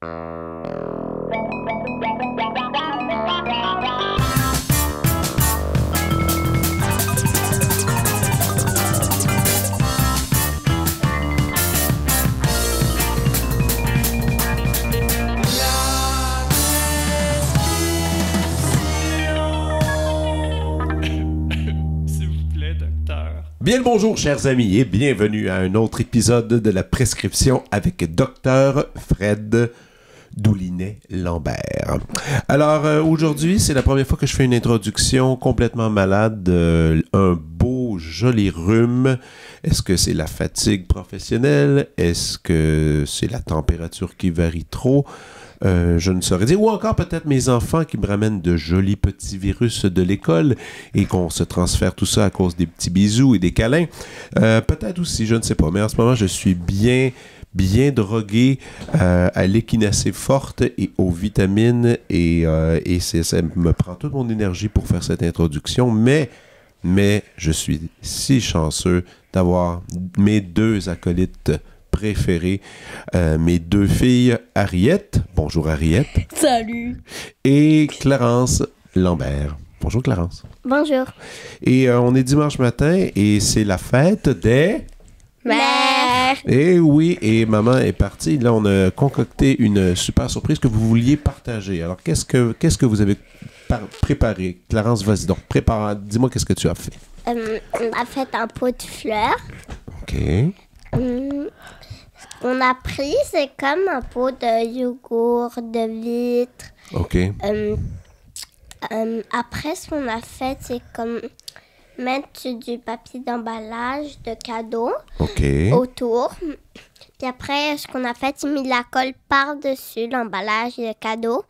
Bien le bonjour, chers amis, et bienvenue à un autre épisode de la prescription avec Docteur Fred. Doulinet-Lambert. Alors euh, aujourd'hui, c'est la première fois que je fais une introduction complètement malade, euh, un beau, joli rhume. Est-ce que c'est la fatigue professionnelle? Est-ce que c'est la température qui varie trop? Euh, je ne saurais dire, ou encore peut-être mes enfants qui me ramènent de jolis petits virus de l'école et qu'on se transfère tout ça à cause des petits bisous et des câlins. peut-être aussi, je ne sais pas, mais en ce moment, je suis bien bien droguée, euh, à l'équinacée forte et aux vitamines. Et, euh, ça me prend toute mon énergie pour faire cette introduction, mais, mais je suis si chanceux d'avoir mes deux acolytes préférés, euh, mes deux filles, Ariette. Bonjour Ariette. Salut. Et Clarence Lambert. Bonjour Clarence. Bonjour. Et on est dimanche matin et c'est la fête des... Mères. Eh oui, et maman est partie. Là, on a concocté une super surprise que vous vouliez partager. Alors, qu'est-ce que, qu'est-ce que vous avez préparé? Clarence, vas-y donc, prépare, dis-moi qu'est-ce que tu as fait. Euh, on a fait un pot de fleurs. OK. Euh, on a pris, c'est comme un pot de yogourt, de vitre. OK. Euh, après, ce qu'on a fait, c'est comme mettre du papier d'emballage de cadeaux autour. Puis après, ce qu'on a fait, c'est mis de la colle par-dessus l'emballage de cadeau.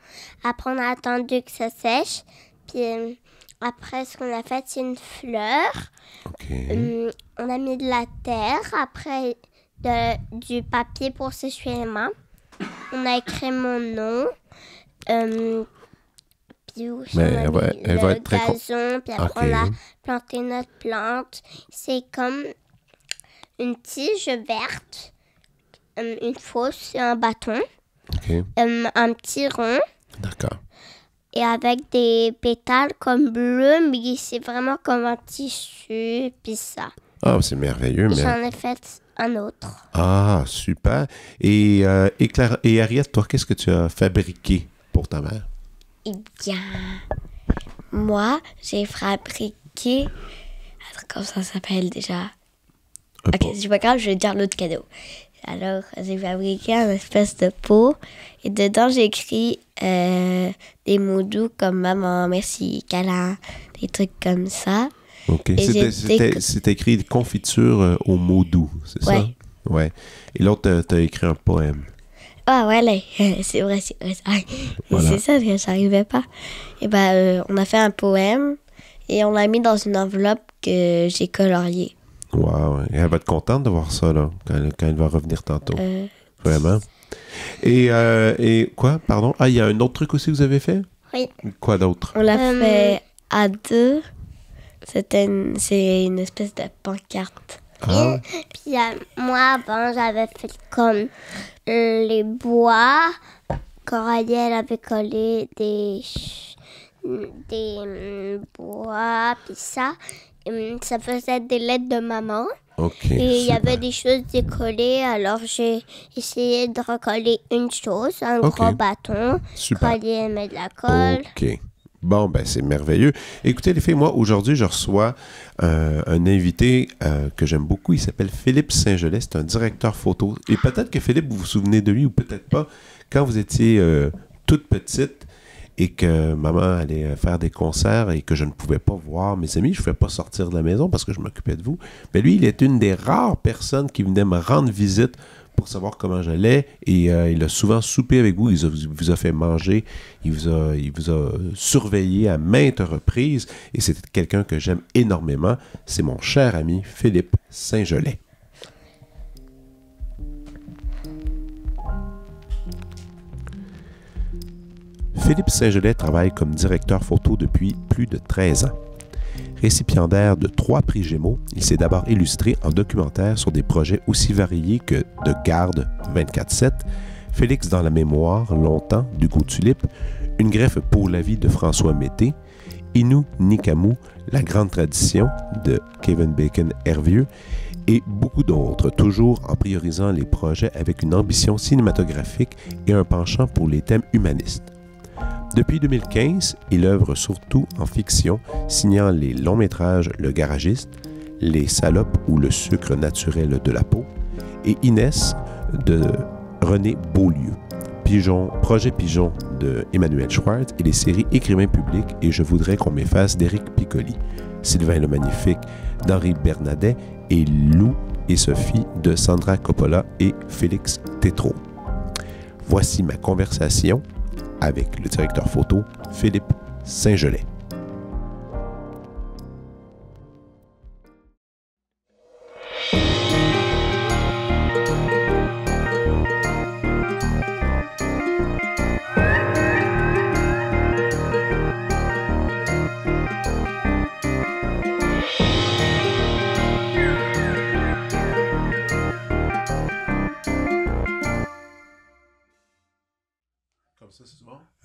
Après, on a attendu que ça sèche. Puis euh, après, ce qu'on a fait, c'est une fleur. Euh, on a mis de la terre. Après, de, du papier pour sécher les mains. On a écrit mon nom. Hum, mais elle va, être très gazon, on a planté notre plante. C'est comme une tige verte, euh, une fosse et un bâton, euh, un petit rond. D'accord. Et avec des pétales comme bleu, mais c'est vraiment comme un tissu, puis ça. Ah, c'est merveilleux. J'en ai fait un autre. Ah, super. Et, et, euh, Claire, et Ariette, toi, qu'est-ce que tu as fabriqué pour ta mère? Eh bien, moi, j'ai fabriqué. Attends, comment ça s'appelle déjà Ok, c'est pas grave, je vais dire l'autre cadeau. Alors, j'ai fabriqué un espèce de pot et dedans, j'ai écrit euh, des mots doux comme maman, merci, câlin, des trucs comme ça. Ok, c'est écrit confiture euh, aux mots doux, c'est ça Ouais. Et l'autre, euh, tu as écrit un poème. Ah ouais, c'est vrai, c'est vrai. Ah, c'est ça, que j'arrivais pas. Et eh ben, euh, on a fait un poème et on l'a mis dans une enveloppe que j'ai coloriée. Waouh, elle va être contente de voir ça, là, quand elle, va revenir tantôt. Euh, Vraiment. Et, euh, et quoi, pardon? Ah, il y a un autre truc aussi que vous avez fait? Oui. Quoi d'autre? On l'a fait à deux. C'était c'est une espèce de pancarte. Ah. Puis euh, moi, avant, j'avais fait comme les bois. elle avait collé des, des hum, bois, puis ça. Hum, ça faisait des lettres de maman. et il y avait des choses décollées, alors j'ai essayé de recoller une chose, un gros bâton, super. elle met de la colle. OK. Bon, ben c'est merveilleux. Écoutez, les filles, moi, aujourd'hui, je reçois euh, un invité euh, que j'aime beaucoup. Il s'appelle Philippe Saint-Gelais. C'est un directeur photo. Et peut-être que Philippe, vous vous souvenez de lui ou peut-être pas. Quand vous étiez euh, toute petite et que maman allait faire des concerts et que je ne pouvais pas voir mes amis, je ne pouvais pas sortir de la maison parce que je m'occupais de vous. Mais lui, il est une des rares personnes qui venait me rendre visite pour savoir comment j'allais et euh, il a souvent soupé avec vous, il, vous a fait manger, il vous a, il vous a surveillé à maintes reprises et c'est quelqu'un que j'aime énormément. C'est mon cher ami Philippe Saint-Gelais. Philippe Saint-Gelais travaille comme directeur photo depuis plus de 13 ans. Récipiendaire de trois prix Gémeaux, il s'est d'abord illustré en documentaire sur des projets aussi variés que De Garde 24-7, Félix dans la mémoire, longtemps, du de Tulip, Une greffe pour la vie de François Mété, Inou Nikamu, La grande tradition de Kevin Bacon Hervieux et beaucoup d'autres, toujours en priorisant les projets avec une ambition cinématographique et un penchant pour les thèmes humanistes. Depuis 2015, il œuvre surtout en fiction, signant les longs métrages Le garagiste, Les salopes ou Le sucre naturel de la peau et Inès de René Beaulieu. Pigeon, Projet Pigeon de Emmanuel Schwartz et les séries Écrivain public et Je voudrais qu'on m'efface d'Éric Piccoli, Sylvain le Magnifique d'Henri Bernadet et Lou et Sophie de Sandra Coppola et Félix Tétrault. Voici ma conversation avec le directeur photo Philippe Saint-Gelais.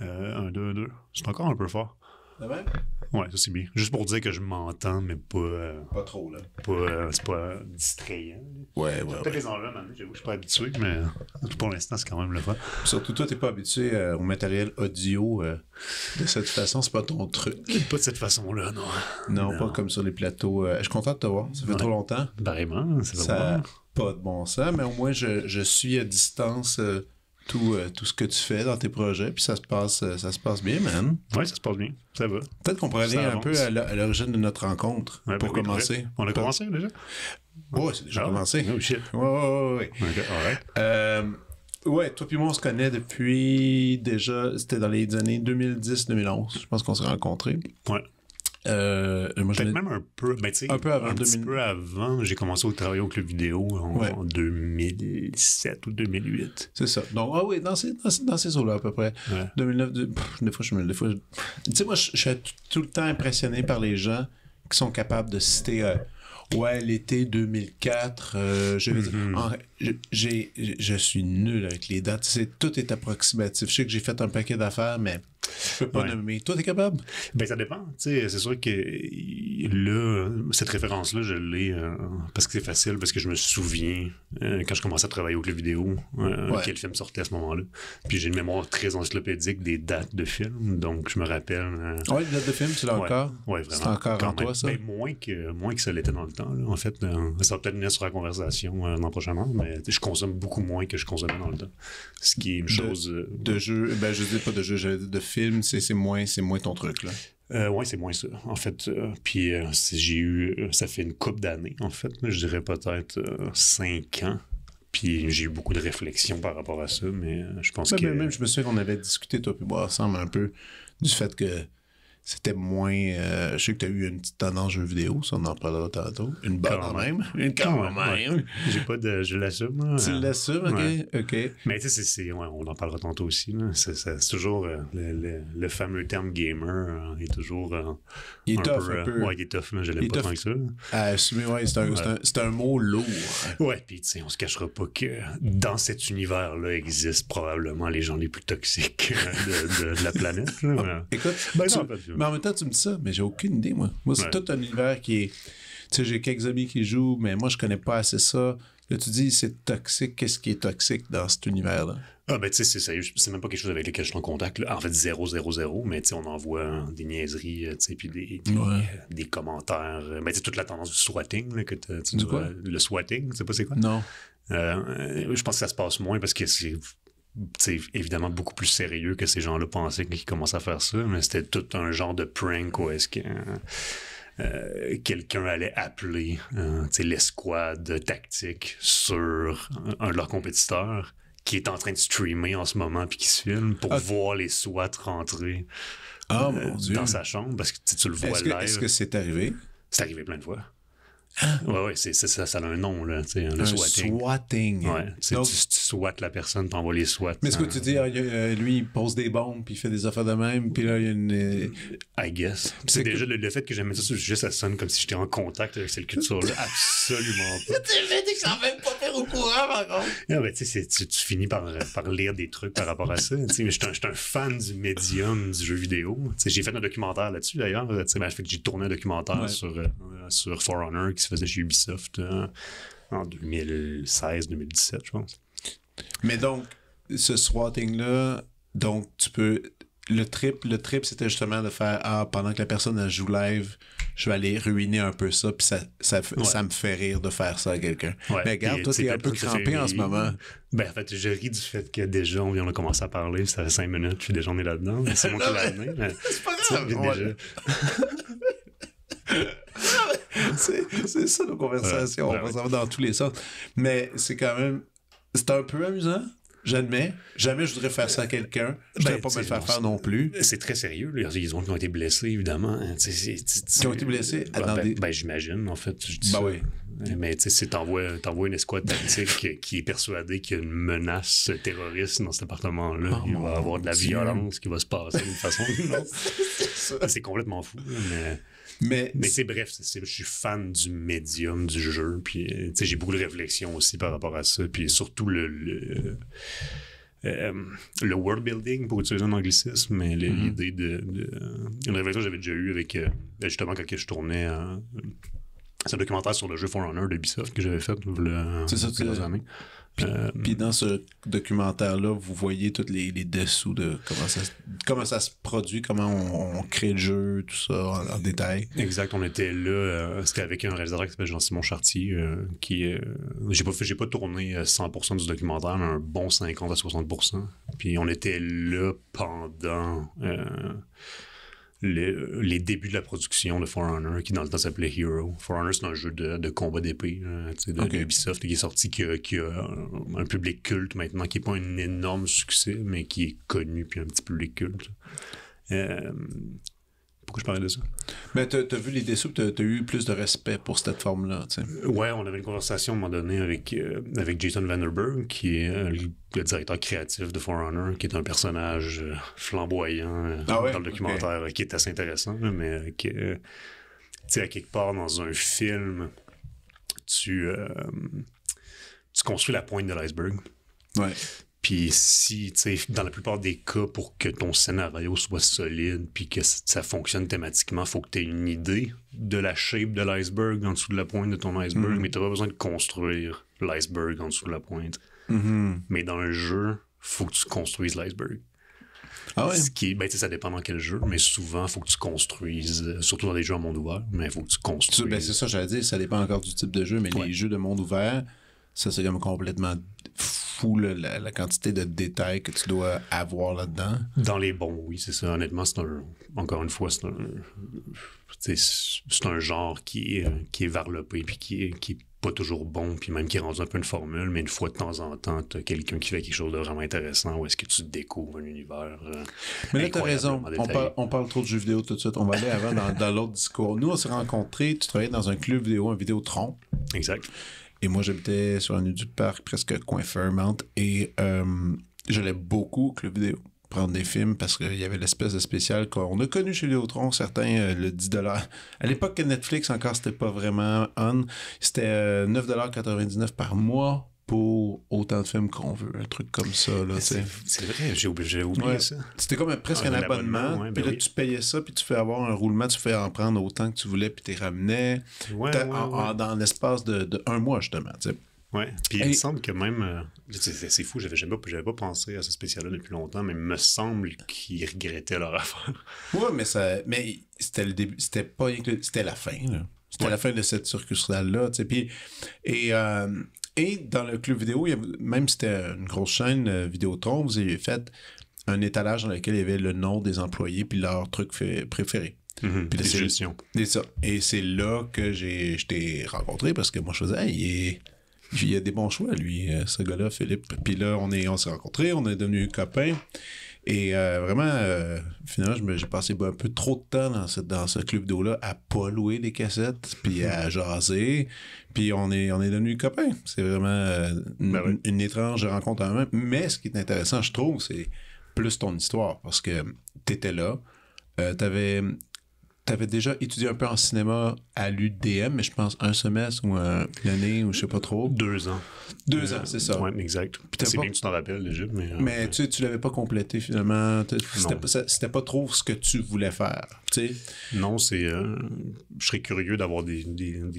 Euh, un, deux, deux. C'est encore un peu fort. De même? Ouais, ça c'est bien. Juste pour dire que je m'entends, mais pas. Euh, pas trop, là. Euh, c'est pas distrayant. Ouais, ouais. Peut-être les enjeux, je suis pas habitué, mais pour l'instant, c'est quand même le fun. Surtout, toi, t'es pas habitué euh, au matériel audio de cette façon, c'est pas ton truc. Pas de cette façon-là, non. non. pas comme sur les plateaux. je suis content de te voir, ça fait trop longtemps. Vraiment, c'est ça. Pas, pas de bon sens, mais au moins, je, je suis à distance euh, tout, ce que tu fais dans tes projets, puis ça se passe, euh, ça se passe bien, man. Oui, ça se passe bien. Ça va. Peut-être qu'on pourrait aller un peu à l'origine de notre rencontre ben pour commencer. On a commencé déjà? Oui, c'est déjà ah, commencé. Oh shit. Oui, oui, oui. right. euh, ouais, toi puis moi, on se connaît depuis déjà, c'était dans les années 2010-2011, je pense qu'on s'est rencontrés. Oui. Euh, Peut-être même un peu, ben, un Un peu avant, j'ai commencé au travail au club vidéo en, 2007 ou 2008. C'est ça. Donc, ah oui, dans ces, dans là à peu près. 2009, des fois, je me. Des fois, Tu sais, moi, je, suis tout le temps impressionné par les gens qui sont capables de citer. Euh, ouais, l'été 2004, euh, je, mm-hmm. je, suis nul avec les dates. tout est approximatif. Je sais que j'ai fait un paquet d'affaires, mais peux pas nommer. Toi, t'es capable? Ben, ça dépend. C'est sûr que là, cette référence-là, je l'ai euh, parce que c'est facile, parce que je me souviens euh, quand je commençais à travailler au club vidéo, euh, quel film sortait à ce moment-là. Puis j'ai une mémoire très encyclopédique des dates de films, donc je me rappelle. Oui, les dates de films, c'est là ouais. encore? Oui, vraiment. C'est encore en toi, ça? Ben, moins, que, moins que ça l'était dans le temps. En fait, ça va peut-être venir sur la conversation dans prochainement, mais je consomme beaucoup moins que je consommais dans le temps. Ce qui est une chose. De jeux, ben, je dis pas de jeux, de films film, c'est moins, moins ton truc, là. Euh, oui, c'est moins ça, en fait. Euh, euh, j'ai eu, ça fait une coupe d'années, en fait, je dirais peut-être cinq ans. Puis j'ai eu beaucoup de réflexions par rapport à ça, mais je pense que... Même, je me souviens qu'on avait discuté, toi puis moi, ensemble un peu, du fait que c'était moins. Euh, je sais que tu as eu une petite tendance jeux vidéo, ça on en parlera tantôt. Une bonne quand même. Une quand, même. J'ai pas de. Je l'assume. Hein. Tu l'assumes, ok. ok. Mais tu sais, ouais, on en parlera tantôt aussi. C'est toujours euh, le, fameux terme gamer est hein, toujours. il est toujours euh, tough Ouais, il est tough, mais je l'aime pas tant que ça. À assumer, ouais, c'est un, un, mot lourd. Ouais, puis tu sais, on se cachera pas que dans cet univers-là existent probablement les gens les plus toxiques de, la planète. Ah, écoute, ben, tu, mais en même temps, tu me dis ça, mais j'ai aucune idée, moi. Moi, c'est tout un univers qui est. Tu sais, j'ai quelques amis qui jouent, mais moi, je connais pas assez ça. Là, tu dis, c'est toxique. Qu'est-ce qui est toxique dans cet univers-là? Ah, ben, tu sais, c'est c'est même pas quelque chose avec lequel je suis en contact. En fait, 0, 0, 0, mais tu sais, on envoie hein, des niaiseries, euh, tu sais, puis des, des, euh, commentaires. Euh, mais tu sais, toute la tendance du swatting, là, que tu Le swatting, tu sais pas c'est quoi? Non. je pense que ça se passe moins parce que c'est c'est évidemment beaucoup plus sérieux que ces gens-là pensaient qu'ils commencent à faire ça, mais c'était tout un genre de prank où est-ce que euh, euh, quelqu'un allait appeler euh, l'escouade tactique sur un de leurs compétiteurs qui est en train de streamer en ce moment puis qui se filme pour ah, voir les SWAT rentrer ah, dans sa chambre parce que tu le vois est Est-ce que c'est arrivé? C'est arrivé plein de fois. Ah, ouais c'est ça, ça a un nom, là, le un swatting. swatting. Ouais, Donc, tu, tu swattes la personne, envoies les swats. Mais ce que tu dis, euh, lui, il pose des bombes, puis il fait des affaires de même, puis là, il y a une... Euh, I guess. C'est déjà le, fait que j'aime ça, juste ça sonne comme si j'étais en contact avec cette culture-là. Absolument pas. Tu sais, j'en même pas au courant, ah, ben, tu, finis euh, par, lire des trucs par rapport à ça. Tu je suis un, fan du médium du jeu vidéo. j'ai fait un documentaire là-dessus, d'ailleurs. Ben, j'ai tourné un documentaire sur, euh, qui se faisait chez Ubisoft hein, en 2016-2017, je pense. Mais donc, ce swatting-là, donc tu peux... Le trip, le trip c'était justement de faire, ah, pendant que la personne joue live, je vais aller ruiner un peu ça, puis ça, ça, ça me fait rire de faire ça à quelqu'un. Mais regarde, toi, t'es un peu crampé en ce moment. Ben, en fait, je ris du fait que déjà, on vient de commencer à parler, ça fait cinq minutes, suis déjà, on est là-dedans. C'est moi qui l'ai amené. C'est pas grave. Déjà... c'est ça nos conversations, on ben va savoir dans tous les sens. Mais c'est quand même, c'est un peu amusant, J'admets. Jamais je voudrais faire ça à quelqu'un. Je ne voudrais ben, pas me le faire faire non plus. C'est très sérieux. Ils ont, ont été blessés, évidemment. Hein, ils ont été blessés? Ben, ben, ben, j'imagine, en fait. Je dis ben oui. Mais tu sais, t'envoies une escouade tactique qui est persuadée qu'il y a une menace terroriste dans cet appartement-là. Oh, Il va y avoir de la violence qui va se passer d'une façon ou d'une autre. C'est complètement fou. Mais... Mais, c'est bref, je suis fan du médium, du jeu. Puis, euh, j'ai beaucoup de réflexions aussi par rapport à ça. Puis surtout le. le euh, euh, world building, pour utiliser un anglicisme, mais mm-hmm. l'idée de, Une réflexion que j'avais déjà eue avec. Ben, justement, quand je tournais. ce un documentaire sur le jeu Forerunner d'Ubisoft que j'avais fait il y a quelques années. Euh, puis, dans ce documentaire-là, vous voyez tous les, dessous de comment ça, comment ça se produit, comment on, crée le jeu, tout ça en, détail. Exact, on était là, euh, c'était avec un réalisateur qui s'appelle Jean-Simon Chartier, euh, qui j'ai pas j'ai pas tourné 100% du documentaire, mais un bon 50 à 60%. Puis on était là pendant les débuts de la production de Forerunner, qui dans le temps s'appelait Hero. Forerunner, c'est un jeu de, combat d'épée hein, de, Ubisoft qui est sorti, qui a, un public culte maintenant, qui n'est pas un énorme succès, mais qui est connu, puis un petit public culte. Euh, je parlais de ça. Mais tu as vu les dessous, tu as, eu plus de respect pour cette forme-là. Ouais, on avait une conversation à un moment donné avec, euh, Jason Vanderberg, qui est euh, le directeur créatif de Forerunner, qui est un personnage euh, flamboyant ah dans le documentaire, qui est assez intéressant, mais qui, à quelque part dans un film, tu, tu construis la pointe de l'iceberg. Ouais. Puis si, tu sais, dans la plupart des cas, pour que ton scénario soit solide puis que ça fonctionne thématiquement, faut que tu aies une idée de la shape de l'iceberg en dessous de la pointe de ton iceberg, mm. mais tu pas besoin de construire l'iceberg en dessous de la pointe. Mm-hmm. Mais dans un jeu, faut que tu construises l'iceberg. Ah ouais. Ce qui, ben, ça dépend dans quel jeu, mais souvent, faut que tu construises, euh, surtout dans les jeux à monde ouvert, mais il faut que tu construises. Ben, c'est ça, j'allais dire, ça dépend encore du type de jeu, mais les jeux de monde ouvert, ça, c'est comme complètement fou la, la, quantité de détails que tu dois avoir là-dedans. Dans les bons, oui, c'est ça. Honnêtement, c'est un, encore une fois, c'est un, c'est un genre qui est, euh, qui est varlopé puis qui est, qui est pas toujours bon, puis même qui rend un peu une formule, mais une fois de temps en temps, tu as quelqu'un qui fait quelque chose de vraiment intéressant ou est-ce que tu découvres un univers. Euh, mais là, tu as raison. On parle, trop de jeux vidéo tout de suite. On va aller avant dans, dans l'autre discours. Nous, on s'est rencontrés, tu travaillais dans un club vidéo, un vidéo trompe Exact. Et moi, j'habitais sur nuit du Parc, presque coin Fairmount. Et euh, j'allais beaucoup que le vidéo prendre des films parce qu'il y avait l'espèce de spécial qu'on a connu chez Léotron, certains euh, le 10 À l'époque, Netflix encore, c'était pas vraiment on. C'était 9,99 euh, par mois pour autant de films qu'on veut, un truc comme ça. Là, c'est, c'est vrai, j'ai oublié, oublié ça. C'était comme presque ah, un, abonnement. puis ben là, tu payais ça, puis tu fais avoir un roulement, tu fais en prendre autant que tu voulais, puis tu ramenais dans l'espace de, un mois, justement. T'sais. Ouais. Puis il me semble que même. Euh, c'est, fou, j'avais, jamais, j'avais pas pensé à ce spécial-là depuis longtemps, mais il me semble qu'ils regrettaient leur affaire. Ouais, mais, mais c'était le début. C'était pas. C'était la fin, C'était la fin de cette circus là Puis, et euh, et dans le club vidéo, même si c'était une grosse chaîne vidéo euh, Vidéotron, vous avez fait un étalage dans lequel il y avait le nom des employés puis leur truc préféré. Mhm, Et c'est là que j'ai, je t'ai rencontré parce que moi, je faisais, il, y a des bons choix, lui, euh, ce gars-là, Philippe. Puis là, on, est, on s'est rencontrés, on est devenus copains. Et euh, vraiment, euh, finalement, j'ai passé un peu trop de temps dans ce, club d'eau-là à pas louer des cassettes, puis à jaser. Puis on est, on est devenus copains. C'est vraiment euh, ben une, étrange rencontre en même. Mais ce qui est intéressant, je trouve, c'est plus ton histoire, parce que t'étais là. t'avais tu avais déjà étudié un peu en cinéma à l'UDM, mais je pense un semestre ou une année ou je sais pas trop. Deux ans. Deux euh, ans, c'est ça. Oui, exact. C'est bien que tu t'en rappelles Mais, euh, mais tu, l'avais pas complété finalement. C'était pas trop ce que tu voulais faire. Non, c'est. Euh, je serais curieux d'avoir des,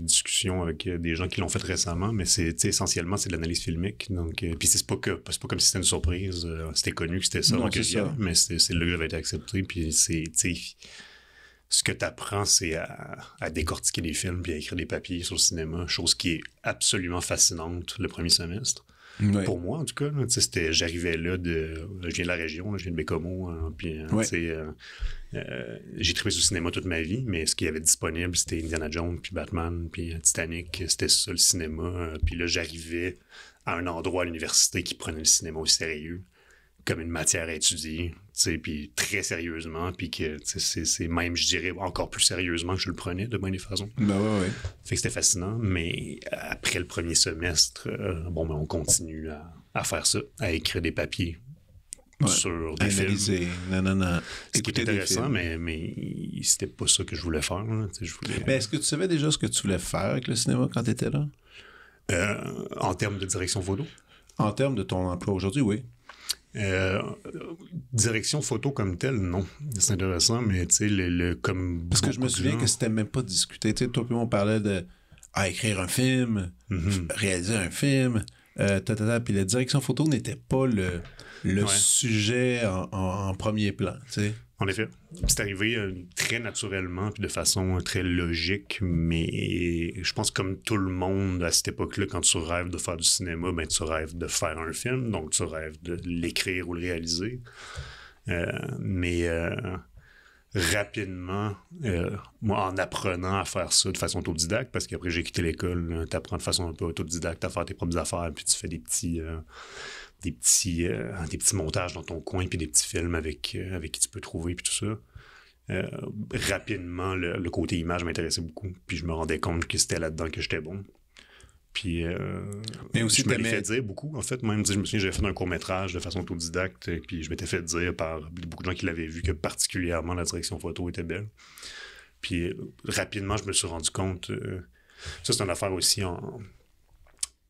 discussions avec des gens qui l'ont fait récemment, mais c'est essentiellement c'est de l'analyse filmique. Donc, puis c'est pas, que, pas comme si c'était une surprise. c'était connu que c'était ça, ça. mais c'est lieu qui avait été accepté. Puis c'est ce que tu apprends, c'est à, décortiquer des films puis à écrire des papiers sur le cinéma, chose qui est absolument fascinante le premier semestre. Pour moi, en tout cas, c'était, j'arrivais là, de, je viens de la région, je viens de Bécomo, hein, hein, euh, euh, j'ai tripé sur le cinéma toute ma vie, mais ce qu'il y avait disponible, c'était Indiana Jones, puis Batman, puis euh, Titanic, c'était ça le cinéma. Puis là, j'arrivais à un endroit à l'université qui prenait le cinéma au sérieux, comme une matière à étudier, puis très sérieusement, puis que c'est même, je dirais, encore plus sérieusement que je le prenais de bonne façon ben ouais, Fait que c'était fascinant, mais après le premier semestre, euh, bon, ben, on continue à, faire ça, à écrire des papiers. Sur des films. Non, non, non. Ce qui était intéressant, mais, mais c'était pas ça que je voulais faire. Mais ben, est-ce que tu savais déjà ce que tu voulais faire avec le cinéma quand tu étais là? Euh, en termes de direction photo? En termes de ton emploi aujourd'hui, oui. Euh, direction photo comme telle, non. C'est intéressant, mais tu sais, le, comme. Parce que je me souviens que c'était même pas discuté. Tu sais, toi, puis on parlait de à écrire un film, mm-hmm. réaliser un film, euh, ta, puis la direction photo n'était pas le, sujet en, en, premier plan, tu sais. En effet, c'est arrivé euh, très naturellement puis de façon euh, très logique, mais je pense comme tout le monde à cette époque-là, quand tu rêves de faire du cinéma, ben, tu rêves de faire un film, donc tu rêves de l'écrire ou le réaliser. Euh, mais rapidement, moi, en apprenant à faire ça de façon autodidacte, parce qu'après j'ai quitté l'école, tu apprends de façon un peu autodidacte à faire tes propres affaires, puis tu fais des petits des petits, euh, des petits montages dans ton coin, puis des petits films avec, euh, avec qui tu peux trouver, puis tout ça. Euh, rapidement, le, côté image m'intéressait beaucoup, puis je me rendais compte que c'était là-dedans que j'étais bon. Puis, mais aussi, je me fait dire beaucoup, en fait. Même, je me souviens, j'avais fait un court-métrage de façon autodidacte, puis je m'étais fait dire par beaucoup de gens qui l'avaient vu que particulièrement la direction photo était belle. Puis, rapidement, je me suis rendu compte ça, c'est une affaire aussi en,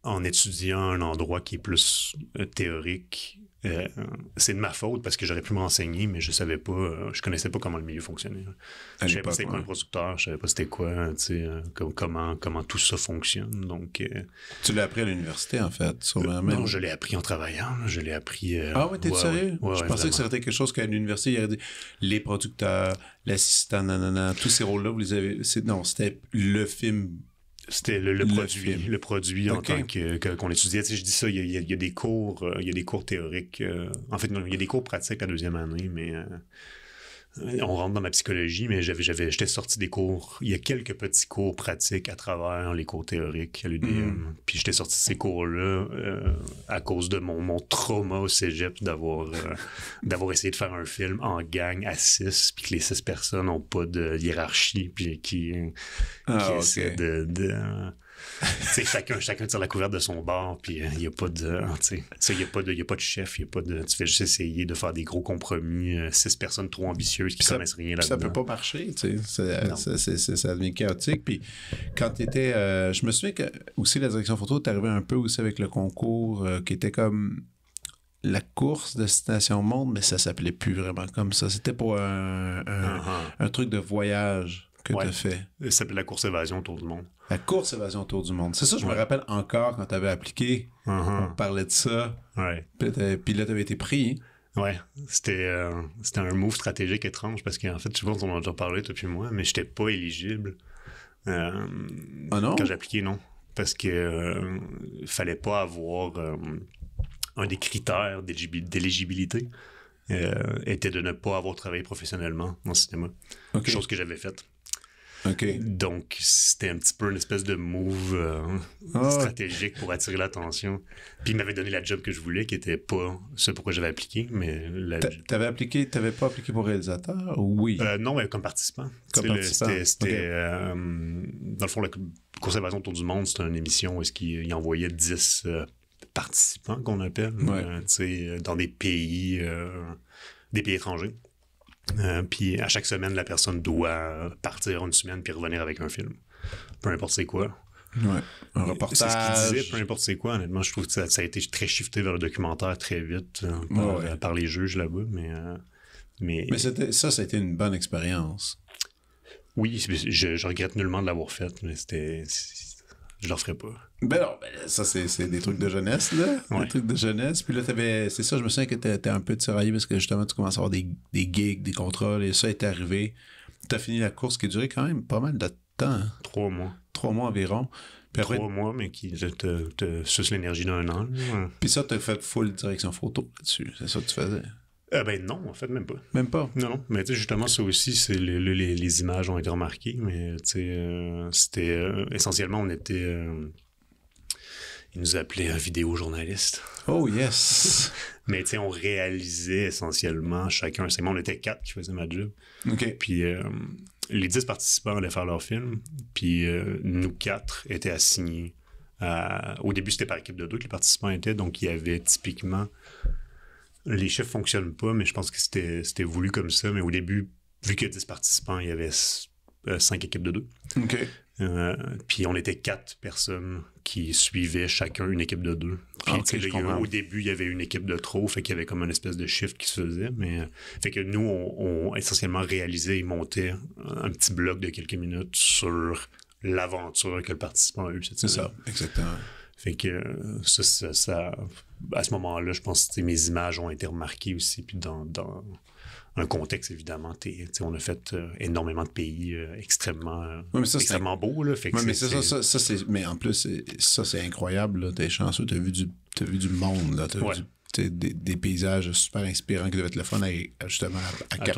en étudiant un endroit qui est plus euh, théorique, euh, c'est de ma faute parce que j'aurais pu m'enseigner, mais je savais pas, euh, je connaissais pas comment le milieu fonctionnait. Je savais pas c'était quoi le producteur, je savais pas c'était quoi, comment, comment tout ça fonctionne. Donc, tu l'as appris à l'université, en fait, Non, je l'ai appris en travaillant, je l'ai appris. ah ouais, t'es sérieux? je pensais que c'était quelque chose qu'à l'université, il y aurait dit les producteurs, l'assistant, nanana, tous ces rôles-là, vous les avez. Non, c'était le film c'était le, produit, le produit en tant que, qu'on étudiait. si je dis ça, il y, a, des cours, euh, il y a des cours théoriques. Euh, en fait, il y a des cours pratiques à deuxième année, mais euh, euh, on rentre dans ma psychologie, mais j'avais, j'avais, j'étais sorti des cours. Il y a quelques petits cours pratiques à travers les cours théoriques à l'UDM. Hmm. Puis j'étais sorti de ces cours-là euh, à cause de mon, mon trauma au cégep d'avoir, euh, d'avoir essayé de faire un film en gang à six, puis que les six personnes n'ont pas de hiérarchie, puis qui, ah, de chacun, chacun tire la couverte de son bar. puis il euh, n'y a pas de. Il hein, n'y a, pas de, de chef, de. Tu fais juste essayer de faire des gros compromis, euh, six personnes trop ambitieuses qui ne rien là Ça peut pas marcher, tu Ça devient chaotique. Puis quand tu euh, je me souviens que aussi la direction photo, tu arrivé un peu aussi avec le concours qui était comme la course de Station Monde, mais ça s'appelait plus vraiment comme ça. C'était pour un, un, uh-huh. truc de voyage que tu as fait. Ça s'appelait la course évasion autour du monde. La course évasion autour du monde. C'est ça, je me rappelle encore quand tu avais appliqué. Uh-huh. On parlait de ça. Ouais. Puis là, tu avais été pris. Hein. Ouais, c'était euh, c'était un move stratégique étrange parce qu'en fait, je pense qu'on en a déjà parlé depuis moi, mais j'étais pas éligible euh, j'ai ah non? quand non. Parce que ne euh, fallait pas avoir euh, un des critères d'éligibilité était de ne pas avoir travaillé professionnellement dans le cinéma. quelque Chose que j'avais faite. Donc, c'était un petit peu une espèce de move euh, ah stratégique pour attirer l'attention. Puis, il m'avait donné la job que je voulais, qui n'était pas ce pourquoi j'avais appliqué. mais la... T'avais appliqué, t'avais pas appliqué pour réalisateur Oui. Euh, non, mais comme participant. C'était, euh, dans le fond, la conservation autour du monde, c'était une émission où est-ce qu'il envoyait 10 participants, qu'on appelle, dans des pays, des pays étrangers. Euh, puis à chaque semaine, la personne doit partir une semaine puis revenir avec un film. Peu importe c'est quoi. Ouais. Un reportage. C'est ce qu'il disait, peu importe c'est quoi. Honnêtement, je trouve que ça, a été très shifté vers le documentaire très vite euh, euh, par, les juges là-bas. Mais, mais... mais ça, ça a été une bonne expérience. Oui, je, je, regrette nullement de l'avoir faite, mais c'était je le ferai pas. Ben non, ben ça, c'est des trucs de jeunesse, là. Des trucs de jeunesse. Puis là, t'avais. C'est ça, je me sens que étais un peu tiraillé parce que justement, tu commences à avoir des, des gigs, des contrôles, et ça est arrivé. T'as fini la course qui a duré quand même pas mal de temps. Hein. Trois mois. Trois mois environ. Puis Trois mois, mais qui te, te, te suce l'énergie d'un an. Puis ça, t'as fait full direction photo là-dessus. C'est ça que tu faisais. Euh, ben non, en fait, même pas. Même pas. Non, Mais tu sais, justement, ça aussi, c'est les, images ont été remarquées, mais tu sais, euh, c'était euh, essentiellement, on était. ils nous appelaient vidéo-journaliste. Oh yes! mais tu sais, on réalisait essentiellement chacun c'est moi On était quatre qui faisaient ma job. OK. Puis les dix participants allaient faire leur film, puis nous quatre étaient assignés. Au début, c'était par équipe de deux que les participants étaient, donc il y avait typiquement les chiffres fonctionnent pas, mais je pense que c'était voulu comme ça. Mais au début, vu qu'il y a 10 participants, il y avait 5 euh, équipes de 2. OK. Euh, puis on était quatre personnes qui suivaient chacun une équipe de deux. Ah, au début, il y avait une équipe de trop, fait qu'il y avait comme une espèce de shift qui se faisait. Mais fait que nous, on, essentiellement réalisé, et montait un petit bloc de quelques minutes sur l'aventure que le participant a eue. C'est ça, exactement. Fait que euh, ça, ça à ce moment-là, je pense que mes images ont été remarquées aussi. Puis dans, dans un contexte, évidemment, on a fait euh, énormément de pays euh, euh, extrêmement, beaux. Là, fait mais ça, ça Mais en plus, ça, c'est incroyable. T'es chanceux, t'as vu, du... As vu du monde. Là, Des, paysages super inspirants qui devaient être le fun à, justement à, capter, à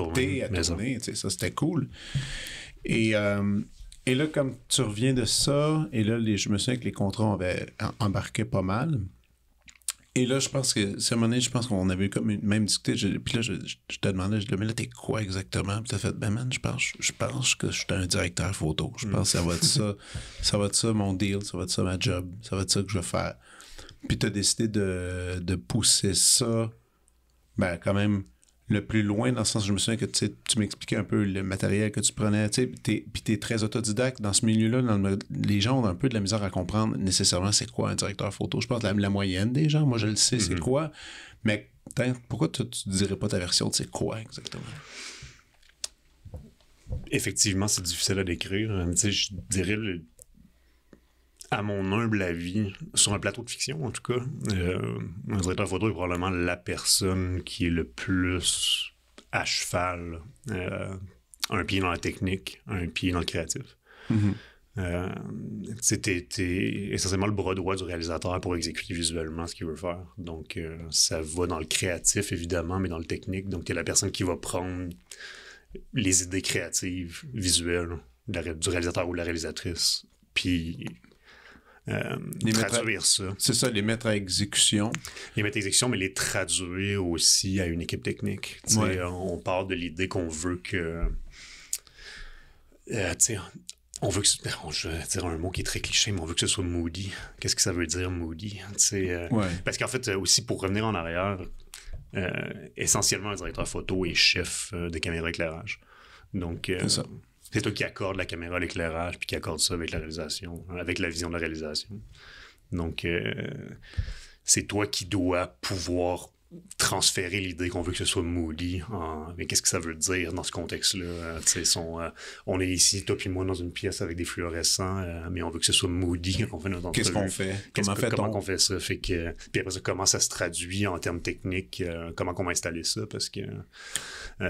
tourner. Ça, c'était cool. Et, et là, comme tu reviens de ça, et là, je me souviens que les contrats avaient embarqué pas mal. Et là, je pense que, cette je pense qu'on avait comme même discuté. puis là, je, te demandais, je te mais là, t'es quoi exactement? Puis t'as fait, ben man, je pense, je pense que je suis un directeur photo. Je pense que ça va être ça. Mm. ça va être ça mon deal, ça va être ça ma job, ça va être ça que je vais faire. Puis t'as décidé de pousser ça, ben quand même, le plus loin dans le sens, je me souviens que tu m'expliquais un peu le matériel que tu prenais, tu puis tu es très autodidacte dans ce milieu-là. les gens ont un peu de la misère à comprendre nécessairement c'est quoi un directeur photo. Je pense la, la moyenne des gens, moi je le sais, c'est mhm. quoi. Mais pourquoi tu ne dirais pas ta version de c'est quoi exactement? Effectivement, c'est difficile à décrire. Euh, je dirais le à mon humble avis, sur un plateau de fiction en tout cas, euh, un directeur photo est probablement la personne qui est le plus à cheval, euh, un pied dans la technique, un pied dans le créatif. C'était mm-hmm. euh, essentiellement le bras droit du réalisateur pour exécuter visuellement ce qu'il veut faire. Donc, euh, ça va dans le créatif, évidemment, mais dans le technique. Donc, tu la personne qui va prendre les idées créatives, visuelles du réalisateur ou de la réalisatrice, puis euh, traduire ça. C'est ça, les mettre à exécution. Les mettre à exécution, mais les traduire aussi à une équipe technique. On part de l'idée qu'on veut que. Euh, on veut que ce... je dire un mot qui est très cliché, mais on veut que ce soit moody. Qu'est-ce que ça veut dire moody? Euh, parce qu'en fait, aussi pour revenir en arrière, essentiellement un directeur photo est chef de caméra éclairage. Donc, ça. C'est toi qui accorde la caméra, l'éclairage, puis qui accorde ça avec la réalisation, hein, avec la vision de la réalisation. Donc, euh, c'est toi qui dois pouvoir transférer l'idée qu'on veut que ce soit moody. Hein. Mais qu'est-ce que ça veut dire dans ce contexte-là? Euh, euh, on est ici, toi et moi, dans une pièce avec des fluorescents, euh, mais on veut que ce soit moody Qu'est-ce qu'on fait? comment, comment on... fait ça? puis après ça, comment ça se traduit en termes techniques? comment on va installer ça? Parce que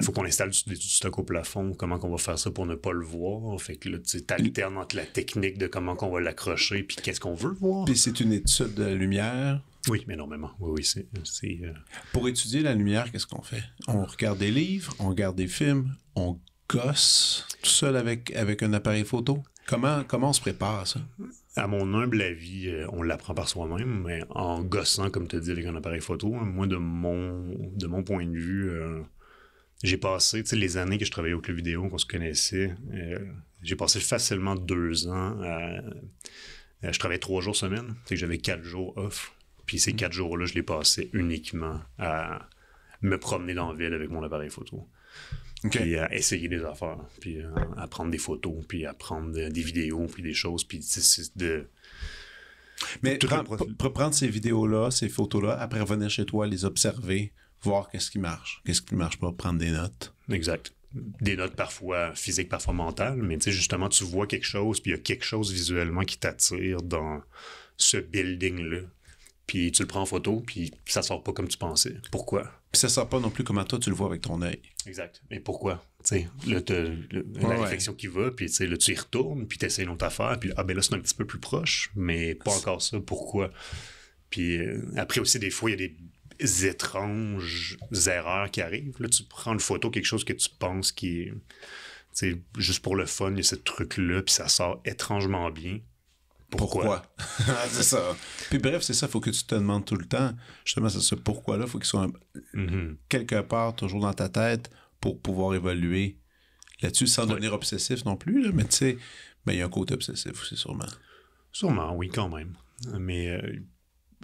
faut qu'on installe du, du, stock au plafond. Comment qu'on va faire ça pour ne pas le voir? Fait que là, tu alternes entre la technique de comment qu'on va l'accrocher puis qu'est-ce qu'on veut voir. Puis c'est une étude de lumière oui, énormément. Oui, c'est. Euh, Pour étudier la lumière, qu'est-ce qu'on fait On regarde des livres, on regarde des films, on gosse tout seul avec, avec un appareil photo. Comment, comment on se prépare à ça À mon humble avis, euh, on l'apprend par soi-même, mais en gossant, comme tu dis, avec un appareil photo. Hein, moi, de mon, de mon point de vue, euh, j'ai passé, tu sais, les années que je travaillais au club vidéo, qu'on se connaissait, j'ai passé facilement deux ans à. je travaillais trois jours semaine, c'est que j'avais quatre jours off puis ces mm. quatre jours-là, je l'ai passé uniquement à me promener dans la ville avec mon appareil photo. Puis à essayer des affaires, puis euh, à prendre des photos, puis à prendre des vidéos, puis des choses. Puis de. Mais prend, prendre ces vidéos-là, ces photos-là, après revenir chez toi, les observer, voir qu'est-ce qui marche, qu'est-ce qui ne marche pas, prendre des notes. Exact. Des notes parfois physiques, parfois mentales, mais tu sais, justement, tu vois quelque chose, puis il y a quelque chose visuellement qui t'attire dans ce building-là puis tu le prends en photo, puis ça sort pas comme tu pensais. Pourquoi? Puis ça sort pas non plus comme à toi, tu le vois avec ton œil. Exact. Mais pourquoi? Tu sais, la réflexion qui va, puis tu là, tu y retournes, puis tu essaies une autre affaire, puis ah, ben là, c'est un petit peu plus proche, mais pas encore ça. Pourquoi? Puis euh, après aussi, des fois, il y a des étranges erreurs qui arrivent. Là, tu prends une photo, quelque chose que tu penses qui est, juste pour le fun, il y a ce truc-là, puis ça sort étrangement bien pourquoi. Ah, c'est ça. Puis bref, c'est ça, il faut que tu te demandes tout le temps. Justement, c'est ce pourquoi-là, il faut qu'il soit mm-hmm. quelque part, toujours dans ta tête, pour pouvoir évoluer là-dessus, sans devenir obsessif non plus. mais tu sais, ben, il y a un côté obsessif aussi, sûrement. Sûrement, oui, quand même. Mais euh,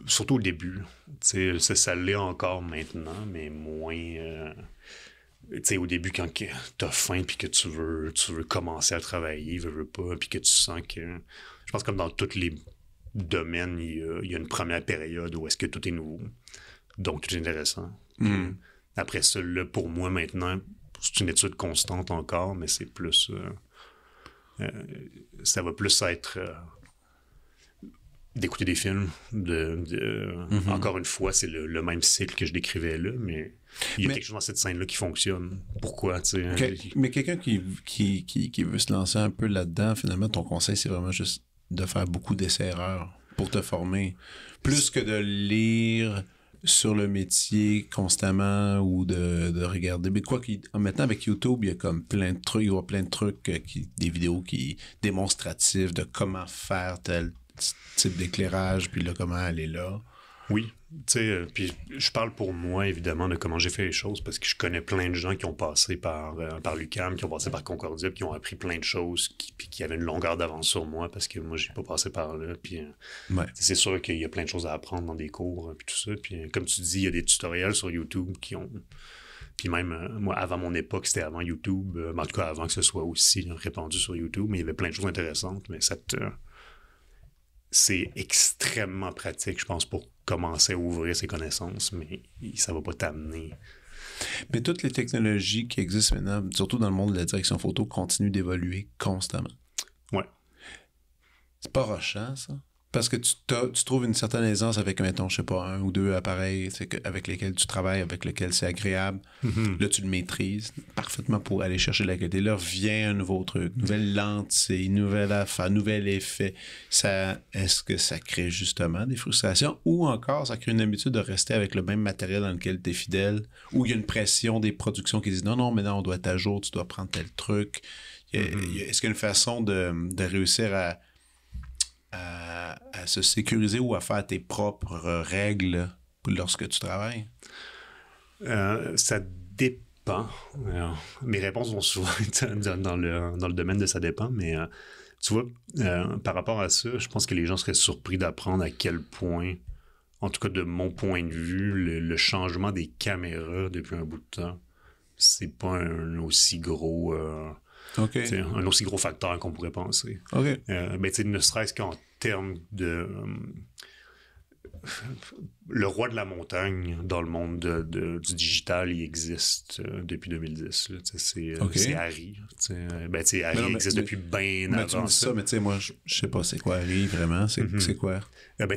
surtout au début. Ça, ça l'est encore maintenant, mais moins. Euh, tu sais, au début, quand tu as faim puis que tu veux, tu veux commencer à travailler, veux, veux pas, puis que tu sens que je pense comme dans tous les domaines, il y a, une première période où est-ce que tout est nouveau. Donc, tout est intéressant. Hmm. Après ça, pour moi, maintenant, c'est une étude constante encore, mais c'est plus... Euh, euh, ça va plus être euh, d'écouter des films. De, mhm. Encore une fois, c'est le, même cycle que je décrivais là, mais il y a quelque chose dans cette scène-là qui fonctionne. Pourquoi? Hein? mais quelqu'un qui, veut se lancer un peu là-dedans, finalement, ton conseil, c'est vraiment juste de faire beaucoup d'essais-erreurs pour te former, plus que de lire sur le métier constamment ou de, regarder. Mais quoi qu'il. Maintenant, avec YouTube, il y a comme plein de trucs, il y a plein de trucs, euh, qui, des vidéos qui démonstratives de comment faire tel type d'éclairage, puis là, comment aller là. Oui. tu sais, euh, puis je parle pour moi, évidemment, de comment j'ai fait les choses, parce que je connais plein de gens qui ont passé par, euh, l'UCAM, qui ont passé par Concordia, puis qui ont appris plein de choses, qui, puis qui avaient une longueur d'avance sur moi, parce que moi, j'ai pas passé par là. Puis euh, c'est sûr qu'il y a plein de choses à apprendre dans des cours, puis tout ça. Puis comme tu dis, il y a des tutoriels sur YouTube qui ont. Puis même, moi, avant mon époque, c'était avant YouTube, en tout cas avant que ce soit aussi répandu sur YouTube, mais il y avait plein de choses intéressantes, mais ça te, c'est extrêmement pratique, je pense, pour commencer à ouvrir ses connaissances, mais ça ne va pas t'amener. Mais toutes les technologies qui existent maintenant, surtout dans le monde de la direction photo, continuent d'évoluer constamment. Ouais. C'est pas rochant, ça? Parce que tu, trouves une certaine aisance avec, mettons, je sais pas, un ou deux appareils avec lesquels tu travailles, avec lesquels c'est agréable. Mm-hmm. Là, tu le maîtrises parfaitement pour aller chercher la qualité. Là, vient un nouveau truc, nouvelle lentille, nouvelle affaire, nouvel effet. est-ce que ça crée justement des frustrations ou encore ça crée une habitude de rester avec le même matériel dans lequel tu es fidèle ou il y a une pression des productions qui disent non, non, mais non, on doit être à jour, tu dois prendre tel truc. Mm-hmm. Est-ce qu'il y a une façon de réussir à à, se sécuriser ou à faire tes propres règles lorsque tu travailles? Euh, ça dépend. mes réponses vont souvent être dans le, dans le domaine de ça dépend, mais euh, tu vois, euh, par rapport à ça, je pense que les gens seraient surpris d'apprendre à quel point, en tout cas de mon point de vue, le, changement des caméras depuis un bout de temps, c'est pas un aussi gros. C'est un aussi gros facteur hein, qu'on pourrait penser. Mais Euh, mais ben, ne serait-ce qu'en termes de, euh, le roi de la montagne dans le monde de, du digital, il existe euh, depuis 2010. Euh, c'est Harry. Ben, Harry existe depuis bien avant. Tu ça, mais tu sais, moi, je sais pas c'est quoi Harry vraiment. C'est mhm. quoi? Ah, ben,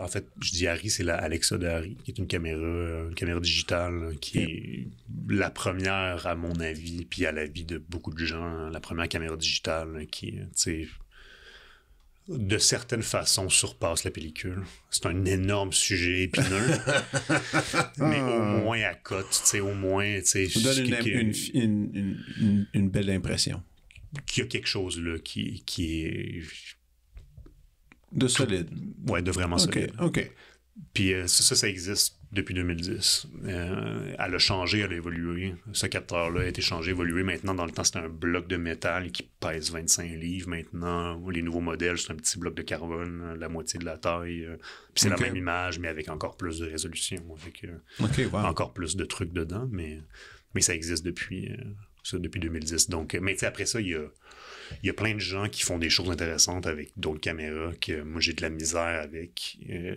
en fait, je dis Harry, c'est la Alexa de Harry, qui est une caméra, une caméra digitale qui est la première, à mon avis, puis à l'avis de beaucoup de gens, la première caméra digitale qui, de certaines façons, surpasse la pellicule. C'est un énorme sujet épineux, mais au ah. moins à cote, au moins... tu donne une, une, belle impression. Qu'il y a quelque chose là qui, qui est... De solide. ouais, de vraiment solide. OK. Puis euh, ça, ça existe depuis 2010. Euh, elle a changé, elle a évolué. Ce capteur-là a été changé, évolué. Maintenant, dans le temps, c'est un bloc de métal qui pèse 25 livres. Maintenant, les nouveaux modèles, c'est un petit bloc de carbone, euh, la moitié de la taille. Puis c'est la même image, mais avec encore plus de résolution. Avec, Encore plus de trucs dedans, mais, mais ça existe depuis, depuis 2010. Donc, euh, mais après ça, il y a, plein de gens qui font des choses intéressantes avec d'autres caméras que moi, j'ai de la misère avec. Euh,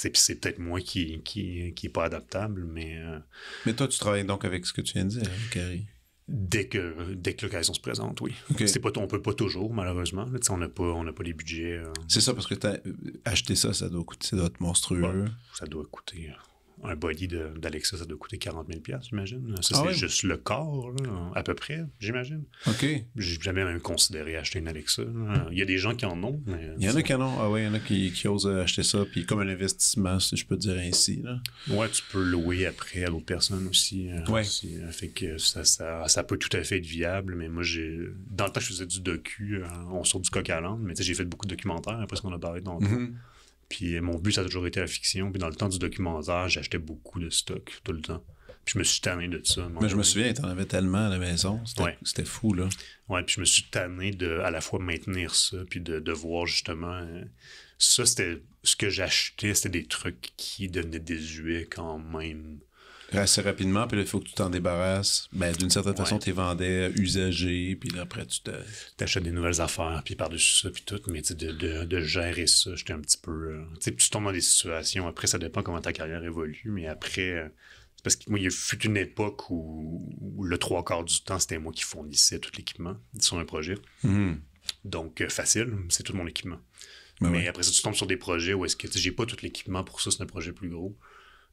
puis c'est peut-être moi qui n'est qui, pas adaptable, mais... Euh, mais toi, tu travailles donc avec ce que tu viens de dire, hein, Gary Dès que, dès que l'occasion se présente, oui. On C'est on peut pas toujours, malheureusement. on n'a pas, les budgets. C'est ça, parce que acheter ça, ça doit coûter, ça doit être monstrueux. ça doit coûter un body d'Alexa, ça doit coûter 40 000 j'imagine. Ça, ah c'est juste le corps, à peu près, j'imagine. OK. J'ai jamais même considéré acheter une Alexa. Il y a des gens qui en ont, Il y en a qui en ont. Ah oui, il y en a qui, osent acheter ça, puis comme un investissement, si je peux dire ainsi. Là. Ouais, tu peux louer après à d'autres personnes aussi. Euh, oui. Euh, fait que ça, ça, peut tout à fait être viable, mais moi, j'ai... Dans le temps, je faisais du docu, euh, on sort du coq à l'âne, mais j'ai fait beaucoup de documentaires, après ce qu'on a parlé dans puis euh, mon but, ça a toujours été la fiction. Puis dans le temps du documentaire, j'achetais beaucoup de stock tout le temps. Puis je me suis tanné de ça. Mais je me souviens, t'en avais tellement à la maison. C'était fou, là. Ouais, puis je me suis tanné de à la fois maintenir ça, puis de, de voir justement. Euh, ça, c'était ce que j'achetais, c'était des trucs qui devenaient désuets quand même assez rapidement, puis là, il faut que tu t'en débarrasses. Ben, d'une certaine façon, tu les vendais usagés, puis après, tu t'achètes des nouvelles affaires, puis par-dessus ça, puis tout. Mais de, gérer ça, j'étais un petit peu. Euh, tu tombes dans des situations. Après, ça dépend comment ta carrière évolue, mais après. Euh, c'est parce qu'il y a fut une époque où, le trois quarts du temps, c'était moi qui fournissais tout l'équipement sur un projet. Mm-hmm. Donc, euh, facile, c'est tout mon équipement. Ben mais après ça, tu tombes sur des projets où est-ce que j'ai pas tout l'équipement pour ça, c'est un projet plus gros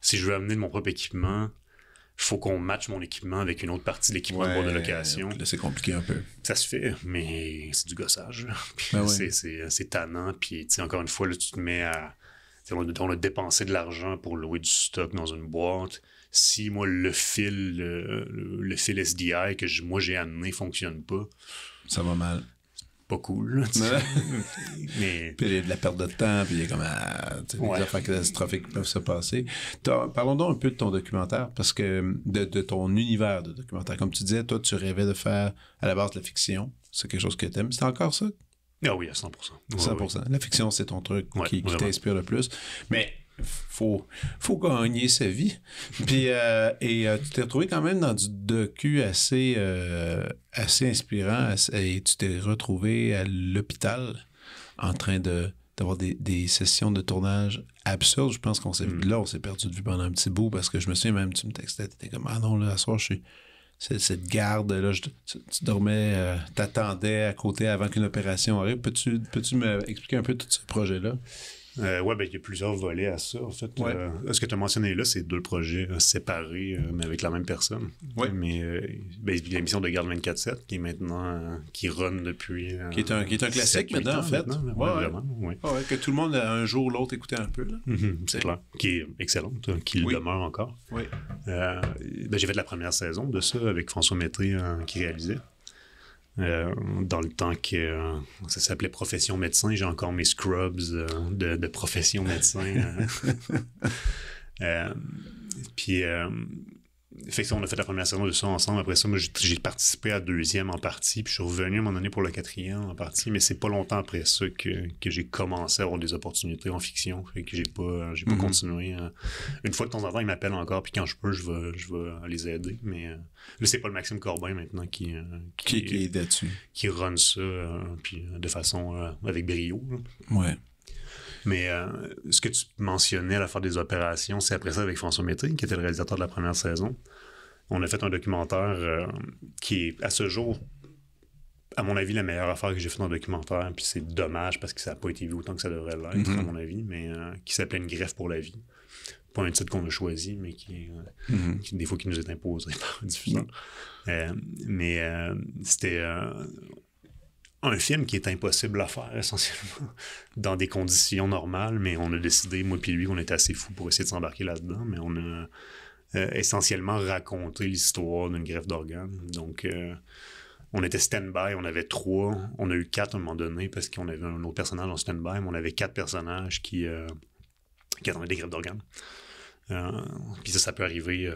si je veux amener mon propre équipement, faut qu'on matche mon équipement avec une autre partie de l'équipement de de de location. Là, c'est compliqué un peu. Ça se fait, mais c'est du gossage. Ben c'est tannant. Puis, encore une fois, là, tu te mets à. On, a dépensé de l'argent pour louer du stock dans une boîte. Si moi, le fil, le, fil SDI que moi j'ai amené fonctionne pas, ça va mal pas cool. mais... Puis il y a de la perte de temps, puis il y a comme ah, des affaires catastrophiques qui peuvent se passer. Parlons donc un peu de ton documentaire, parce que de, ton univers de documentaire. Comme tu disais, toi, tu rêvais de faire à la base de la fiction. C'est quelque chose que tu aimes. C'est encore ça? Ah oui, à 100 100 La fiction, c'est ton truc qui t'inspire le plus. Mais faut, faut gagner sa vie. Puis, euh, et euh, tu t'es retrouvé quand même dans du docu assez, euh, assez inspirant et tu t'es retrouvé à l'hôpital en train de d'avoir des, sessions de tournage absurdes. Je pense qu'on s'est vu mm. là, on s'est perdu de vue pendant un petit bout parce que je me souviens même, tu me textais, t'étais comme Ah non, là, à soir, je suis. Cette, garde, là, tu, dormais, t'attendais à côté avant qu'une opération arrive. Peux-tu peux -tu me un peu tout ce projet-là? Euh, oui, ben, il y a plusieurs volets à ça. En fait, euh, ce que tu as mentionné là, c'est deux projets séparés, euh, mais avec la même personne. Oui. Mais ben, l'émission de Garde 24-7, qui est maintenant, qui run depuis. qui, est un, qui est un classique maintenant, en fait. Ah que tout le monde un jour ou l'autre écoutait un peu. Mm-hmm, c'est clair. Qui est excellente, hein, qui le demeure encore. Oui. Ben, J'ai fait la première saison de ça avec François Métré hein, qui réalisait. Euh, dans le temps que euh, ça s'appelait profession médecin, j'ai encore mes scrubs euh, de, de, profession médecin. puis fait on a fait la première saison de ça ensemble. Après ça, moi, j'ai participé à la deuxième en partie, puis je suis revenu à un moment donné pour la quatrième en partie, mais c'est pas longtemps après ça que, j'ai commencé à avoir des opportunités en fiction, et que j'ai pas, j'ai pas mm-hmm. continué. Euh. Une fois de temps en temps, ils m'appellent encore, puis quand je peux, je vais, je vais euh, les aider, mais euh, là, c'est pas le Maxime Corbin maintenant qui... dessus Qui run ça, puis de façon avec brio. Ouais. Mais euh, ce que tu mentionnais à la fin des opérations, c'est après ça avec François Mété, qui était le réalisateur de la première saison. On a fait un documentaire euh, qui est à ce jour, à mon avis, la meilleure affaire que j'ai faite dans le documentaire. Puis c'est dommage parce que ça n'a pas été vu autant que ça devrait l'être, mm-hmm. à mon avis, mais euh, qui s'appelait Une greffe pour la vie. Pas un titre qu'on a choisi, mais qui, mm-hmm. qui, des fois qui nous est imposé par le diffuseur. Mm-hmm. mais c'était un film qui est impossible à faire essentiellement dans des conditions normales, mais on a décidé, moi puis lui, qu'on était assez fou pour essayer de s'embarquer là-dedans, mais on a euh, essentiellement raconté l'histoire d'une greffe d'organes. Donc euh, on était stand-by, on avait trois, on a eu quatre à un moment donné parce qu'on avait un autre personnage en stand-by, mais on avait quatre personnages qui, euh, qui attendaient des greffes d'organes. puis ça, ça peut arriver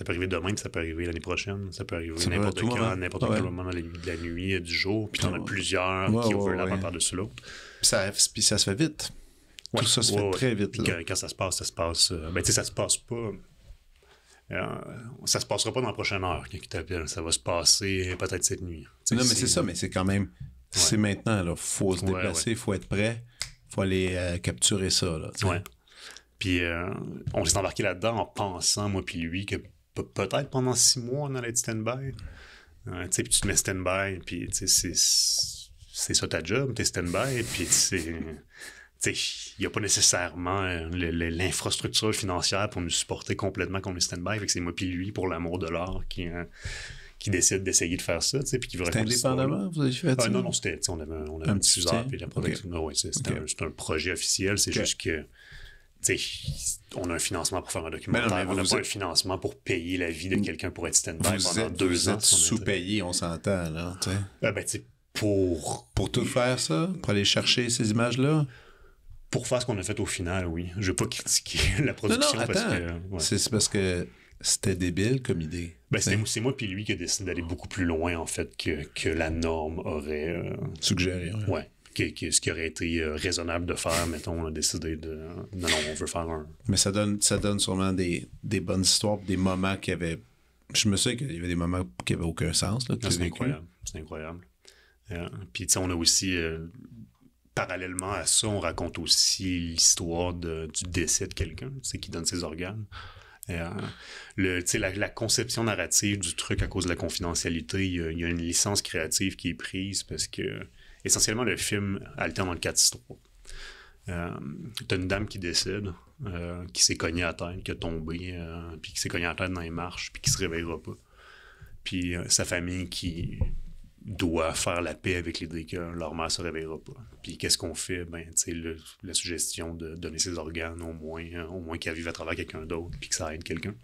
ça peut arriver demain, ça peut arriver l'année prochaine, ça peut arriver n'importe quand, n'importe quel moment de la nuit, euh, du jour. Puis t'en as plusieurs qui l'un par-dessus l'autre. Puis ça, se fait vite. Tout ça se fait très vite. Quand, ça se passe, ça se passe. Euh, ben, tu sais, ça se passe pas. Euh, ça se passera pas dans la prochaine heure Ça va se passer peut-être cette nuit. non, mais c'est ça, mais c'est quand même. C'est maintenant, là. Faut se déplacer, faut être prêt, faut aller capturer ça, là. Puis on s'est embarqué là-dedans en pensant, moi puis lui, que peut-être pendant six mois, on allait être stand-by. Euh, sais puis tu te mets stand-by, puis c'est ça ta job, t'es stand-by, puis il n'y a pas nécessairement euh, l'infrastructure financière pour nous supporter complètement qu'on est stand-by. c'est moi puis lui, pour l'amour de l'art, qui, euh, qui décide d'essayer de faire ça, puis qui veut C'était indépendamment, vous avez fait ah, ça? non, non, c'était, on avait, un, petit puis la production, okay. c'était un, projet officiel, c'est juste que on a un financement pour faire un documentaire, on n'a pas un financement pour payer la vie de quelqu'un pour être stand-by pendant deux ans. sous-payé, on s'entend, ah, ben, pour... Pour tout faire, ça? Pour aller chercher ces images-là? Pour faire ce qu'on a fait au final, oui. Je ne veux pas critiquer la production C'est parce que c'était débile comme idée. Ben, c'est moi puis lui qui a décidé d'aller beaucoup plus loin, en fait, que, la norme aurait... Euh, Suggéré, ouais ce qui aurait été euh, raisonnable de faire, mettons, on a décidé de. Non, on veut faire un. Mais ça donne, ça donne sûrement des, bonnes histoires, des moments qui avaient. Je me souviens qu'il y avait des moments qui n'avaient aucun sens. Ah, c'est incroyable. C'est incroyable. Euh, puis, tu sais, on a aussi. Euh, parallèlement à ça, on raconte aussi l'histoire du décès de quelqu'un, tu qui donne ses organes. le, la, la, conception narrative du truc à cause de la confidentialité, il y, a une licence créative qui est prise parce que essentiellement, le film alterne le quatre histoires. Euh, t'as une dame qui décide, euh, qui s'est cognée à terre, qui a tombé, euh, puis qui s'est cognée à terre dans les marches, puis qui se réveillera pas. Puis euh, sa famille qui doit faire la paix avec l'idée que leur mère se réveillera pas. Puis qu'est-ce qu'on fait? Ben, sais, la suggestion de donner ses organes au moins, au moins qu'elle vive à travers quelqu'un d'autre, puis que ça aide quelqu'un.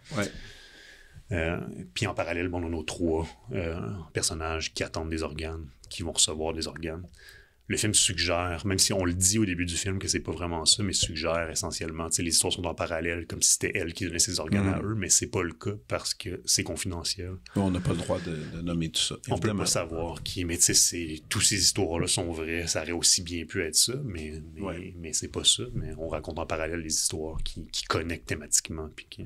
puis en parallèle, on a nos trois personnages qui attendent des organes, qui vont recevoir des organes. Le film suggère, même si on le dit au début du film que c'est pas vraiment ça, mais suggère essentiellement, les histoires sont en parallèle, comme si c'était elle qui donnait ses organes à mm. eux, mais c'est pas le cas parce que c'est confidentiel. On n'a pas le droit de, nommer tout ça. On peut pas savoir qui, mais tu sais, toutes ces histoires-là sont vraies, ça aurait aussi bien pu être ça, mais, mais, c'est pas ça. Mais on raconte en parallèle les histoires qui, qui connectent thématiquement, puis qui,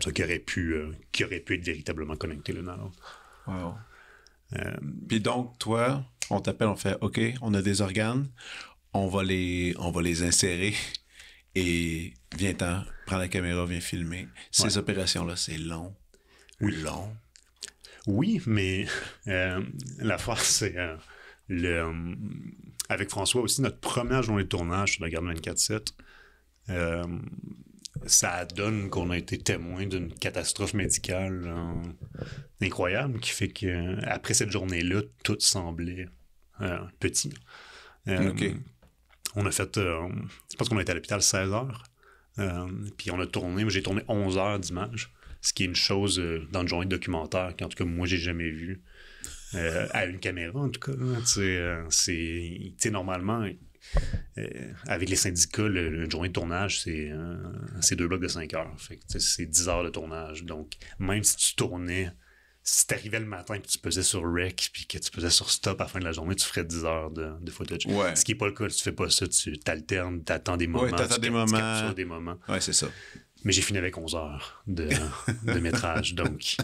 ça qui aurait pu, euh, qui aurait pu être véritablement connecté le à Wow. Euh, Puis donc, toi, on t'appelle, on fait OK, on a des organes, on va les, on va les insérer et viens-t'en, prends la caméra, viens filmer. Ces opérations-là, c'est long. Oui. Long. Oui, mais euh, la force, c'est euh, le. avec François aussi, notre première journée de tournage sur la garde 24-7, ça donne qu'on a été témoin d'une catastrophe médicale euh, incroyable qui fait que après cette journée-là, tout semblait euh, petit. Euh, on a fait, je pense qu'on a été à l'hôpital 16 heures. puis on a tourné, j'ai tourné 11 heures d'image. ce qui est une chose dans le journée documentaire qu'en tout cas moi j'ai jamais vu à une caméra en tout cas. Hein, c'est normalement euh, avec les syndicats, le, joint de tournage, euh, c'est deux blocs de cinq heures. c'est dix heures de tournage. Donc, même si tu tournais, si tu arrivais le matin et que tu pesais sur rec puis que tu pesais sur stop à la fin de la journée, tu ferais 10 heures de, de footage. Ce qui n'est pas le cas, tu fais pas ça, tu t'alternes, tu attends des moments. Ouais, des, moments. des moments. Ouais, c'est ça. Mais j'ai fini avec 11 heures de, métrage. Donc,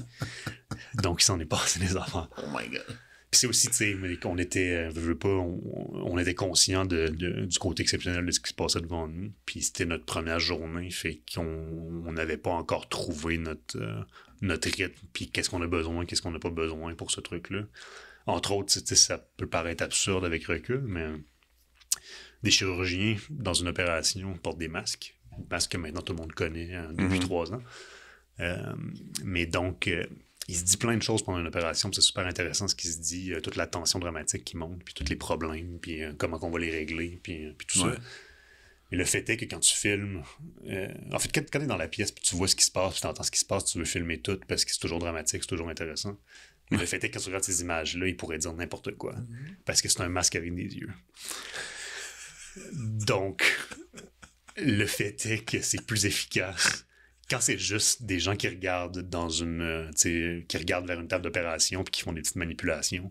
donc il s'en est passé les enfants. Oh my God. Puis c'est aussi, tu sais, euh, on était, on, était conscient du côté exceptionnel de ce qui se passait devant nous. Puis c'était notre première journée, fait qu'on n'avait pas encore trouvé notre, euh, notre rythme, puis qu'est-ce qu'on a besoin, qu'est-ce qu'on n'a pas besoin pour ce truc-là. Entre autres, tu sais, ça peut paraître absurde avec recul, mais des chirurgiens dans une opération portent des masques, masques que maintenant tout le monde connaît hein, depuis mhm. trois ans. Euh, mais donc, il se dit plein de choses pendant une opération, c'est super intéressant ce qu'il se dit, euh, toute la tension dramatique qui monte, puis tous les problèmes, puis euh, comment on va les régler, puis, euh, tout ça. Mais le fait est que quand tu filmes, en fait, quand, tu es dans la pièce, puis tu vois ce qui se passe, puis tu entends ce qui se passe, tu veux filmer tout parce que c'est toujours dramatique, c'est toujours intéressant. Mais le fait est que quand tu regardes ces images-là, il pourrait dire n'importe quoi mhm. parce que c'est un masque avec des yeux. Donc, le fait est que c'est plus efficace quand c'est juste des gens qui regardent dans une, euh, qui regardent vers une table d'opération puis qui font des petites manipulations,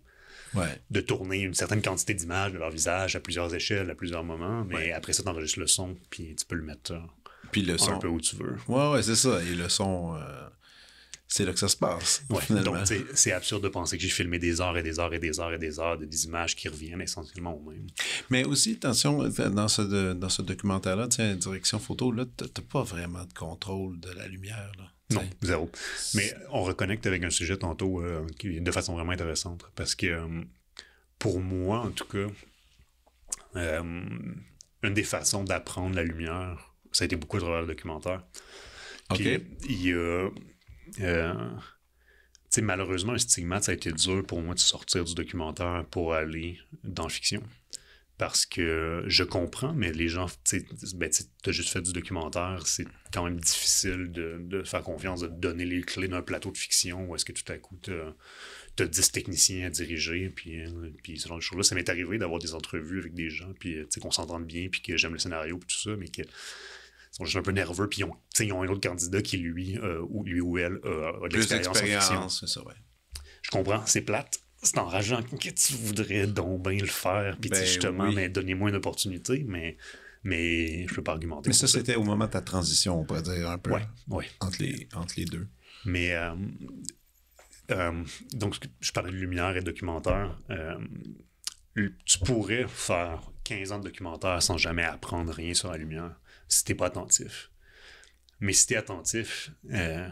de tourner une certaine quantité d'images de leur visage à plusieurs échelles, à plusieurs moments, mais après ça, tu enregistres le son puis tu peux le mettre euh, puis le son... un peu où tu veux. Ouais, ouais, c'est ça. Et le son, euh, c'est là que ça se passe. donc, c'est absurde de penser que j'ai filmé des heures et des heures et des heures et des heures de des images qui reviennent essentiellement au même. Mais aussi, attention, dans ce, dans ce documentaire-là, direction photo, là, t'as pas vraiment de contrôle de la lumière. non, zéro. Mais on reconnecte avec un sujet tantôt euh, de façon vraiment intéressante parce que euh, pour moi, en tout cas, euh, une des façons d'apprendre la lumière, ça a été beaucoup de travers le documentaire. OK. Il y a euh, malheureusement, un stigmate, ça a été dur pour moi de sortir du documentaire pour aller dans fiction. Parce que je comprends, mais les gens, tu ben, as juste fait du documentaire, c'est quand même difficile de, faire confiance, de donner les clés d'un plateau de fiction où est-ce que tout à coup, tu as, 10 techniciens à diriger, puis, euh, puis ce genre de choses-là. Ça m'est arrivé d'avoir des entrevues avec des gens, puis euh, qu'on s'entende bien, puis que j'aime le scénario, puis tout ça, mais que je suis un peu nerveux, puis ils ont, un autre candidat qui, lui, euh, ou, lui ou elle, euh, a de l'expérience Je comprends, c'est plate. C'est enrageant que tu voudrais donc bien le faire, puis ben justement, mais donnez-moi une mais, mais je peux pas argumenter. Mais ça, c'était au moment de ta transition, on pourrait dire, un peu, Entre, les, entre les deux. Mais... Euh, donc, je parlais de lumière et de documentaire. tu pourrais faire 15 ans de documentaire sans jamais apprendre rien sur la lumière si t'es pas attentif. Mais si t'es attentif, euh,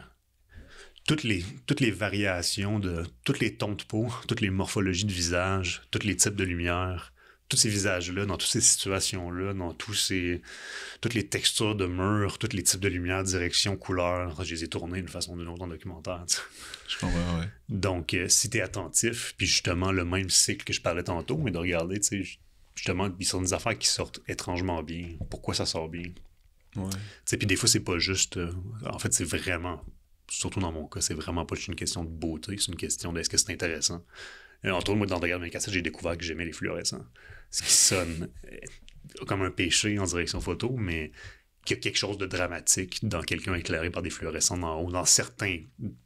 toutes les, toutes les variations de toutes les tons de peau, toutes les morphologies de visage, tous les types de lumière, tous ces visages-là, dans toutes ces situations-là, dans tous ces, toutes les textures de murs, tous les types de lumière, direction, couleur, je les ai tournés d'une façon ou d'une autre en documentaire. Je comprends, ouais. Donc, euh, si t'es attentif, puis justement, le même cycle que je parlais tantôt, mais de regarder, tu sais, justement, ils sont des affaires qui sortent étrangement bien. Pourquoi ça sort bien? Puis des fois, c'est pas juste. Euh, en fait, c'est vraiment, surtout dans mon cas, c'est vraiment pas juste une question de beauté, c'est une question de est-ce que c'est intéressant. En euh, entre moi, dans le regard de mes cassettes, j'ai découvert que j'aimais les fluorescents. Ce qui sonne euh, comme un péché en direction photo, mais qu'il y a quelque chose de dramatique dans quelqu'un éclairé par des fluorescents en haut, dans certains,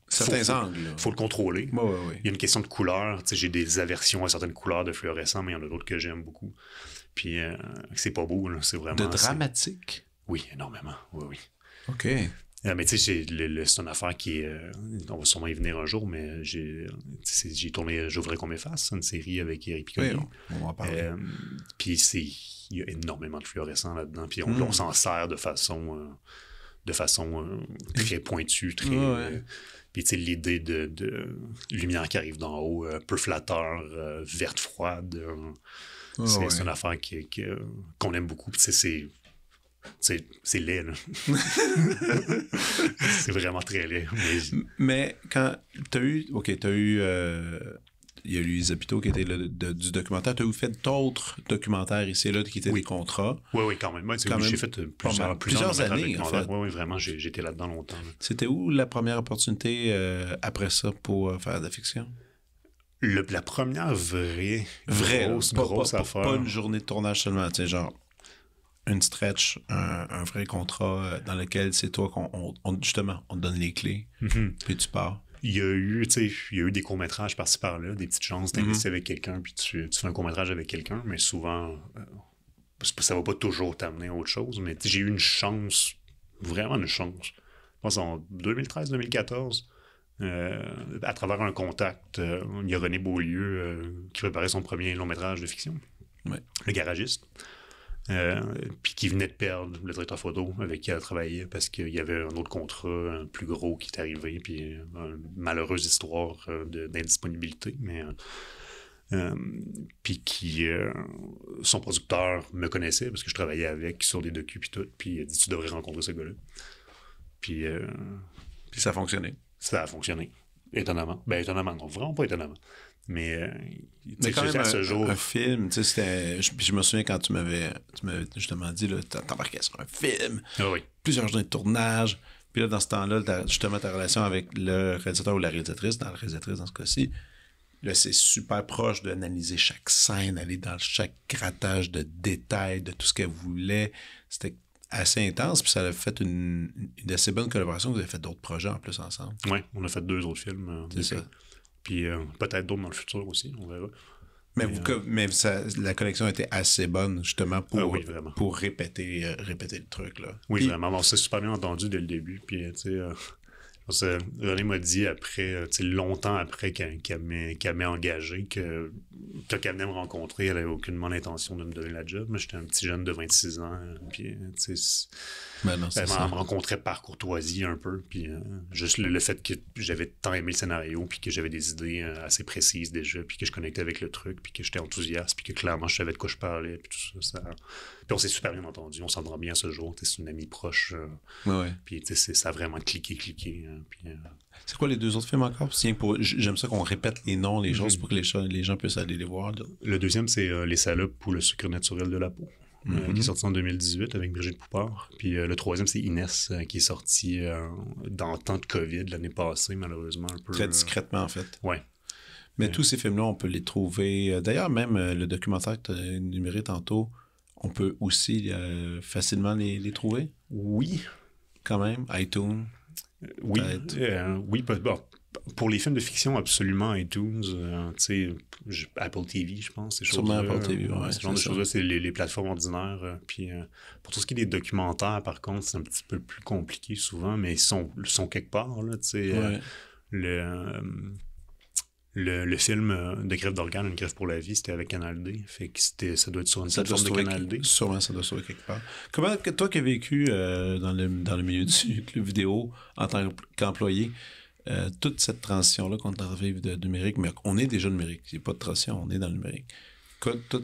certains angles. Il faut le contrôler. Il y a une question de couleur. J'ai des aversions à certaines couleurs de fluorescents, mais il y en a d'autres que j'aime beaucoup. Puis c'est pas beau, c'est vraiment. De dramatique. Oui, énormément. Oui, oui. OK. Euh, mais tu sais, c'est une affaire qui euh, on va sûrement y venir un jour, mais j'ai tourné J'ouvrais qu'on m'efface, une série avec Eric Piccoli. Oui, on, euh, puis il y a énormément de fluorescents là-dedans. Puis on, hmm. s'en sert de façon. de façon très pointue, très. Puis, tu sais, l'idée de, lumière qui arrive d'en haut, peu flatteur, verte froide, c'est une affaire qu'on aime beaucoup. Puis, tu sais, c'est laid, là. c'est vraiment très laid. Mais, quand t'as eu. Ok, t'as eu. Euh, il y a eu les hôpitaux qui étaient le, du documentaire. T'as eu fait d'autres documentaires ici et là qui étaient des contrats. Oui, oui, quand même. Moi, j'ai fait euh, plusieurs, années. En fait. Oui, oui, vraiment, j'étais là-dedans longtemps. C'était où la première opportunité euh, après ça pour faire de la fiction? la première vraie, vraie grosse, pas, affaire. Pas une journée de tournage seulement, tu sais, genre une stretch, un, vrai contrat euh, dans lequel c'est toi qu'on justement on te donne les clés, mhm. puis tu pars. Il y a eu, il y a eu des courts-métrages par-ci par-là, des petites chances d'investir mhm. avec quelqu'un, puis tu, fais un court-métrage avec quelqu'un, mais souvent euh, ça va pas toujours t'amener à autre chose. Mais j'ai eu une chance, vraiment une chance. Je pense en 2013-2014. Euh, à travers un contact, il y a René Beaulieu qui préparait son premier long métrage de fiction, Le Garagiste. Euh, puis qui venait de perdre le directeur photo avec qui elle travaillait parce qu'il y avait un autre contrat plus gros qui est arrivé, puis euh, une malheureuse histoire euh, d'indisponibilité, mais puis qui son producteur me connaissait parce que je travaillais avec sur des docus puis tout, puis il a dit tu devrais rencontrer ce gars-là. Puis puis ça a fonctionné. Ça a fonctionné. Étonnamment. Ben étonnamment, non, vraiment pas étonnamment. Euh, Mais, quand à ce jour. Un, film, je, me souviens quand tu m'avais, tu m'avais justement dit, embarqué sur un film, ah plusieurs jours de tournage. Puis là, dans ce temps-là, justement, ta relation avec le réalisateur ou la réalisatrice, dans la réalisatrice dans ce cas-ci, là, c'est super proche d'analyser chaque scène, aller dans chaque grattage de détails, de tout ce qu'elle voulait. C'était assez intense, puis ça a fait une, assez bonne collaboration. Vous avez fait d'autres projets en plus ensemble. Oui, on a fait deux autres films. C'est ça. Puis euh, peut-être d'autres dans le futur aussi, on verra. Mais, euh, la connexion était assez bonne, justement, pour, ah pour répéter, euh, répéter le truc. Là. Oui, vraiment. On s'est super bien entendu dès le début. Puis, tu sais, René m'a dit après, euh, longtemps après qu'elle m'ait engagé, que quand elle venait me rencontrer, elle n'avait aucunement l'intention de me donner la job. J'étais un petit jeune de 26 ans. Puis, euh, ben elle me rencontrait par courtoisie un peu. Puis, euh, juste le, fait que j'avais tant aimé le scénario, puis que j'avais des idées assez précises déjà, puis que je connectais avec le truc, puis que j'étais enthousiaste, puis que clairement je savais de quoi je parlais, puis tout ça. ça puis on s'est super bien entendu, on s'entend bien ce jour. C'est une amie proche. Euh, ça a vraiment cliqué, cliqué. Euh, euh. C'est quoi les deux autres films encore? J'aime ça qu'on répète les noms, les choses, mm-hmm. pour que les gens, puissent aller les voir. Le deuxième, c'est Les salopes pour le sucre naturel de la peau. Mm-hmm. qui est sorti en 2018 avec Brigitte Poupard. Puis le troisième, c'est Inès, qui est sorti dans le temps de COVID l'année passée, malheureusement. Un peu, Très discrètement, en fait. Ouais. Mais tous ces films-là, on peut les trouver. D'ailleurs, même le documentaire que tu as numéré tantôt, on peut aussi euh, facilement les, trouver? Oui. Quand même, iTunes. Oui, euh, oui pour les films de fiction, absolument, iTunes, euh, Apple TV, je pense, ces Apple genre de choses c'est les, plateformes ordinaires. puis pour tout ce qui est des documentaires, par contre, c'est un petit peu plus compliqué souvent, mais ils sont, sont quelque part, là, tu le le, film euh, de grève d'organe, une grève pour la vie, c'était avec Canal D. Fait que c'était, ça doit être sur une plateforme de Canal D. Sûrement, ça doit être quelque part. Comment, toi qui as vécu euh, dans, le, milieu du club vidéo en tant qu'employé, euh, toute cette transition-là qu'on arrive de numérique, mais on est déjà numérique, il n'y a pas de transition, on est dans le numérique.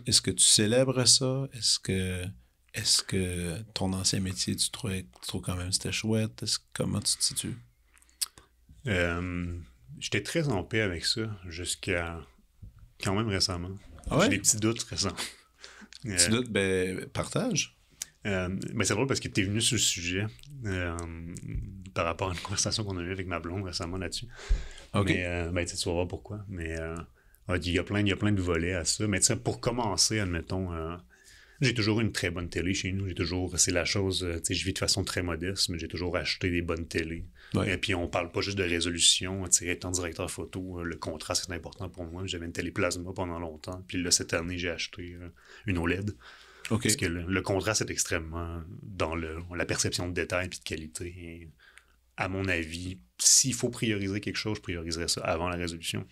Est-ce que tu célèbres ça? Est-ce que, est-ce que ton ancien métier, tu trouves quand même c'était chouette? comment tu te situes? Euh j'étais très en paix avec ça jusqu'à quand même récemment. Ah j'ai des petits doutes récents. Petits doutes, ben, partage. ben c'est vrai parce que tu es venu sur le sujet euh, par rapport à une conversation qu'on a eue avec ma blonde récemment là-dessus. Euh, ben, tu vas voir pourquoi. Mais il y, a plein, il y a plein de volets à ça. Mais pour commencer, admettons, j'ai toujours une très bonne télé chez nous. J'ai toujours, c'est la chose, je vis de façon très modeste, mais j'ai toujours acheté des bonnes télés. Et euh, puis, on parle pas juste de résolution. Étant euh, directeur photo, euh, le contraste c'est important pour moi. J'avais une téléplasma pendant longtemps. Puis là, cette année, j'ai acheté une OLED. Parce que le, contraste est extrêmement dans le, la perception de détails puis de qualité. à mon avis, s'il faut prioriser quelque chose, je prioriserais ça avant la résolution.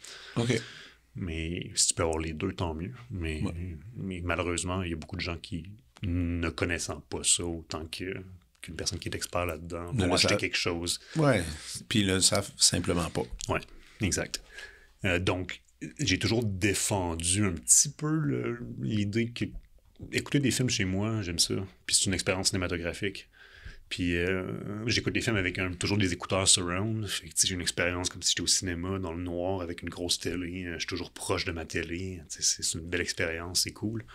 Mais si tu peux avoir les deux, tant mieux. Mais, mais malheureusement, il y a beaucoup de gens qui, ne connaissant pas ça autant que, une personne qui est expert là-dedans pour acheter quelque chose. Ouais. Puis ils le savent simplement pas. Ouais, exact. Euh, donc, j'ai toujours défendu un petit peu l'idée que écouter des films chez moi, j'aime ça. Puis c'est une expérience cinématographique. Puis euh, j'écoute des films avec toujours des écouteurs surround. j'ai une expérience comme si j'étais au cinéma, dans le noir, avec une grosse télé. Euh, je suis toujours proche de ma télé. C'est une belle expérience, c'est cool.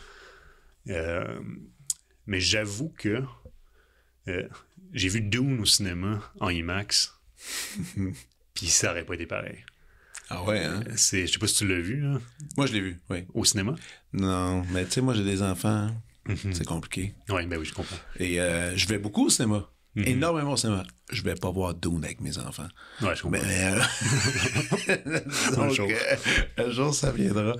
mais j'avoue que euh, j'ai vu Dune au cinéma en IMAX. Puis ça aurait pas été pareil. Ah ouais, hein? Euh, c'est, je sais pas si tu l'as vu, hein? Moi, je l'ai vu, oui. Au cinéma? Non, mais tu sais, moi, j'ai des enfants. Hein. Mhm. C'est compliqué. Oui, ben oui, je comprends. Et euh, je vais beaucoup au cinéma. Mhm. Énormément au cinéma. Je vais pas voir Dune avec mes enfants. Ouais, je comprends. Mais, euh, euh, un, jour. ça un ça viendra.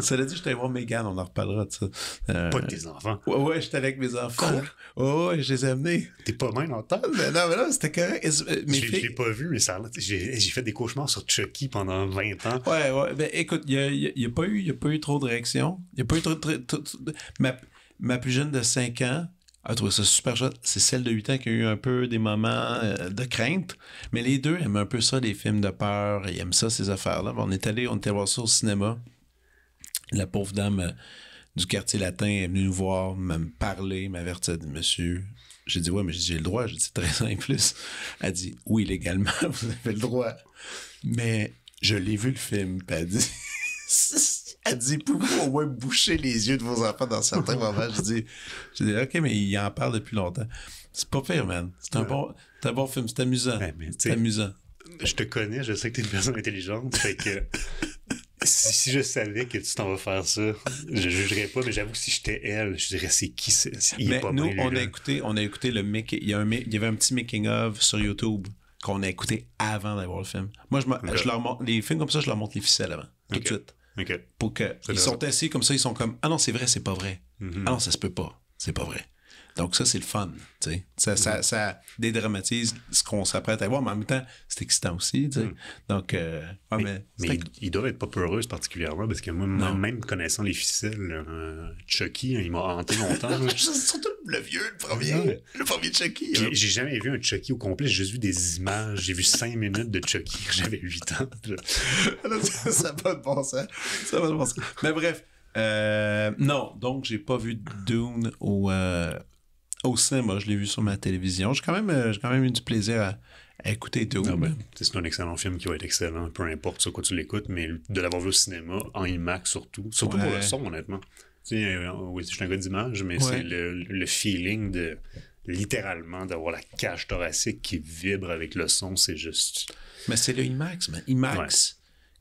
Cela dit, je t'ai voir Mégane, on en reparlera de ça. Euh, pas de tes enfants. Ouais, j'étais avec mes enfants. Oh, je les ai amenés. T'es pas mal en temps. non, mais là, c'était correct. je, ne l'ai pas vu, mais ça, j'ai fait des cauchemars sur Chucky pendant 20 ans. Ouais, ouais. écoute, il n'y a, y a, pas eu, a pas eu trop de réactions. Il n'y a pas eu trop de. Ma, ma plus jeune de 5 ans, elle ah, trouvé ça super chouette. C'est celle de 8 ans qui a eu un peu des moments euh, de crainte. Mais les deux aiment un peu ça, les films de peur. Ils aiment ça, ces affaires-là. On est allé, on était voir ça au cinéma. La pauvre dame euh, du quartier latin est venue nous voir, me parler, m'avertir, monsieur, j'ai dit, ouais, mais j'ai le droit. J'ai dit très ans plus. Elle dit, oui, légalement, vous avez le droit. Mais je l'ai vu le film, pas dit. Elle dit, pouvez-vous au moins boucher les yeux de vos enfants dans certains moments? Je dis, dis, OK, mais il en parle depuis longtemps. C'est pas pire, man. C'est un, bon, un bon film. C'est amusant. c'est amusant. Je te connais, je sais que t'es une personne intelligente. Fait si, je savais que tu t'en vas faire ça, je jugerais pas, mais j'avoue que si j'étais elle, je dirais c'est qui c'est. Mais nous, on, a écouté, on a écouté le mec Il y, a il y avait un petit making-of sur YouTube qu'on a écouté avant d'avoir le film. Moi, je, leur montre, les films comme ça, je leur montre les ficelles avant, tout de suite ils sont assis comme ça, ils sont comme Ah non, c'est vrai, c'est pas vrai. Mm-hmm. Ah non, ça se peut pas, c'est pas vrai. Donc, ça, c'est le fun. tu Ça, mm-hmm. ça, dédramatise ce qu'on s'apprête à voir, mais en même temps, c'est excitant aussi. Mm. Donc, euh, ouais, mais, mais, être pas peureux particulièrement parce que moi, même connaissant les ficelles, euh, Chucky, hein, il m'a hanté longtemps. Surtout le vieux, le premier. Le premier Chucky. Hein. J'ai jamais vu un Chucky au complet, j'ai juste vu des images. J'ai vu cinq minutes de Chucky, j'avais 8 ans. ça va de bon Ça va de bon Mais bref. Euh, non, donc j'ai pas vu Dune au, euh, au cinéma, je l'ai vu sur ma télévision. J'ai quand, même, euh, quand même eu du plaisir à, écouter tout. c'est un excellent film qui va être excellent, peu importe sur quoi tu l'écoutes, mais de l'avoir vu au cinéma, en IMAX surtout, surtout pour le son, honnêtement. Tu euh, je suis un d'image, mais c'est le, feeling de littéralement d'avoir la cage thoracique qui vibre avec le son, c'est juste. Mais c'est le IMAX, IMAX.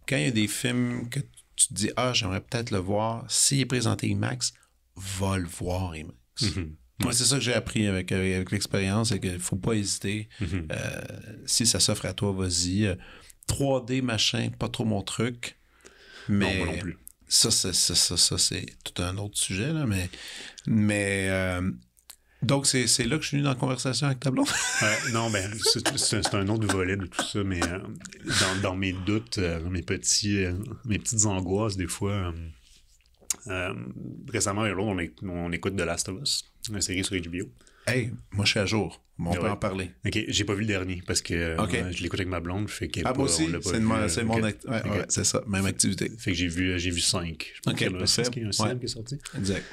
Quand il y a des films que tu te dis, ah, j'aimerais peut-être le voir, s'il est présenté IMAX, va le voir IMAX. Mm-hmm. Moi, c'est ça que j'ai appris avec, avec, l'expérience, c'est qu'il ne faut pas hésiter. Mhm. Euh, si ça s'offre à toi, vas-y. 3D, machin, pas trop mon truc. Mais non, moi non plus. Ça, ça, c'est tout un autre sujet, là, mais. mais euh, donc, c'est là que je suis venu dans la conversation avec Tablon. non, ben, c'est un autre volet de tout ça, mais euh, dans, dans, mes doutes, mes, petits, mes petites angoisses, des fois euh, récemment, on, on écoute The Last of Us, une série sur HBO. Hey, moi je suis à jour. On ah peut en parler. Ok, j'ai pas vu le dernier parce que euh, je l'écoute avec ma blonde. Fait qu'elle ah, moi aussi, c'est euh, mon, c'est ça, même activité. Fait que j'ai vu, euh, j'ai vu 5. Je pense qu'il y a un 7 qui est sorti. Exact.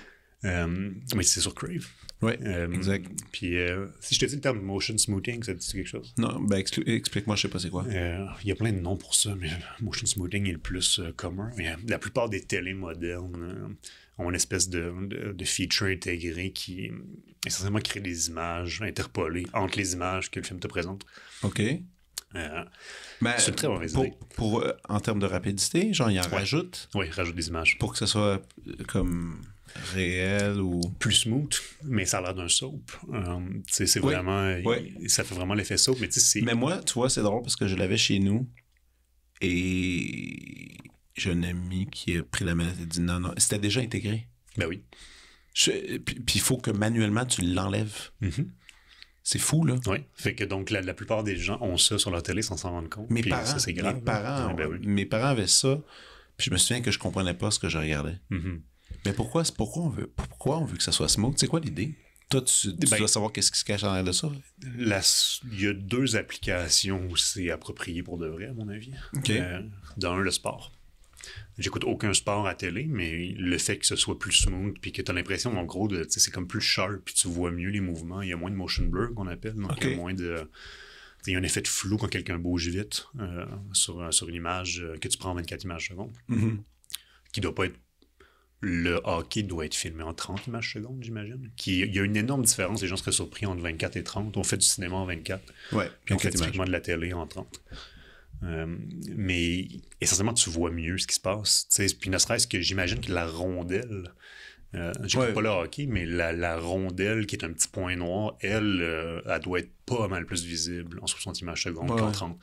mais c'est sur Crave. Oui, euh, exact. Puis euh, si je te dis le terme motion smoothing, ça te dit quelque chose? Non, ben explique-moi, je sais pas c'est quoi. Il euh, y a plein de noms pour ça, mais motion smoothing est le plus commun. la plupart des télés modernes ont une espèce de, feature intégré qui essentiellement crée des images interpolées entre les images que le film te présente. OK. Ben, c'est très mauvais pour, pour, En termes de rapidité, genre, il en rajoute. Oui, rajoute des images. Pour que ce soit comme réel ou plus smooth, mais ça a l'air d'un soap. Euh, c'est vraiment, ça fait vraiment l'effet soap. Mais, mais moi, tu vois, c'est drôle parce que je l'avais chez nous et j'ai un ami qui a pris la main et dit non, non, c'était déjà intégré. Ben oui. puis il faut que manuellement tu l'enlèves. Mm-hmm. C'est fou, là. Oui. Fait que donc, la, plupart des gens ont ça sur leur télé sans s'en rendre compte. Mes parents, mes, parents avaient ça. Puis je me souviens que je comprenais pas ce que je regardais. Mm-hmm. Mais pourquoi, pourquoi, on veut, pourquoi on veut que ça soit smooth? C'est quoi l'idée? Toi, tu, ben, dois savoir qu'est-ce qui se cache derrière de ça. il y a deux applications où c'est approprié pour de vrai, à mon avis. Euh, dans un, le sport. J'écoute aucun sport à télé, mais le fait que ce soit plus smooth, puis que tu as l'impression, en gros, c'est comme plus sharp, puis tu vois mieux les mouvements. Il y a moins de motion blur qu'on appelle, donc il y a moins de. Il y a un effet de flou quand quelqu'un bouge vite euh, sur, sur une image euh, que tu prends 24 images secondes, seconde. Mm-hmm. qui doit pas être le hockey doit être filmé en 30 images secondes, j'imagine. Il y a une énorme différence. Les gens seraient surpris entre 24 et 30. On fait du cinéma en 24. puis on fait typiquement de la télé en 30. Euh, mais essentiellement, tu vois mieux ce qui se passe. Puis ne serait-ce que j'imagine que la rondelle, euh, ne ouais. pas le hockey, mais la, rondelle qui est un petit point noir, elle, euh, elle doit être pas mal plus visible en 60 images secondes ouais. qu'en 30.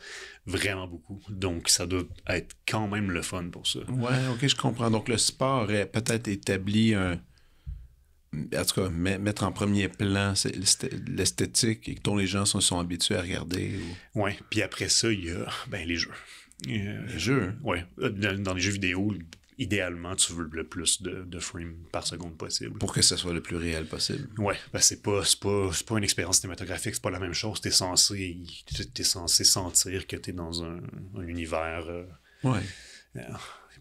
Vraiment beaucoup. Donc, ça doit être quand même le fun pour ça. Ouais, ok, je comprends. Donc, le sport aurait peut-être établi un. En tout cas, mettre en premier plan l'esthétique et dont les gens sont, sont habitués à regarder. Ouais, puis après ça, il y a ben, les jeux. Euh, les jeux? Hein? Ouais, euh, dans, les jeux vidéo, idéalement, tu veux le plus de, de frames par seconde possible. Pour que ça soit le plus réel possible. Ouais, ben c'est pas, pas, pas une expérience cinématographique, c'est pas la même chose. T'es censé, es censé sentir que tu es dans un, univers. Euh, ouais. Euh,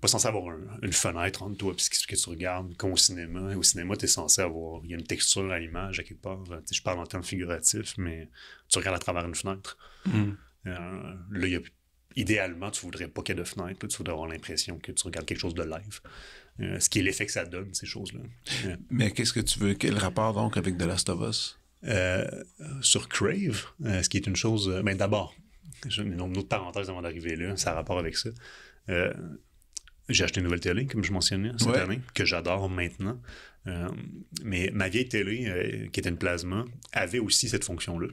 pas censé avoir une fenêtre entre toi et ce que tu regardes, comme au cinéma. Au cinéma, tu es censé avoir. Il y a une texture à l'image à quelque part. Euh, je parle en termes figuratifs, mais tu regardes à travers une fenêtre. Mm. là, il y a idéalement, tu voudrais pas qu'il y ait de fenêtre, tu voudrais avoir l'impression que tu regardes quelque chose de live. Euh, ce qui est l'effet que ça donne, ces choses-là. Euh, mais qu'est-ce que tu veux? Quel rapport donc avec The Last of Us? Euh, sur Crave, ce qui est une chose. Mais ben, d'abord, une autre parenthèse avant d'arriver là, ça a rapport avec ça. j'ai acheté une nouvelle télé, comme je mentionnais cette année, que j'adore maintenant. mais ma vieille télé, qui était une plasma, avait aussi cette fonction-là.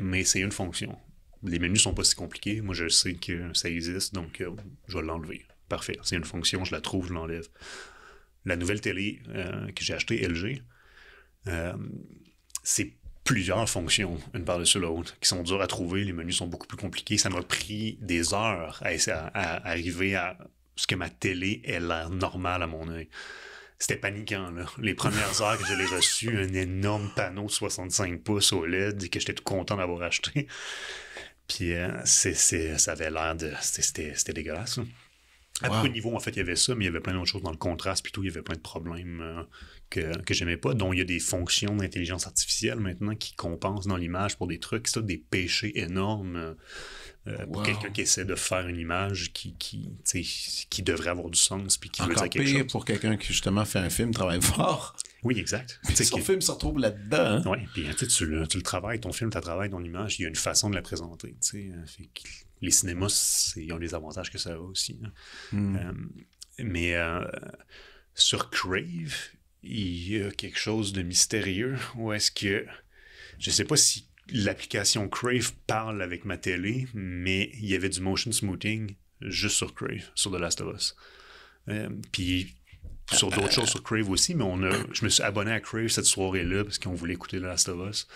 Mais c'est une fonction les menus sont pas si compliqués. Moi, je sais que ça existe, donc euh, je vais l'enlever. Parfait. C'est une fonction, je la trouve, je l'enlève. La nouvelle télé euh, que j'ai achetée, LG, euh, c'est plusieurs fonctions, une par-dessus l'autre, qui sont dures à trouver. Les menus sont beaucoup plus compliqués. Ça m'a pris des heures à, arriver à ce que ma télé ait l'air normale à mon œil. C'était paniquant, Les premières heures que je l'ai reçu, un énorme panneau 65 pouces OLED que j'étais tout content d'avoir acheté. Puis euh, ça avait l'air de. C'était, c'était dégueulasse. À niveau en fait, il y avait ça, mais il y avait plein d'autres choses dans le contraste, puis tout, il y avait plein de problèmes euh, que, je j'aimais pas, dont il y a des fonctions d'intelligence artificielle maintenant qui compensent dans l'image pour des trucs, ça, des péchés énormes euh, pour quelqu'un qui essaie de faire une image qui, qui, devrait avoir du sens, puis qui veut dire quelque chose. pour quelqu'un qui, justement, fait un film, travaille fort. Oui, exact. son film se retrouve là-dedans. Hein. Oui, puis hein, tu, tu, le travailles, ton film, tu travailles ton image, il y a une façon de la présenter. Hein. les cinémas, ils ont des avantages que ça a aussi. Hmm. Euh, mais euh, sur Crave, il y a quelque chose de mystérieux Ou est-ce que. Je sais pas si l'application Crave parle avec ma télé, mais il y avait du motion smoothing juste sur Crave, sur The Last of Us. Euh, puis sur d'autres choses, sur Crave aussi, mais on a, je me suis abonné à Crave cette soirée-là parce qu'on voulait écouter The Last of Us.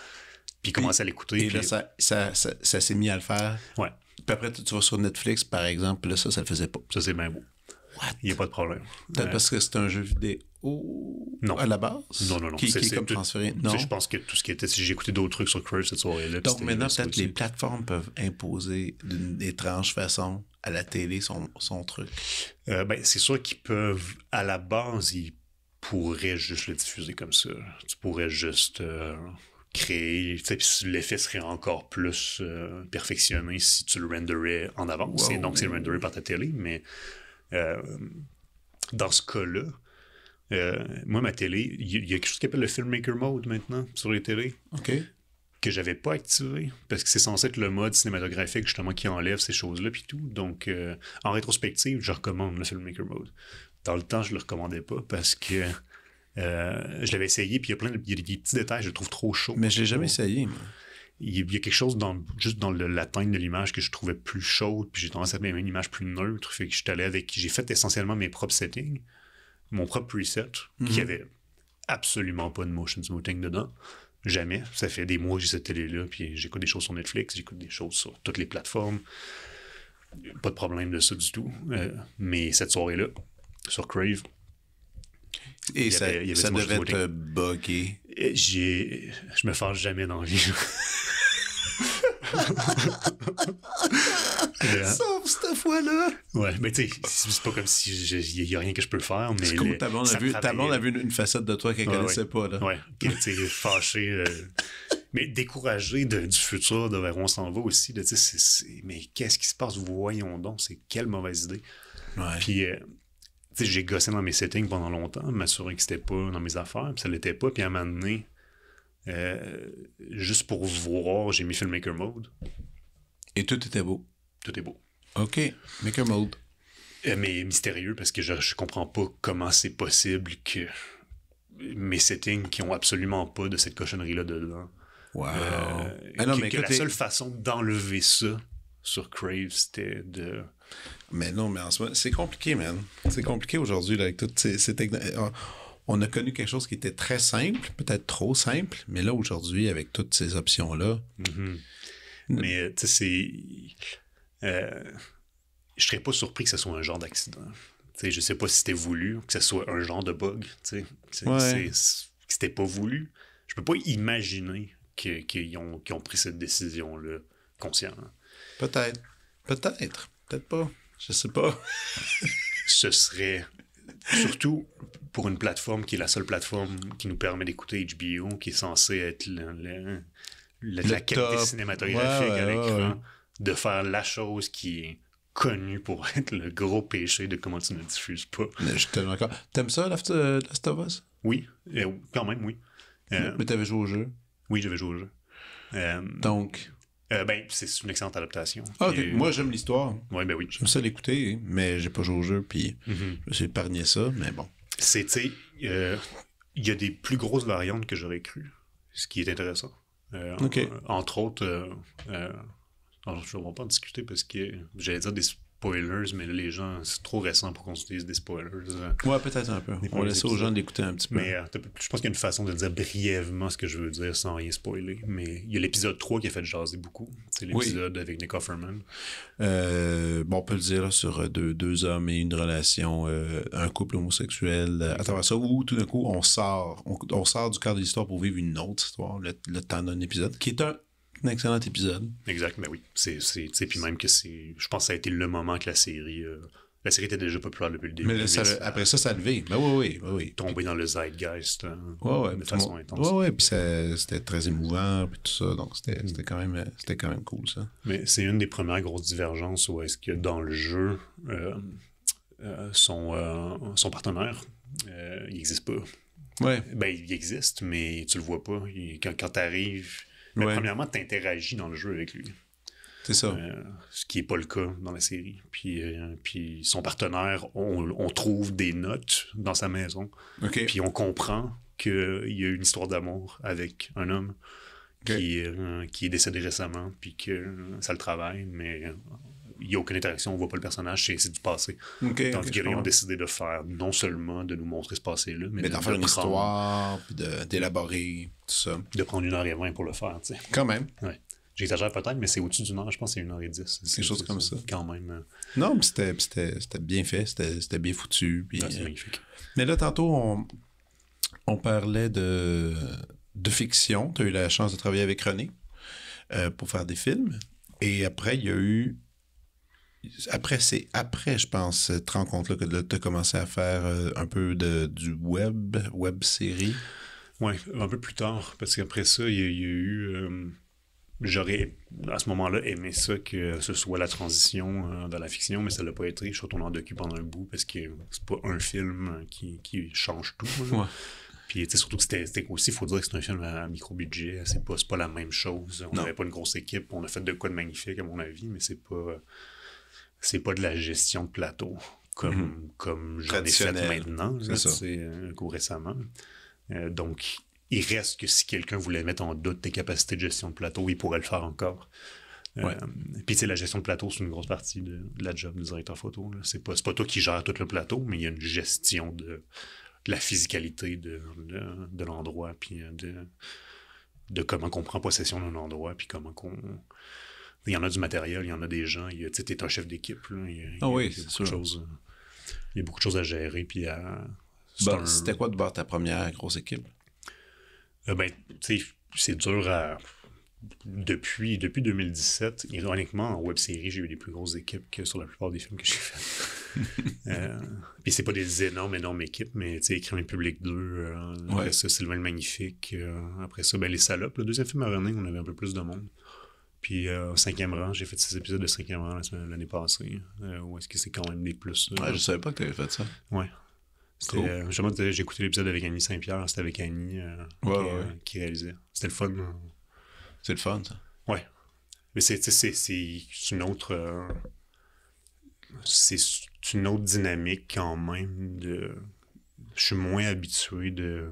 Puis, ils commencer à l'écouter. Et là, ça, s'est mis à le faire. Ouais. Puis après, tu vas sur Netflix, par exemple, là, ça, ça le faisait pas. Ça, c'est bien beau. What? Il n'y a pas de problème. Peut-être parce que c'est un jeu vidéo non. à la base Non, non, Qui, comme transféré. Non. Je pense que tout ce qui était. Si écouté d'autres trucs sur cette soirée-là. Donc maintenant, peut-être les plateformes peuvent imposer d'une étrange façon à la télé son, truc. Euh, ben, c'est sûr qu'ils peuvent, à la base, ils pourraient juste le diffuser comme ça. Tu pourrais juste. Euh, créer, l'effet serait encore plus euh, perfectionné si tu le renderais en avance. Donc, c'est renderé par ta télé, mais dans ce cas-là, euh, moi, ma télé, il y, a quelque chose qui s'appelle le filmmaker mode maintenant sur les télés. OK. Que j'avais pas activé parce que c'est censé être le mode cinématographique justement qui enlève ces choses-là puis tout. Donc, euh, en rétrospective, je recommande le filmmaker mode. Dans le temps, je le recommandais pas parce que euh, je l'avais essayé puis il y a plein de petits détails, je trouve trop chaud. Mais je j'ai jamais essayé. il y a quelque chose juste dans l'atteinte de l'image que je trouvais plus chaude, puis j'ai tendance à mettre une image plus neutre. Fait je avec. J'ai fait essentiellement mes propres settings mon propre preset, qui mhm. avait absolument pas de motion smoothing dedans. Jamais. Ça fait des mois que j'ai cette télé-là, puis j'écoute des choses sur Netflix, j'écoute des choses sur toutes les plateformes. Pas de problème de ça du tout. Euh, mais cette soirée-là, sur Crave, et ça, avait, avait ça devait te Je me fâche jamais dans la vie. Sauf euh, cette fois-là. Ouais, mais tu sais, c'est pas comme si il n'y a rien que je peux faire. Mais cool, ta a vu, vu une, facette de toi qu'elle ne connaissait pas. Là. Ouais, tu était fâché. Euh, mais découragé du futur, de vers on s'en va aussi. De, mais qu'est-ce qui se passe? Voyons donc, c'est quelle mauvaise idée. Ouais. Puis. Euh, sais, j'ai gossé dans mes settings pendant longtemps, m'assurer que c'était pas dans mes affaires, puis ça l'était pas. Puis à un moment donné, euh, juste pour voir, j'ai mis Filmmaker Mode. Et tout était beau. Tout est beau. OK. Maker Mode. Euh, mais mystérieux parce que je, ne comprends pas comment c'est possible que mes settings qui ont absolument pas de cette cochonnerie-là dedans. Wow. Euh, ah que, la seule façon d'enlever ça sur Crave, c'était de. Mais non, mais en ce moment, c'est compliqué, man. C'est compliqué aujourd'hui, avec toutes ces, technologies on a connu quelque chose qui était très simple, peut-être trop simple, mais là, aujourd'hui, avec toutes ces options-là. Mhm. Mais, tu sais, c'est. Euh, je serais pas surpris que ce soit un genre d'accident. Je je sais pas si c'était voulu, que ce soit un genre de bug. Tu sais, c'était pas voulu. Je peux pas imaginer qu'ils ont, ont, pris cette décision-là consciemment. Peut-être. Peut-être. Peut-être pas. Je sais pas. ce serait Surtout pour une plateforme qui est la seule plateforme qui nous permet d'écouter HBO, qui est censée être la qualité cinématographique cinématographiques à de faire la chose qui est connue pour être le gros péché de comment tu ne diffuses pas. Je suis tellement d'accord. T'aimes ça, Last euh, of Us? Oui, euh, quand même, oui. Euh, Mais t'avais joué au jeu? Oui, j'avais joué au jeu. Donc, euh, ben, c'est une excellente adaptation. Ah, Moi, j'aime l'histoire. Ouais, ben oui. J'aime ça l'écouter, mais j'ai pas joué au jeu, puis je me suis épargné ça, mais bon. C'était. Euh, il y a des plus grosses variantes que j'aurais cru, ce qui est intéressant. Euh, entre autres, alors, je ne vais pas en discuter parce que j'allais dire des spoilers, mais les gens, c'est trop récent pour qu'on utilise des spoilers. Ouais, peut-être un peu. On laisse aux gens d'écouter un petit peu. Mais euh, je pense qu'il y a une façon de dire brièvement ce que je veux dire sans rien spoiler. Mais il y a l'épisode 3 qui a fait jaser beaucoup. C'est l'épisode avec Nick Offerman. Euh, bon, on peut le dire sur euh, deux, deux, hommes et une relation, un couple homosexuel. à travers ça, où tout d'un coup, on sort, on, sort du cadre de l'histoire pour vivre une autre histoire, le temps d'un épisode, qui est un un excellent épisode. Exact, mais ben oui. C'est, puis même que c'est. Je pense que ça a été le moment que la série. Euh, la série était déjà populaire depuis le début. Mais, après ça, ça a levé. Ben oui, oui, oui. oui. Tombé dans le zeitgeist hein, ouais, ouais, de façon intense. Oui, oui, puis c'était très émouvant, puis tout ça. Donc, c'était mm. quand, même, euh, quand même cool, ça. Mais c'est une des premières grosses divergences où est-ce que dans le jeu, euh, son, son partenaire, il n'existe pas. Ouais. Ben, il existe, mais tu le vois pas. quand quand tu arrives mais premièrement, tu interagis dans le jeu avec lui. C'est ça. Euh, ce qui n'est pas le cas dans la série. Puis, euh, puis son partenaire, on, trouve des notes dans sa maison. Puis on comprend qu'il y a une histoire d'amour avec un homme qui, euh, qui est décédé récemment, puis que ça le travaille, mais il n'y a aucune interaction, on ne voit pas le personnage, c'est du passé. Donc, okay, ont décidé de faire non seulement de nous montrer ce passé-là, mais, d'en faire une prendre, histoire, d'élaborer tout ça. De prendre une heure et vingt pour le faire, tu sais. Quand même. Ouais. J'exagère peut-être, mais c'est au-dessus d'une heure, je pense c'est une heure et dix. des choses comme ça. Quand même. Euh, non, mais c'était bien fait, c'était bien foutu. c'est euh, magnifique. Mais là, tantôt, on, on parlait de, de fiction. Tu as eu la chance de travailler avec René euh, pour faire des films. Et après, il y a eu après, c'est après, je pense, cette rencontre-là que tu as commencé à faire euh, un peu de, du web, web série. Oui, un peu plus tard, parce qu'après ça, il y, a, eu. Euh, j'aurais, à ce moment-là, aimé ça, que ce soit la transition euh, dans la fiction, mais ça ne l'a pas été. Je suis qu'on en docu pendant un bout, parce que c'est pas un film qui, change tout. Ouais. Puis, surtout que c'était aussi, il faut dire que c'est un film à, micro-budget, c'est pas, pas la même chose. On n'avait pas une grosse équipe, on a fait de quoi de magnifique, à mon avis, mais c'est pas c'est pas de la gestion de plateau comme, mhm. comme j'en ai fait maintenant, c'est un euh, coup récemment. Euh, donc, il reste que si quelqu'un voulait mettre en doute tes capacités de gestion de plateau, il pourrait le faire encore. Euh, puis tu Puis, la gestion de plateau, c'est une grosse partie de, la job du directeur photo. C'est pas, pas toi qui gères tout le plateau, mais il y a une gestion de, la physicalité de, l'endroit, puis de, comment qu'on prend possession d'un endroit, puis comment qu'on... Il y en a du matériel, il y en a des gens. Tu es un chef d'équipe. il y a beaucoup de choses à gérer. Puis C'était quoi de bord ta première grosse équipe? Euh, ben, c'est dur Depuis, depuis 2017, ironiquement, en web série, j'ai eu les plus grosses équipes que sur la plupart des films que j'ai faits. Euh, puis c'est pas des énormes, énormes équipes, mais tu sais, Public 2, euh, ça, Sylvain le Magnifique, après ça, ben, Les Salopes, le deuxième film à René, on avait un peu plus de monde. Puis euh, au cinquième rang, j'ai fait six épisodes de cinquième rang l'année passée. Euh, où est-ce que c'est quand même des plus? ouais, je savais pas que tu avais fait ça. Ouais. Euh, j'ai écouté l'épisode avec Annie Saint-Pierre, c'était avec Annie qui, réalisait. C'était le fun. C'est le fun, ça. Ouais. Mais c'est une autre. c'est une autre dynamique quand même de. Je suis moins habitué de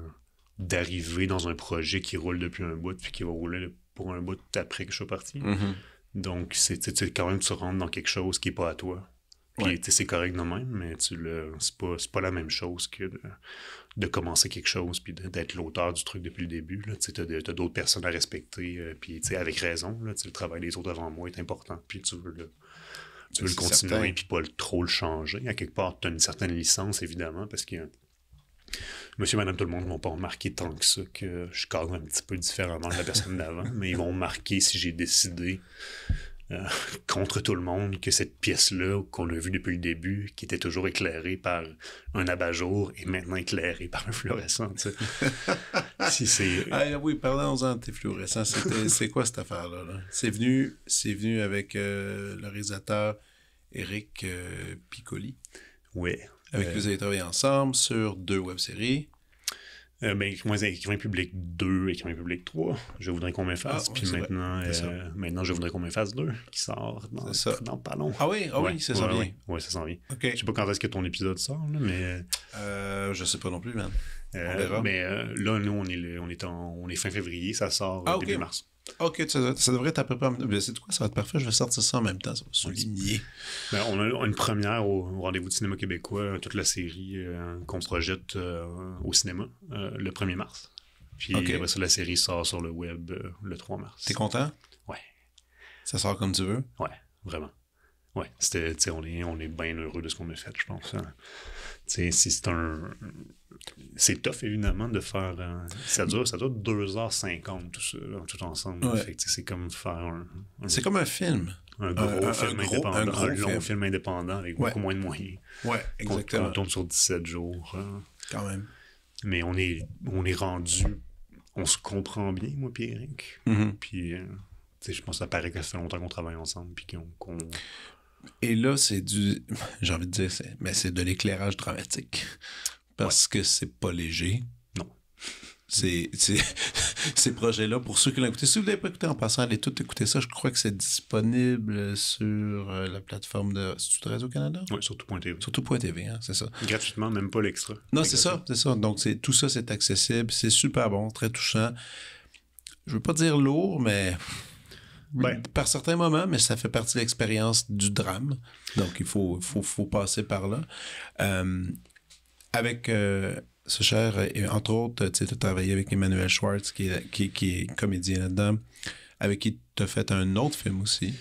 d'arriver dans un projet qui roule depuis un bout puis qui va rouler pour un bout après que je suis parti. Mhm. Donc, c'est quand même tu rentres dans quelque chose qui n'est pas à toi. Puis c'est correct de même, mais tu le c'est pas, la même chose que de, commencer quelque chose puis d'être l'auteur du truc depuis le début. Tu as, d'autres personnes à respecter, euh, puis avec raison. le travail des autres avant moi est important, puis tu veux le, ben, continuer et puis pas trop le changer. À quelque part, tu as une certaine licence, évidemment, parce qu'il y a Monsieur, Madame, tout le monde ne vont pas remarqué tant que ça que je cadre un petit peu différemment de la personne d'avant, mais ils vont marquer si j'ai décidé euh, contre tout le monde que cette pièce-là qu'on a vue depuis le début, qui était toujours éclairée par un abat-jour, est maintenant éclairée par un fluorescent. si c'est... Ah oui, parlons-en de tes fluorescents. c'est euh, quoi cette affaire-là? c'est venu, c'est venu avec le réalisateur Eric Piccoli. Oui, avec euh, qui vous avez travaillé ensemble sur deux web-séries. Euh, ben, écrivain public 2, écrivain public 3, je voudrais qu'on ah, m'efface. puis maintenant, euh, maintenant, je voudrais qu'on m'efface 2, qui sort dans, le Ah oui, ah oui, ça s'en vient. Oui, ça sent bien. Je sais pas quand est-ce que ton épisode sort, là, mais. Euh, euh je sais pas non plus, man. on verra. Mais là, nous, on est, on, est en, on est fin février, ça sort ah, début mars. Ok, ça, devrait être à peu près. Ben, c'est quoi, ça va être parfait, je vais sortir ça en même temps, ça souligner. Ben, on a une première au, rendez-vous de cinéma québécois, toute la série euh, qu'on projette euh, au cinéma euh, le 1er mars. Puis ça, la série sort sur le web le 3 mars. T'es content? Ouais. Ça sort comme tu veux? Ouais, vraiment. Ouais, c'était, on est, on est bien heureux de ce qu'on a fait, je pense. Hein c'est un. C'est tough, évidemment, de faire. Euh, ça, dure, ça dure 2h50 tout, ça, tout ensemble. C'est comme faire un. c'est comme un film. Un gros, film, indépendant, un long film. indépendant avec beaucoup moins de moyens. Ouais, exactement. On, tombe sur 17 jours. Hein. Quand même. Mais on est, on est rendu. On se comprend bien, moi, Pierre. Mm-hmm. Puis. Euh, je pense que ça paraît que ça fait longtemps qu'on travaille ensemble. Puis qu'on, et là, c'est du. J'ai envie de dire, mais c'est de l'éclairage dramatique. Parce que c'est pas léger. Non. C'est, ces projets-là, pour ceux qui l'ont écouté, si vous ne l'avez pas écouté en passant, allez tout écouter ça. Je crois que c'est disponible sur euh, la plateforme de. C'est-tu Radio-Canada Oui, sur tout.tv. Sur tout.tv, hein, c'est ça. Gratuitement, même pas l'extra. Non, c'est ça, c'est ça. Donc, c'est, tout ça, c'est accessible. C'est super bon, très touchant. Je veux pas dire lourd, mais ben, par certains moments, mais ça fait partie de l'expérience du drame. Donc, il faut, faut, faut passer par là. Euh, avec euh, ce cher, euh, entre autres, tu as travaillé avec Emmanuel Schwartz, qui est, qui, qui est comédien là-dedans, avec qui tu as fait un autre film aussi.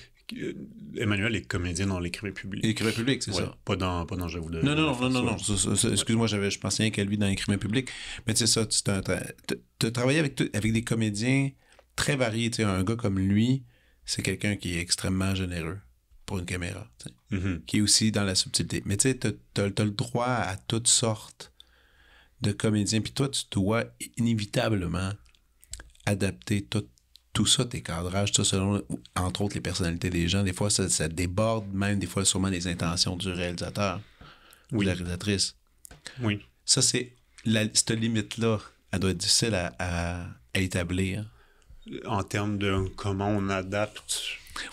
Emmanuel est comédien dans l'écrivain public. L'écrivain public, c'est ça. Pas dans, pas dans Je vous Non, non, non, non, non. Excuse-moi, je pensais qu'à lui dans l'écrivain public. Mais c'est ça, tu as travaillé avec, avec des comédiens très variés. Tu un gars comme lui, c'est quelqu'un qui est extrêmement généreux pour une caméra, mm-hmm. qui est aussi dans la subtilité. Mais tu sais, tu as, le droit à toutes sortes de comédiens, puis toi, tu dois inévitablement adapter tout, ça, tes cadrages, tout selon, entre autres, les personnalités des gens. Des fois, ça, déborde même, des fois, sûrement les intentions du réalisateur ou de la réalisatrice. Oui. Ça, c'est cette limite-là, elle doit être difficile à, à établir en termes de comment on adapte.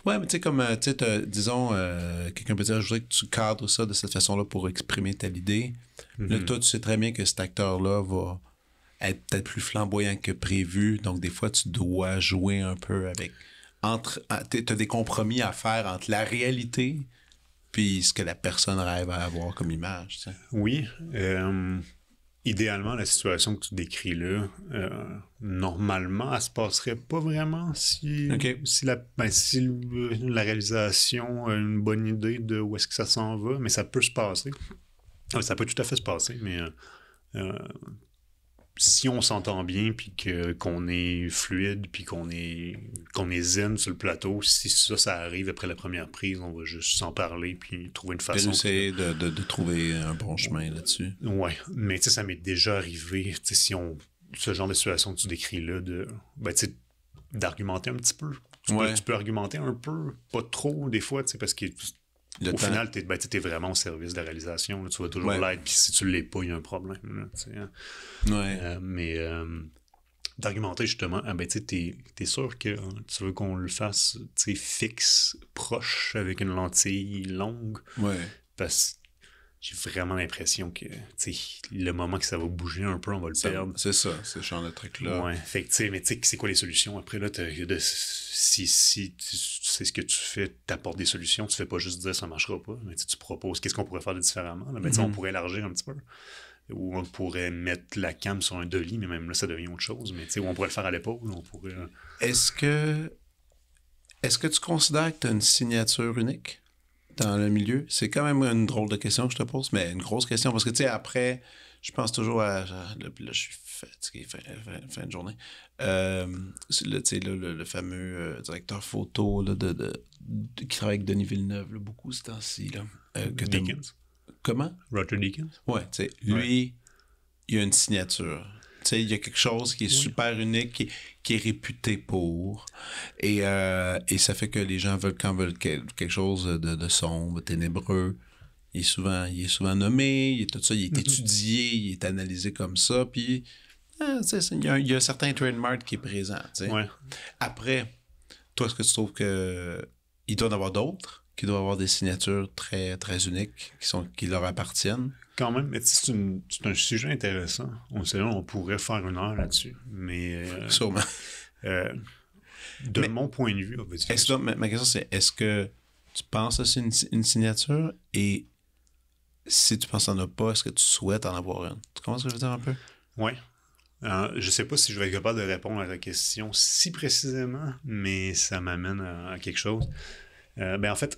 Ouais, mais tu sais, comme, euh, tu sais, disons, euh, quelqu'un peut dire, je voudrais que tu cadres ça de cette façon-là pour exprimer telle idée. Là, mhm. toi, tu sais très bien que cet acteur-là va être peut-être plus flamboyant que prévu. Donc, des fois, tu dois jouer un peu avec. Entre, ah, tu as des compromis à faire entre la réalité puis ce que la personne rêve à avoir comme image. Oui. Euh, idéalement, la situation que tu décris là, euh, normalement, elle se passerait pas vraiment si, si, la, ben, si la réalisation a une bonne idée de où est-ce que ça s'en va, mais ça peut se passer. Ça peut tout à fait se passer, mais euh, euh, si on s'entend bien, puis qu'on est fluide, puis qu'on est, qu'on est zen sur le plateau, si ça, ça arrive après la première prise, on va juste s'en parler, puis trouver une façon. Essayer de, de, de, trouver un bon chemin là-dessus. Ouais, mais tu sais, ça m'est déjà arrivé, tu sais, si on. Ce genre de situation que tu décris là, de. Ben, d'argumenter un petit peu. Tu, peux, tu, peux, argumenter un peu, pas trop, des fois, tu sais, parce que le au final, ben, tu es, vraiment au service de la réalisation. tu vas toujours l'aide puis si tu ne l'es pas, il y a un problème. Hein. Euh, mais euh, d'argumenter justement, ah, ben, tu es, sûr que tu veux qu'on le fasse fixe, proche, avec une lentille longue. Ouais. Parce j'ai vraiment l'impression que le moment que ça va bouger un peu, on va le perdre. C'est ça, ce genre de truc-là. Ouais, fait mais tu sais, c'est quoi les solutions? Après, là, si, si tu ce que tu fais, tu apportes des solutions, tu fais pas juste dire ça marchera pas, mais tu proposes qu'est-ce qu'on pourrait faire différemment. Ben, on mm-hmm. pourrait élargir un petit peu. Ou on pourrait mettre la cam sur un dolly, mais même là, ça devient autre chose. Mais on pourrait le faire à l'épaule, on pourrait. Euh, est-ce que est-ce que tu considères que tu as une signature unique? dans le milieu? C'est quand même une drôle de question que je te pose, mais une grosse question. Parce que, tu sais, après, je pense toujours à. Là, je suis fatigué, fin, de journée. Euh, le, le, fameux euh, directeur photo de, qui travaille avec Denis Villeneuve beaucoup ce temps-ci. Euh, Dickens. Comment Roger Dickens. Ouais, tu sais, lui, il a une signature il y a quelque chose qui est super unique, qui, est réputé pour. Euh, et, ça fait que les gens veulent quand veulent quelque chose de, de sombre, ténébreux. Il est, souvent, il est souvent nommé, il est tout ça, il est mm-hmm. étudié, il est analysé comme ça. Puis, ah, il, y a, il y, a un certain trademark qui est présent. Après, toi, est-ce que tu trouves qu'il doit en avoir d'autres, qui doivent avoir des signatures très, très uniques sont, qui leur appartiennent? quand même, c'est, un sujet intéressant. On sait, on pourrait faire une heure là-dessus, mais. Euh, Sûrement. Euh, de mon point de vue, ma, question, c'est est-ce que tu penses que c'est une, signature et si tu penses en avoir pas, est-ce que tu souhaites en avoir une Tu comprends ce que je veux dire un peu Oui. Je euh, je sais pas si je vais être capable de répondre à la question si précisément, mais ça m'amène à, quelque chose. ben, en fait,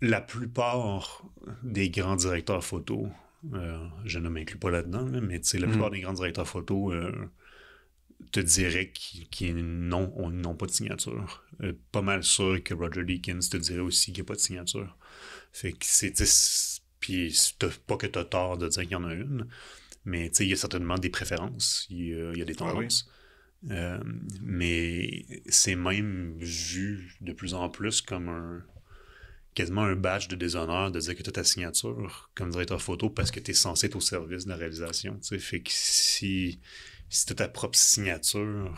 la plupart des grands directeurs photos euh, je ne m'inclus pas là-dedans, mais la hmm. plupart des grands directeurs photo euh, te diraient qu'ils n'ont pas de signature. Euh, pas mal sûr que Roger Deakins te dirait aussi qu'il n'y a pas de signature. Fait que c'est. Puis pas que tu as tort de dire qu'il y en a une, mais il y a certainement des préférences, il y, a des ah tendances. mais c'est même vu de plus en plus comme un, quasiment un badge de déshonneur de dire que tu ta signature comme ta photo parce que tu es censé être au service de la réalisation. Fait que si, si ta propre signature,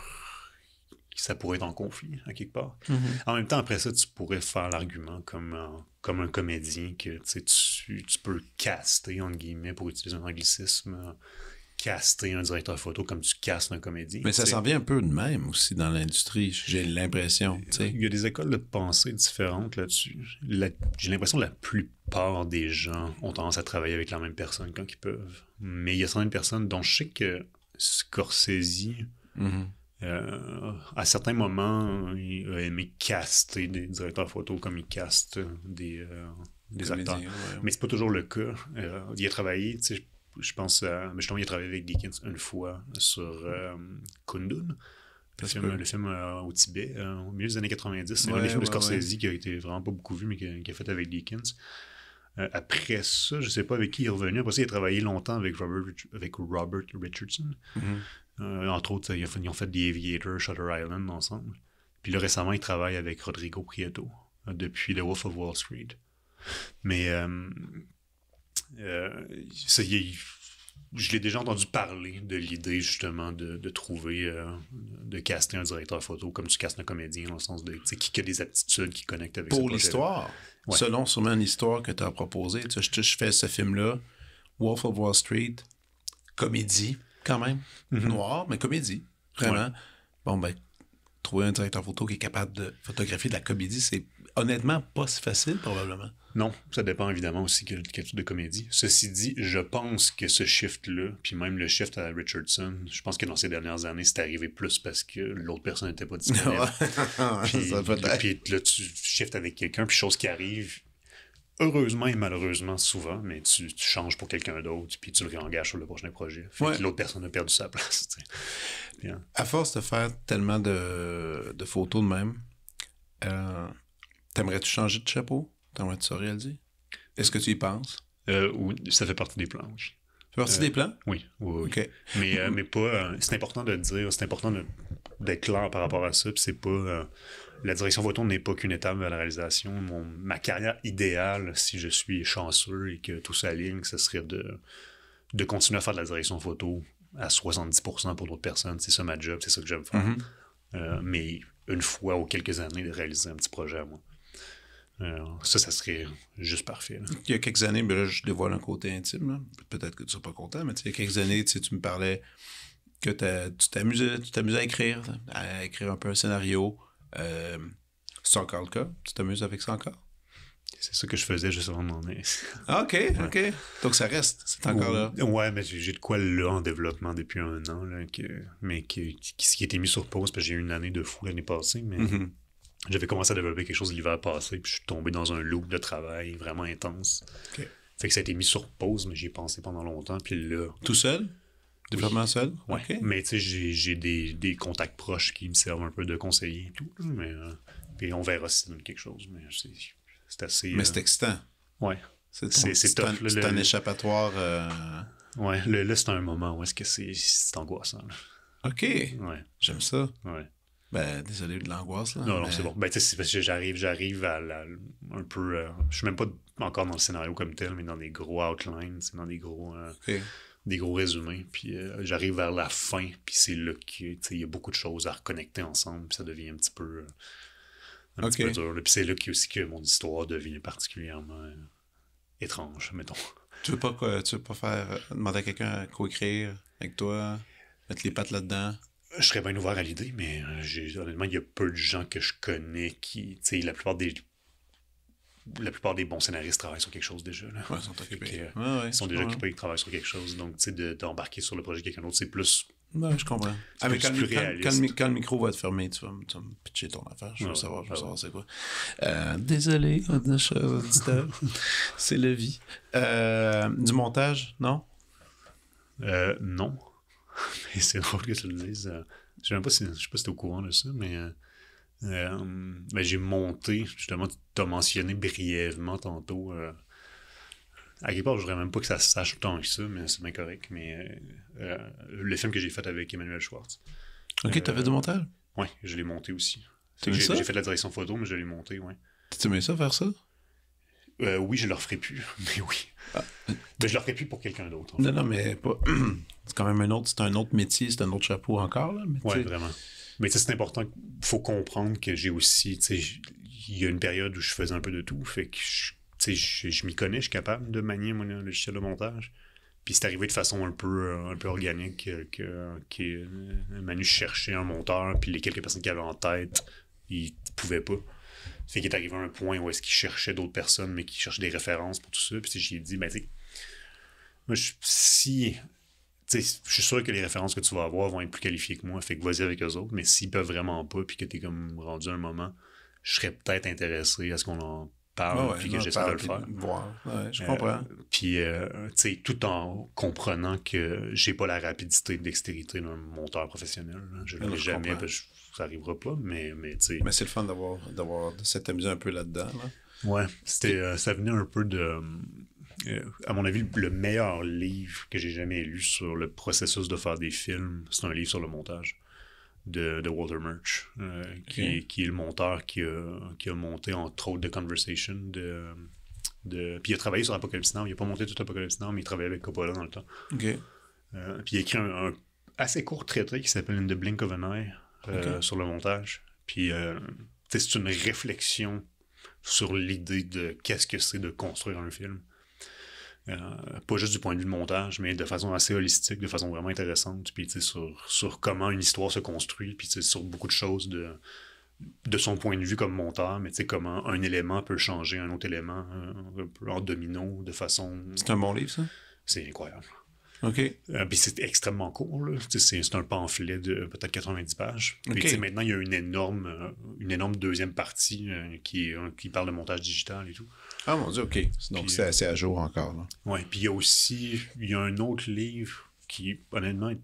ça pourrait être en conflit à quelque part. Mm-hmm. En même temps, après ça, tu pourrais faire l'argument comme, un, comme un comédien que tu, tu peux caster, entre guillemets, pour utiliser un anglicisme caster un directeur photo comme tu castes un comédien. Mais ça s'en vient un peu de même aussi dans l'industrie, j'ai l'impression. Il y a des écoles de pensée différentes là-dessus. J'ai l'impression que la plupart des gens ont tendance à travailler avec la même personne quand ils peuvent. Mais il y a certaines personnes dont je sais que Scorsese, mm-hmm. euh, à certains moments, il a aimé caster des directeurs photos comme il caste des, euh, des acteurs. Mais c'est pas toujours le cas. Euh, il a travaillé, tu sais, je pense, à, euh, justement, il a travaillé avec Dickens une fois sur euh, Kundun. Le film, euh, au Tibet, au milieu des années 90. C'est un des films de Scorsese qui a été vraiment pas beaucoup vu, mais qui a, fait avec Dickens. après ça, je sais pas avec qui il est revenu. Après ça, il a travaillé longtemps avec Robert, Richardson. Mhm. entre autres, ils ont, fait, The Aviator, Shutter Island ensemble. Puis là, récemment, il travaille avec Rodrigo Prieto depuis The Wolf of Wall Street. Mais ça euh, je l'ai déjà entendu parler de l'idée justement de, de trouver, euh, de caster un directeur photo comme tu castes un comédien, dans le sens de qui a des aptitudes qui connectent avec Pour l'histoire, selon selon sûrement l'histoire que tu as proposée, je, fais ce film-là, Wolf of Wall Street, comédie quand même, mm-hmm. noir, mais comédie, vraiment. Bon, ben, trouver un directeur photo qui est capable de photographier de la comédie, c'est honnêtement pas si facile probablement. Non, ça dépend évidemment aussi de quel type de comédie. Ceci dit, je pense que ce shift-là, puis même le shift à Richardson, je pense que dans ces dernières années, c'est arrivé plus parce que l'autre personne n'était pas disponible. puis, puis là, tu shifts avec quelqu'un, puis chose qui arrive, heureusement et malheureusement souvent, mais tu, changes pour quelqu'un d'autre, puis tu le réengages sur le prochain projet. L'autre personne a perdu sa place. Hein. À force de faire tellement de, photos de même, euh, t'aimerais-tu changer de chapeau? T'aimerais-tu ça réaliser? Est-ce que tu y penses? Euh, ça fait partie des plans. Ça fait partie des euh, plans? Oui, oui, euh, Mais, pas... c'est important de dire, c'est important d'être clair par rapport à ça, c'est pas... la direction photo n'est pas qu'une étape vers la réalisation. Mon, ma carrière idéale, si je suis chanceux et que tout s'aligne, ce serait de, de continuer à faire de la direction photo à 70% pour d'autres personnes. C'est ça ma job, c'est ça que j'aime faire. Mm-hmm. mais une fois ou quelques années, de réaliser un petit projet à moi. Euh, ça, ça serait juste parfait. Il y a quelques années, mais ben là, je dévoile un côté intime. Peut-être que tu ne seras pas content, mais il y a quelques années, tu me parlais que tu t'amusais, tu t'amusais à écrire, à écrire un peu un scénario. Euh, c'est encore le cas? Tu t'amuses avec ça encore? C'est ça que je faisais juste avant de m'en ah, OK, OK. Donc ça reste, c'est encore là. Ouais, mais j'ai de quoi là en développement depuis un an, là, que, mais qui, qui, qui, était mis sur pause parce que j'ai eu une année de fou l'année passée, mais mm-hmm j'avais commencé à développer quelque chose l'hiver passé, puis je suis tombé dans un loop de travail vraiment intense. Fait que ça a été mis sur pause, mais j'y ai pensé pendant longtemps. Puis là. Tout seul Développement seul Oui. Mais tu sais, j'ai, des, contacts proches qui me servent un peu de conseiller et tout. Mais, puis euh, on verra si ça donne quelque chose. Mais c'est, assez. Mais euh, c'est excitant. Ouais. C'est, c'est, c'est un, échappatoire. Euh... Ouais, là, c'est un moment où est-ce que c'est, angoissant. OK. Ouais. J'aime ça. Ouais. Ben, désolé de l'angoisse. Là, non, non, c'est bon. Ben, c'est parce j'arrive, j'arrive à un peu. Euh, je suis même pas encore dans le scénario comme tel, mais dans des gros outlines, dans des gros. Euh, des gros résumés, puis euh, j'arrive vers la fin, puis c'est là qu'il y a beaucoup de choses à reconnecter ensemble, puis ça devient un petit peu, un dur. Puis c'est là qui aussi que mon histoire devient particulièrement étrange, mettons. Tu veux pas, tu veux pas faire, demander à quelqu'un à co-écrire avec toi, mettre les pattes là-dedans? je serais bien ouvert à l'idée, mais euh, honnêtement, il y a peu de gens que je connais qui. Tu sais, la plupart des. La plupart des bons scénaristes travaillent sur quelque chose déjà. Là. ils sont occupés. ouais, ils sont déjà occupés, ils travaillent sur quelque chose. Donc, tu sais, d'embarquer sur le projet de quelqu'un d'autre, c'est plus. Ouais, je comprends. Ah, mais quand, plus le, micro va être fermé, tu vas, me, tu vas pitcher ton affaire. Je veux savoir, je veux savoir c'est quoi. Euh, désolé, c'est la vie. Euh, du montage, non? Euh, non. mais c'est drôle que tu le dises. Euh, je ne sais pas si, sais pas si tu es au courant de ça, mais euh, euh, ben, j'ai monté, justement, tu as mentionné brièvement tantôt. à quelque part, je voudrais même pas que ça se sache autant que ça, mais c'est bien correct. Mais le film que j'ai fait avec Emmanuel Schwartz. Ok, tu as fait du montage Oui, je l'ai monté aussi. J'ai fait la direction photo, mais je l'ai monté, oui. Tu mets ça, faire ça Oui, je le referai plus, mais oui. Ah, mais je le referai plus pour quelqu'un d'autre. Non, non, mais pas. c'est quand même un autre, c'est un autre métier, c'est un autre chapeau encore. Là, mais ouais, vraiment. Mais c'est important, il faut comprendre que j'ai aussi, il y a une période où je faisais un peu de tout, fait que je, je, m'y connais, je suis capable de manier mon logiciel de montage. Puis c'est arrivé de façon un peu, euh, un peu organique euh, que, que euh, Manu cherchait un monteur, puis les quelques personnes qu'il avait en tête, ils pouvait pas. Fait qu'il est arrivé à un point où est-ce qu'il cherchait d'autres personnes, mais qu'il cherchait des références pour tout ça. Puis j'ai dit, ben, tu moi, si je suis sûr que les références que tu vas avoir vont être plus qualifiées que moi, fait que vas-y avec eux autres, mais s'ils peuvent vraiment pas, puis que es comme rendu à un moment, je serais peut-être intéressé à ce qu'on en parle, puis que j'essaie de le faire. Voir. je euh, comprends. puis, euh, tu sais, tout en comprenant que j'ai pas la rapidité, dextérité d'un monteur professionnel. Hein, je ne l'ai jamais, ça n'arrivera pas, mais, mais tu sais. Mais c'est le fun d'avoir, d'avoir, de s'être amusé un peu là-dedans, là. Ouais, c'était, euh, ça venait un peu de à mon avis, le meilleur livre que j'ai jamais lu sur le processus de faire des films, c'est un livre sur le montage de, de Walter Murch, euh, qui, est, qui, est le monteur qui a, qui a, monté, entre autres, The Conversation. De, de... Puis il a travaillé sur Apocalypse Now. Il n'a pas monté tout Apocalypse Now, mais il travaillait avec Coppola dans le temps. Euh, puis il a écrit un, assez court traité qui s'appelle the Blink of an Eye euh, sur le montage. Puis c'est une réflexion sur l'idée de qu'est-ce que c'est de construire un film. Euh, pas juste du point de vue du montage, mais de façon assez holistique, de façon vraiment intéressante, sur, sur comment une histoire se construit, puis sur beaucoup de choses de, de son point de vue comme monteur, mais comment un élément peut changer un autre élément, euh, en domino, de façon... C'est un bon livre, ça? C'est incroyable. OK. Euh, c'est extrêmement court. C'est un pamphlet de peut-être 90 pages. maintenant, il y a une énorme, une énorme deuxième partie qui, qui parle de montage digital et tout. Ah mon Dieu, OK. Donc c'est euh, assez à jour encore. Oui, puis il y a aussi il y a un autre livre qui, honnêtement, est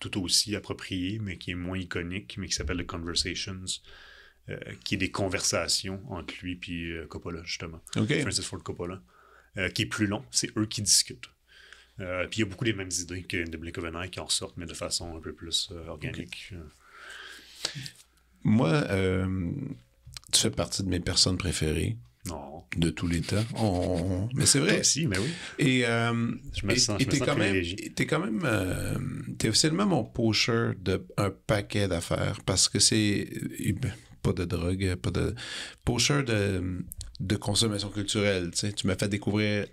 tout aussi approprié, mais qui est moins iconique, mais qui s'appelle The Conversations. Euh, qui est des conversations entre lui et euh, Coppola, justement. Okay. Francis Ford Coppola, qui est plus long. C'est eux qui discutent. puis il y a beaucoup les mêmes idées que The Blink qui en sortent, mais de façon un peu plus organique. Moi, tu fais partie de mes personnes préférées. De tous les temps, oh, oh, oh. Mais c'est vrai. si, mais oui. Et euh, je me quand même, t'es quand même, euh, officiellement mon pocheur d'un paquet d'affaires parce que c'est euh, ben, pas de drogue, pas de pocheur de, consommation culturelle. sais, Tu m'as fait découvrir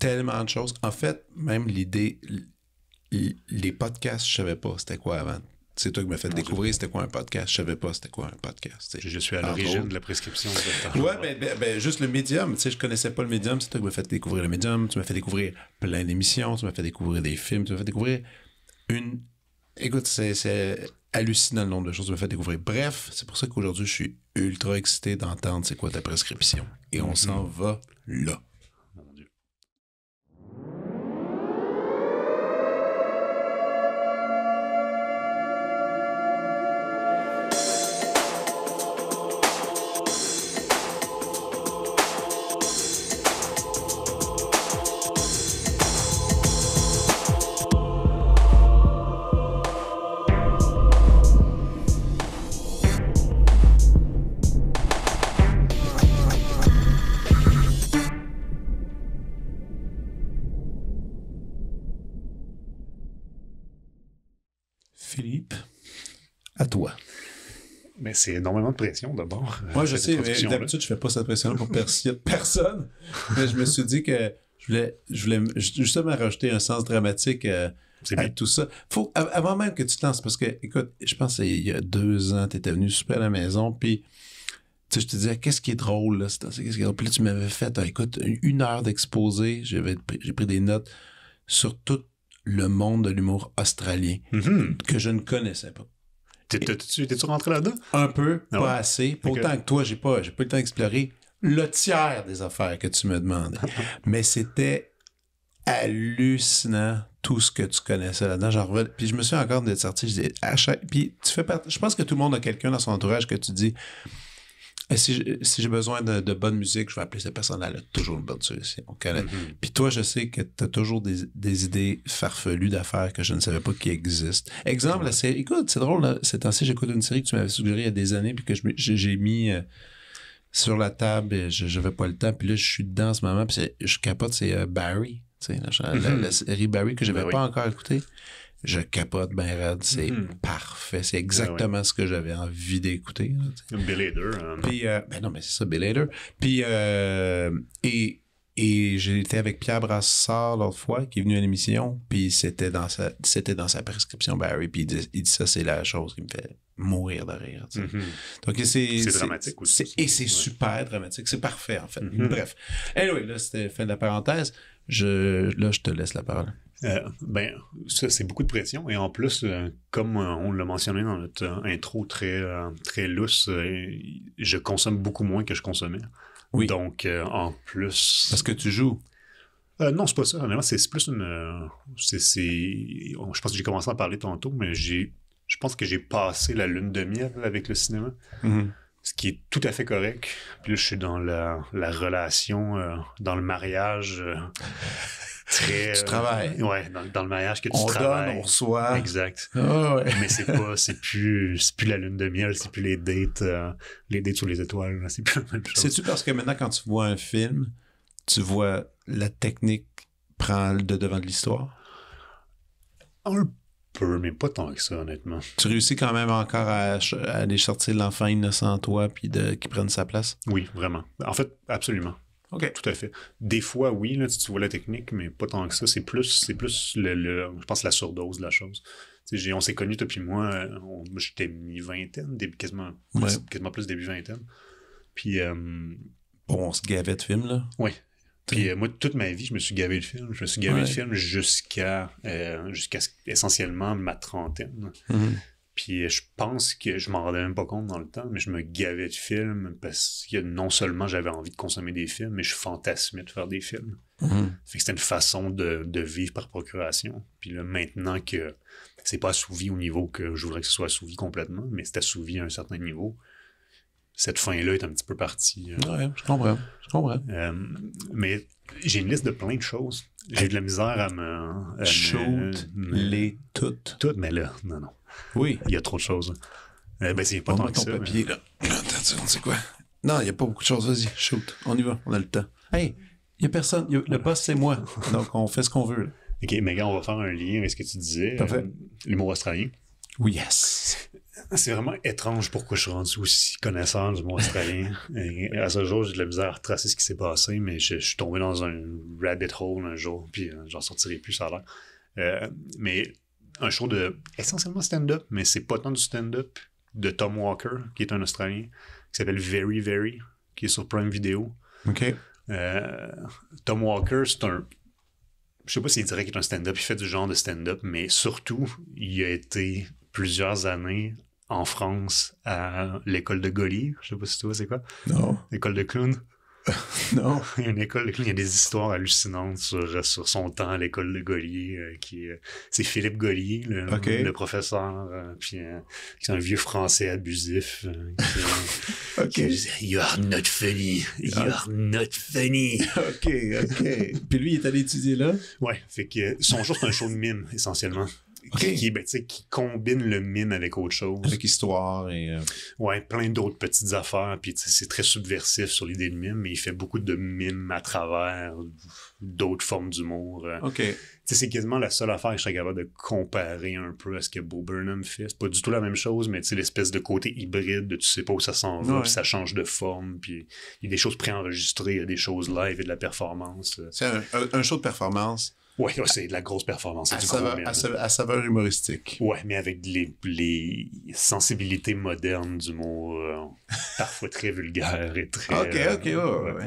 tellement de choses. En fait, même l'idée, les podcasts, je savais pas c'était quoi avant. C'est toi qui m'as fait découvrir c'était quoi un podcast. Je savais pas c'était quoi un podcast. Je, suis à l'origine de la prescription. Oui, ouais, ben, ben, ben, juste le médium. Tu sais, je connaissais pas le médium. C'est toi qui m'as fait découvrir le médium. Tu m'as fait découvrir plein d'émissions. Tu m'as fait découvrir des films. Tu m'as fait découvrir une. Écoute, c'est hallucinant le nombre de choses que tu m'as fait découvrir. Bref, c'est pour ça qu'aujourd'hui, je suis ultra excité d'entendre c'est quoi ta prescription. Et on mm-hmm. s'en va là. c'est énormément de pression d'abord. Moi, je sais, d'habitude, je fais pas cette pression pour personne, mais je me suis dit que je voulais, je voulais justement rajouter un sens dramatique avec euh, à tout ça. Faut, avant même que tu te lances, parce que, écoute, je pense qu'il y a deux ans, tu étais venu super à la maison, puis tu je te disais, qu'est-ce qui est drôle, là? Puis là, tu m'avais fait, écoute, une heure d'exposé, j'ai pris des notes sur tout le monde de l'humour australien mm-hmm. que je ne connaissais pas. T'es-tu rentré là-dedans? Un peu, ah pas assez. Pourtant que toi, j'ai pas, pas eu le temps d'explorer le tiers des affaires que tu me demandais. Mais c'était hallucinant tout ce que tu connaissais là-dedans. Puis je me suis encore de sorti, je dis, Puis tu fais Je pense que tout le monde a quelqu'un dans son entourage que tu dis, si j'ai besoin de, bonne musique, je vais appeler cette personne-là. toujours une bonne solution. Mm-hmm. Puis toi, je sais que tu as toujours des, idées farfelues d'affaires que je ne savais pas qui existent. Exemple, Écoute, c'est drôle, C'est ainsi. ci j'écoute une série que tu m'avais suggérée il y a des années, puis que j'ai mis. Euh, sur la table, et je n'avais pas le temps. Puis là, je suis dedans en ce moment. Puis je capote, c'est euh, Barry. La, mm-hmm. série Barry que je n'avais ben pas encore écoutée je capote ben c'est mhm. parfait, c'est ah exactement ce que j'avais envie d'écouter. Bill hein. Puis, euh, ben non, mais c'est ça, Bill Hader. Puis, euh, et, et j'étais avec Pierre Brassard l'autre fois, qui est venu à l'émission, puis c'était dans sa dans sa prescription Barry, puis il dit, ça, c'est la chose qui me fait mourir de rire. Mhm. Donc, c'est dramatique aussi. et c'est super dramatique, c'est parfait en fait. Mhm. Bref. Anyway, là, c'était fin de la parenthèse. Je, là, je te laisse la parole. Euh, ben, ça, c'est beaucoup de pression. Et en plus, euh, comme euh, on l'a mentionné dans notre intro très, très lousse, je consomme beaucoup moins que je consommais. Oui. Donc, en plus. Parce que tu joues. non, c'est pas ça. c'est plus une. c'est, Je pense que j'ai commencé à en parler tantôt, mais j'ai. Je pense que j'ai passé la lune de miel avec le cinéma. Mm-hmm. ce qui est tout à fait correct. Puis je suis dans la, relation, dans le mariage. Tu travailles. Euh, ouais, dans, le mariage que tu on Donne, on reçoit. Exact. Ah, mais c'est pas, c'est plus, plus la lune de miel, c'est plus les dates, euh, les dates sous les étoiles, c'est plus la même chose. C'est-tu parce que maintenant, quand tu vois un film, tu vois la technique prend le devant de l'histoire? Un peu, mais pas tant que ça, honnêtement. Tu réussis quand même encore à, aller sortir l'enfant innocent en toi, puis de, qui prenne sa place? Oui, vraiment. En fait, absolument. OK, tout à fait. Des fois, oui, là, tu vois la technique, mais pas tant que ça. C'est plus, c'est plus le, je pense, la surdose de la chose. on s'est connus, depuis euh, moi, j'étais mi-vingtaine, début, quasiment, plus, quasiment plus début vingtaine. Puis. Euh, bon, on se gavait de films, là. Oui. Puis euh, moi, toute ma vie, je me suis gavé de films. Je me suis gavé de films jusqu'à, essentiellement ma trentaine. Mm-hmm. Puis euh, je pense que je m'en rendais même pas compte dans le temps, mais je me gavais de films parce que non seulement j'avais envie de consommer des films, mais je fantasmais de faire des films. C'est mhm. Fait que c'était une façon de, vivre par procuration. Puis là, maintenant que c'est pas assouvi au niveau que je voudrais que ce soit assouvi complètement, mais c'est assouvi à un certain niveau, cette fin-là est un petit peu partie. Euh. ouais, je comprends. Euh, mais j'ai une liste de plein de choses. J'ai de la misère à me. Chaud, me, les toutes. Toutes, mais là, non, non. Oui. Il y a trop de choses. Eh ben, c'est pas tant que ton ça, papier, là. quoi? Non, il n'y a pas beaucoup de choses. Vas-y, shoot. On y va. On a le temps. Hey, il n'y a personne. Le poste, c'est moi. Donc, on fait ce qu'on veut. OK. Mais, gars, on va faire un lien avec ce que tu disais. Euh, Parfait. L'humour australien. Oui, yes. C'est vraiment étrange pourquoi je suis rendu aussi connaissant du mot australien. à ce jour, j'ai de la misère à retracer ce qui s'est passé, mais je, suis tombé dans un rabbit hole un jour, puis euh, j'en sortirai plus, ça l'air. Euh, mais un show de essentiellement stand-up, mais c'est pas tant du stand-up de Tom Walker, qui est un Australien, qui s'appelle Very Very, qui est sur Prime Video. OK. Euh, Tom Walker, c'est un. Je sais pas s'il dirait qu'il est un stand-up, il fait du genre de stand-up, mais surtout, il a été plusieurs années en France à l'école de Goli. Je sais pas si tu vois c'est quoi. Non. L'école de clown. non. il y a école, il y a des histoires hallucinantes sur, sur son temps à l'école de Gaulier, euh, qui euh, c'est Philippe Gaulier, le, professeur, euh, qui puis un vieux français abusif. Qui, disait, you are not funny, you ah. are not funny. ok, ok. puis lui, il est allé étudier là. Ouais, fait que son jour c'est un show de mime essentiellement. Ben, qui, combine le mime avec autre chose. Avec histoire et. Euh, ouais, plein d'autres petites affaires. Puis c'est très subversif sur l'idée de mime, mais il fait beaucoup de mime à travers d'autres formes d'humour. Euh. OK. C'est quasiment la seule affaire que je serais capable de comparer un peu à ce que Bo Burnham fait. C'est pas du tout la même chose, mais c'est l'espèce de côté hybride de tu sais pas où ça s'en va, puis ça change de forme, puis il y a des choses préenregistrées, il y a des choses live et de la performance. C'est un show de performance oui, c'est de la grosse performance. À, saveur, humoristique. Oui, mais avec les, sensibilités modernes du mot, euh, parfois très vulgaire et très. Ok, ok, euh, ouais.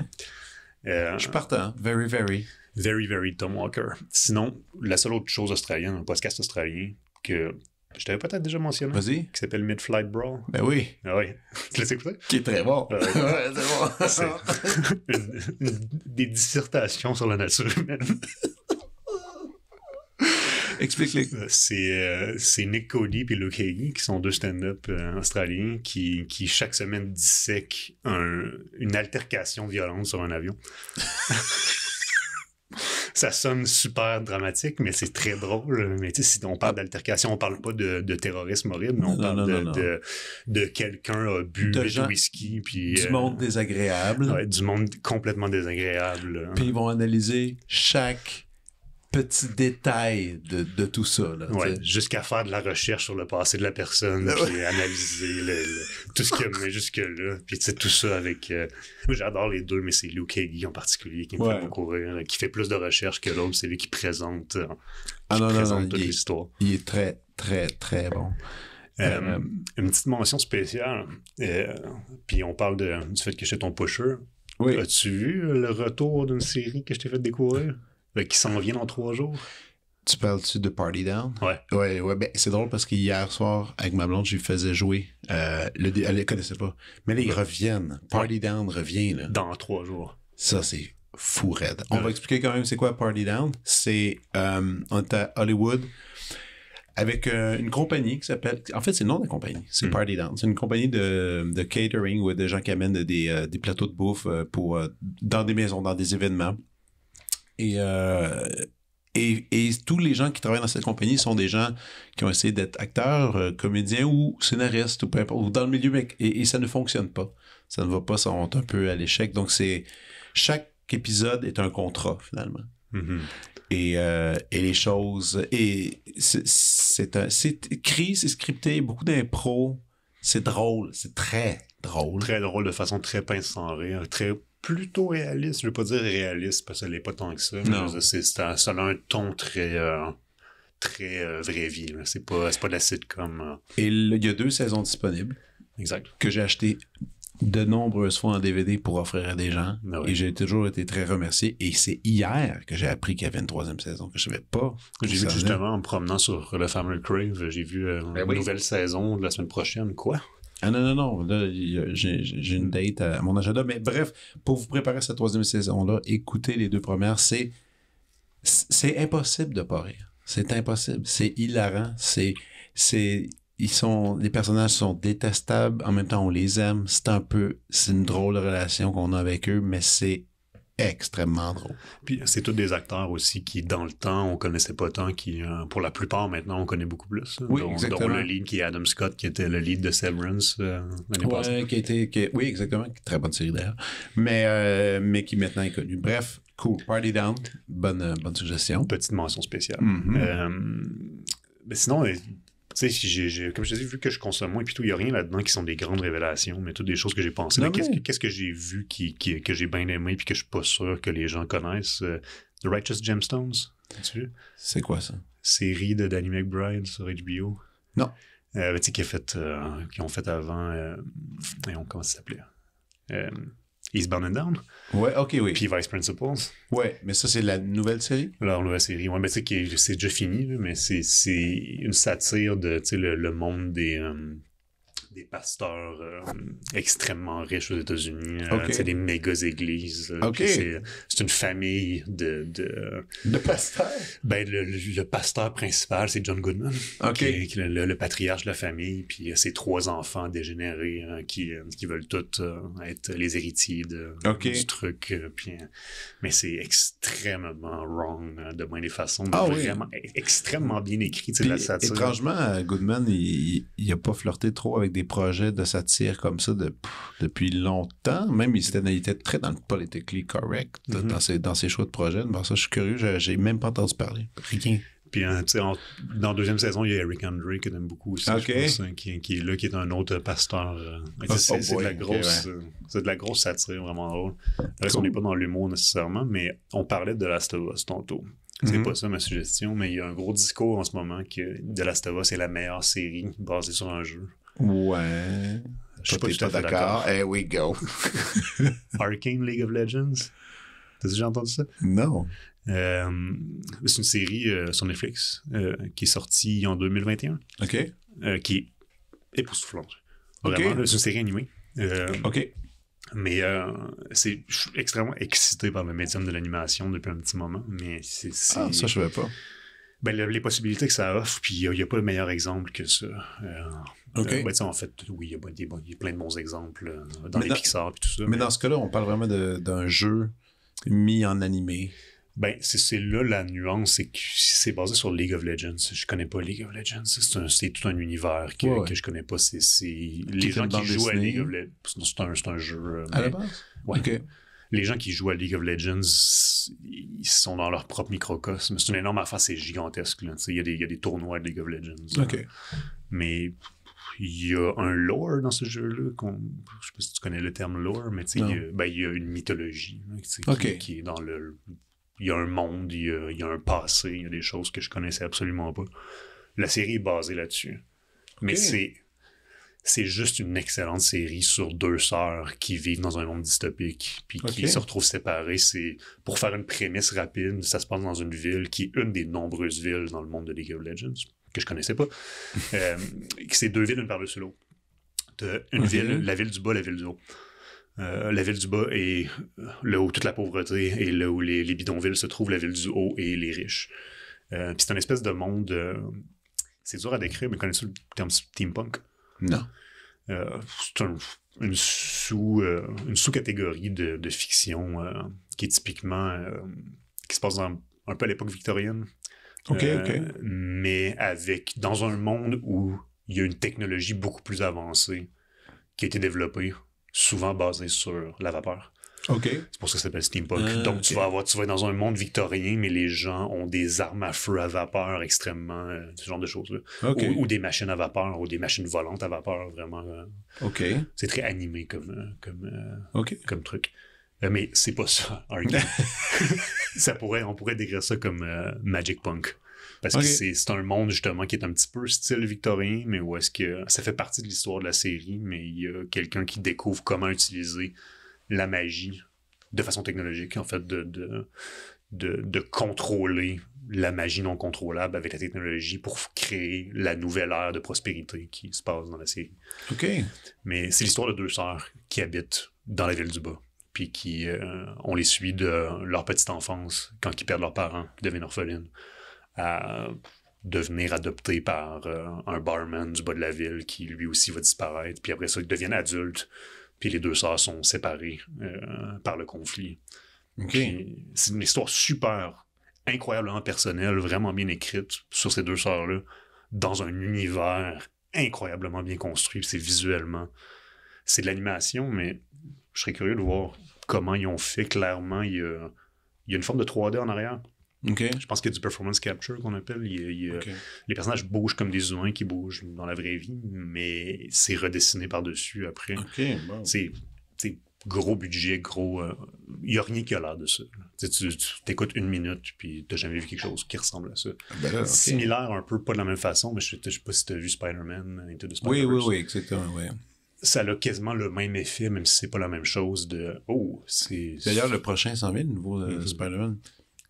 Euh, je suis partant. Very, very. Very, very Tom Walker. Sinon, la seule autre chose australienne, un podcast australien que je t'avais peut-être déjà mentionné. Qui s'appelle Mid-Flight Brawl. Ben oui. Ah oui. Tu l'as écouté? Qui est très bon. Ah c'est bon. des dissertations sur la nature humaine. Explique-les. Euh, c'est, euh, c'est Nick Cody et Luke Hagee, qui sont deux stand-up euh, australiens, qui, qui, chaque semaine dissèquent une altercation violente sur un avion. ça sonne super dramatique, mais c'est très drôle. Mais tu sais, si on parle ah. d'altercation, on parle pas de, de terrorisme horrible, mais on parle de, quelqu'un a bu de whisky. Puis, du monde désagréable. du monde complètement désagréable. Puis ils vont analyser chaque petits détails de, de tout ça. Ouais, jusqu'à faire de la recherche sur le passé de la personne, puis analyser tout ce qu'il y a jusque-là. Puis tout ça avec. Euh, j'adore les deux, mais c'est Luke Kegi en particulier qui me fait beaucoup hein, qui fait plus de recherche que l'autre. C'est lui qui présente, hein, ah qui toute l'histoire. Il est très, très, très bon. Euh, euh, une petite mention spéciale. puis on parle de, du fait que j'étais ton pusher. Oui. As-tu vu le retour d'une série que je t'ai fait découvrir? Ben, qui s'en vient dans trois jours. Tu parles-tu de Party Down? Ouais. Ouais, ouais. Ben, c'est drôle parce qu'hier soir, avec ma blonde, je lui faisais jouer. Euh, le, elle ne connaissait pas. Mais là, ils reviennent. Party Down revient. Dans trois jours. Ça, c'est fou raide. On va expliquer quand même c'est quoi Party Down. C'est. Euh, on est à Hollywood avec euh, une compagnie qui s'appelle. En fait, c'est le nom de la compagnie. C'est mm. Party Down. C'est une compagnie de, de catering ou des gens qui amènent des, des plateaux de bouffe pour, dans des maisons, dans des événements. Et, euh, et, et, tous les gens qui travaillent dans cette compagnie sont des gens qui ont essayé d'être acteurs, euh, comédiens ou scénaristes ou peu importe, dans le milieu, mec et, et, ça ne fonctionne pas. Ça ne va pas, ça rentre un peu à l'échec. Donc, c'est chaque épisode est un contrat, finalement. Mm-hmm. et, euh, et, les choses. Et c'est écrit, c'est scripté, beaucoup d'impro. C'est drôle, c'est très drôle. Très drôle de façon très pince sans rire, très plutôt réaliste. Je ne veux pas dire réaliste parce qu'elle n'est pas tant que ça. C'est, ça, a un ton très. Euh, très euh, vraie vie. C'est pas, de la sitcom. comme. Euh. Et il y a deux saisons disponibles. Exact. Que j'ai acheté de nombreuses fois en DVD pour offrir à des gens. Ben Et j'ai toujours été très remercié. Et c'est hier que j'ai appris qu'il y avait une troisième saison que je savais pas. J'ai vu justement en me promenant sur le Family Crave, j'ai vu la ben une nouvelle saison de la semaine prochaine. Quoi? Ah non, non, non. Là, j'ai une date à mon agenda. Mais bref, pour vous préparer à cette troisième saison-là, écoutez les deux premières. C'est c'est impossible de pas rire. C'est impossible. C'est hilarant. C'est. c'est ils sont, les personnages sont détestables. En même temps, on les aime. C'est un peu, c'est une drôle relation qu'on a avec eux, mais c'est extrêmement drôle. Puis c'est tous des acteurs aussi qui, dans le temps, on connaissait pas tant, qui, euh, pour la plupart maintenant, on connaît beaucoup plus. oui, exactement. Dont le lead qui est Adam Scott, qui était le lead de Severance euh, passée. Qui était, oui, exactement. Très bonne série d'ailleurs. Mais, euh, mais qui maintenant est connu. Bref, cool. Party Down, bonne, bonne suggestion. Petite mention spéciale. Mm-hmm. mais sinon, tu sais, comme je te dis, vu que je consomme moins, puis tout, il n'y a rien là-dedans qui sont des grandes révélations, mais toutes des choses que j'ai pensées. Qu'est-ce que, j'ai vu qui, que j'ai bien aimé, puis que je suis pas sûr que les gens connaissent euh, The Righteous Gemstones. C'est quoi ça Série de Danny McBride sur HBO. Non. Euh, tu sais, qui, euh, qui ont fait avant. et on, comment ça s'appelait He's Burning Down. Ouais, ok, oui. Puis Vice Principals. Ouais, mais ça, c'est la nouvelle série? La nouvelle série, ouais, mais tu sais, c'est déjà fini, mais c'est une satire de, tu sais, le, monde des. Euh, des pasteurs euh, extrêmement riches aux États-Unis. Euh, c'est des méga églises. Euh, c'est une famille de. De, pasteurs? Ben, le, pasteur principal, c'est John Goodman, le, patriarche de la famille. Puis ses trois enfants dégénérés hein, qui, qui veulent tous être les héritiers du truc. Puis, mais c'est extrêmement wrong hein, de moins des façons. Ah vraiment, e-, extrêmement bien écrit. Étrangement, Goodman, il n'a pas flirté trop avec des projets de satire comme ça de, depuis longtemps. Même, il était très dans le politically correct mm-hmm. dans, ces, dans choix de projets. Bon, ça, je suis curieux, j'ai même pas entendu parler. Rien. Puis, hein, tu sais dans la deuxième saison, il y a Eric Andre que j'aime beaucoup aussi, hein, qui, est là, qui est un autre pasteur. Euh, oh, c'est de, oh, la grosse, euh, c'est de la grosse satire, vraiment drôle. Parce qu'on n'est pas dans l'humour nécessairement, mais on parlait de Last of Us tantôt. C'est mm-hmm. pas ça ma suggestion, mais il y a un gros discours en ce moment que The Last of Us est la meilleure série basée sur un jeu. Ouais. Je suis pas, d'accord. Here we go. Arcane League of Legends. T'as déjà entendu ça? Non. Euh, c'est une série euh, sur Netflix euh, qui est sortie en 2021. OK. qui est époustouflante. Vraiment, c'est une série animée. OK. Mais c'est, je suis extrêmement excité par le médium de l'animation depuis un petit moment. Mais Ah, ça, je savais pas. Ben, les, possibilités que ça offre, puis il n'y a, a, pas de meilleur exemple que ça. Euh, ben, en fait, oui, ben, il y, a plein de bons exemples euh, dans les Pixar et tout ça. Mais, dans ce cas-là, on parle vraiment d'un jeu mis en animé. Ben, c'est là la nuance, c'est que c'est basé sur League of Legends. Je connais pas League of Legends. C'est tout un univers que, je je connais pas. C'est les gens qui jouent à League of Legends. C'est un, un, jeu. Euh, les gens qui jouent à League of Legends, ils sont dans leur propre microcosme. C'est une énorme affaire, c'est gigantesque. Il, y a des, y, a des tournois de League of Legends. Mais il y a un lore dans ce jeu-là. Je sais pas si tu connais le terme lore, mais il y, a, ben, y, a une mythologie hein, qui, est dans le. Il y a un monde, il y a, un passé, il y a des choses que je connaissais absolument pas. La série est basée là-dessus. Mais c'est. C'est juste une excellente série sur deux sœurs qui vivent dans un monde dystopique puis qui se retrouvent séparées. C'est pour faire une prémisse rapide, ça se passe dans une ville qui est une des nombreuses villes dans le monde de League of Legends que je connaissais pas. Euh, c'est deux villes une par-dessus l'autre. une ville, la ville du bas, la ville du haut. Euh, la ville du bas est euh, là où toute la pauvreté et là où les, bidonvilles se trouvent, la ville du haut et les riches. c'est un espèce de monde. c'est dur à décrire, mais connais le terme steampunk? Non. c'est une, sous, une sous-catégorie de, fiction qui est typiquement. qui se passe un peu à l'époque victorienne. Euh, mais avec dans un monde où il y a une technologie beaucoup plus avancée qui a été développée, souvent basée sur la vapeur. Ok. C'est pour ça que ça s'appelle steampunk. Euh, Donc tu vas avoir, tu vas être dans un monde victorien, mais les gens ont des armes à feu à vapeur extrêmement, euh, ce genre de choses là, ou, des machines à vapeur, ou des machines volantes à vapeur, vraiment. C'est très animé comme comme comme truc. Euh, mais c'est pas ça, ça pourrait, on pourrait décrire ça comme euh, Magic Punk. Parce que c'est un monde justement qui est un petit peu style victorien, mais où est-ce que ça fait partie de l'histoire de la série, mais il y a quelqu'un qui découvre comment utiliser la magie de façon technologique, en fait, de, de, de contrôler la magie non contrôlable avec la technologie pour créer la nouvelle ère de prospérité qui se passe dans la série. OK. Mais c'est l'histoire de deux sœurs qui habitent dans la ville du bas puis qui, euh, on les suit de leur petite enfance, quand ils perdent leurs parents, qui deviennent orphelines, à devenir adoptés par euh, un barman du bas de la ville qui lui aussi va disparaître, puis après ça, ils deviennent adultes, puis les deux sœurs sont séparées euh, par le conflit. C'est une histoire super, incroyablement personnelle, vraiment bien écrite sur ces deux sœurs-là, dans un univers incroyablement bien construit, c'est visuellement. C'est de l'animation, mais je serais curieux de voir comment ils ont fait. Clairement, il y a, une forme de 3D en arrière. Je pense qu'il y a du performance capture qu'on appelle. Les personnages bougent comme des humains qui bougent dans la vraie vie, mais c'est redessiné par-dessus après. C'est gros budget, gros. Il euh, n'y a rien qui a l'air de ça. tu t'écoutes une minute, puis tu jamais vu quelque chose qui ressemble à ça. Ah, ben Similaire un peu, pas de la même façon, mais je ne sais pas si tu as vu Spider-Man, Into the Spider-Verse. Oui, oui, oui, exactement. oui ça a quasiment le même effet, même si c'est pas la même chose de Oh, c'est. D'ailleurs, le prochain s'en vient, le nouveau euh, mhm. Spider-Man,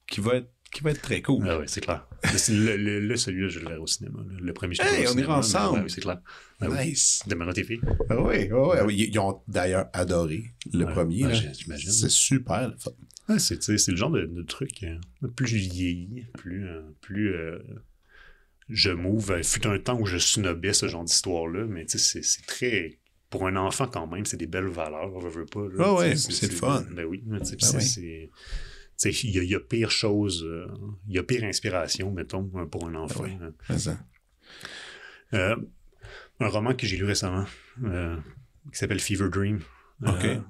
qui va être qui va être très cool. Ah oui, c'est clair. le, celui-là, je le verrai au cinéma. Le premier, je on ira ensemble. oui, c'est clair. nice. Oui. Demain, TV. Ah oui, ah oui, Ils ont d'ailleurs adoré le premier. J'imagine. C'est super. Ah, c'est le genre de, truc. Euh, plus je vieillis, plus, euh, plus je m'ouvre. Fut un temps où je snobais ce genre d'histoire-là, mais c'est très pour un enfant quand même, c'est des belles valeurs, ah Oui, c'est le fun. Ben oui, Il y, a pire chose, euh, il y a pire inspiration, mettons, hein, pour un enfant. Ben hein. euh, un roman que j'ai lu récemment, euh, qui s'appelle Fever Dream,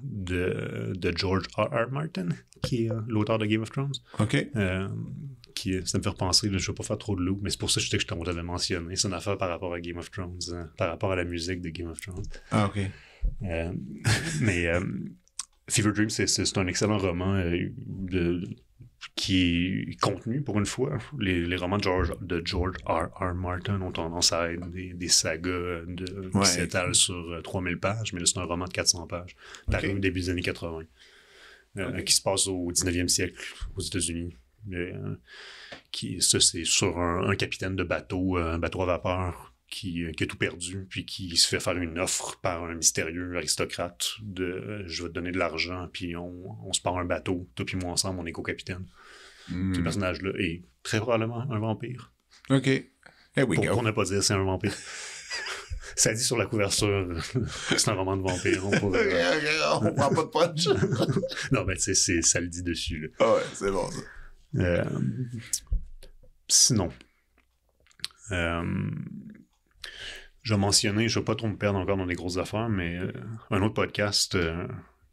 de, George R. Martin, qui est l'auteur de Game of Thrones. OK. Euh, ça me fait repenser, je ne vais pas faire trop de loup, mais c'est pour ça que je sais que t'avais mentionné. C'est une affaire par rapport à Game of Thrones, hein, par rapport à la musique de Game of Thrones. Ah, ok. Euh, mais euh, Fever Dream, c'est un excellent roman de, qui est contenu pour une fois. Les, romans de George, de George R. R. Martin ont tendance à être des, sagas de, sur 3000 pages, mais là, c'est un roman de 400 pages, paru au début des années 80, qui se passe au 19e siècle aux États-Unis qui, ça, c'est sur un, capitaine de bateau, un bateau à vapeur. Qui, qui, a tout perdu, puis qui se fait faire une offre par un mystérieux aristocrate de euh, je vais te donner de l'argent, puis on, se part un bateau, toi puis moi ensemble, on est co-capitaine. Hmm. Ce personnage-là est très probablement un vampire. OK. here we go. On n'a pas dit c'est un vampire. Ça dit sur la couverture, c'est un roman de vampire. On pas de punch. non, mais c'est, ça le dit dessus. Ah ouais, c'est bon ça. Euh, sinon, euh, je vais mentionner, je ne vais pas trop me perdre encore dans les grosses affaires, mais euh, un autre podcast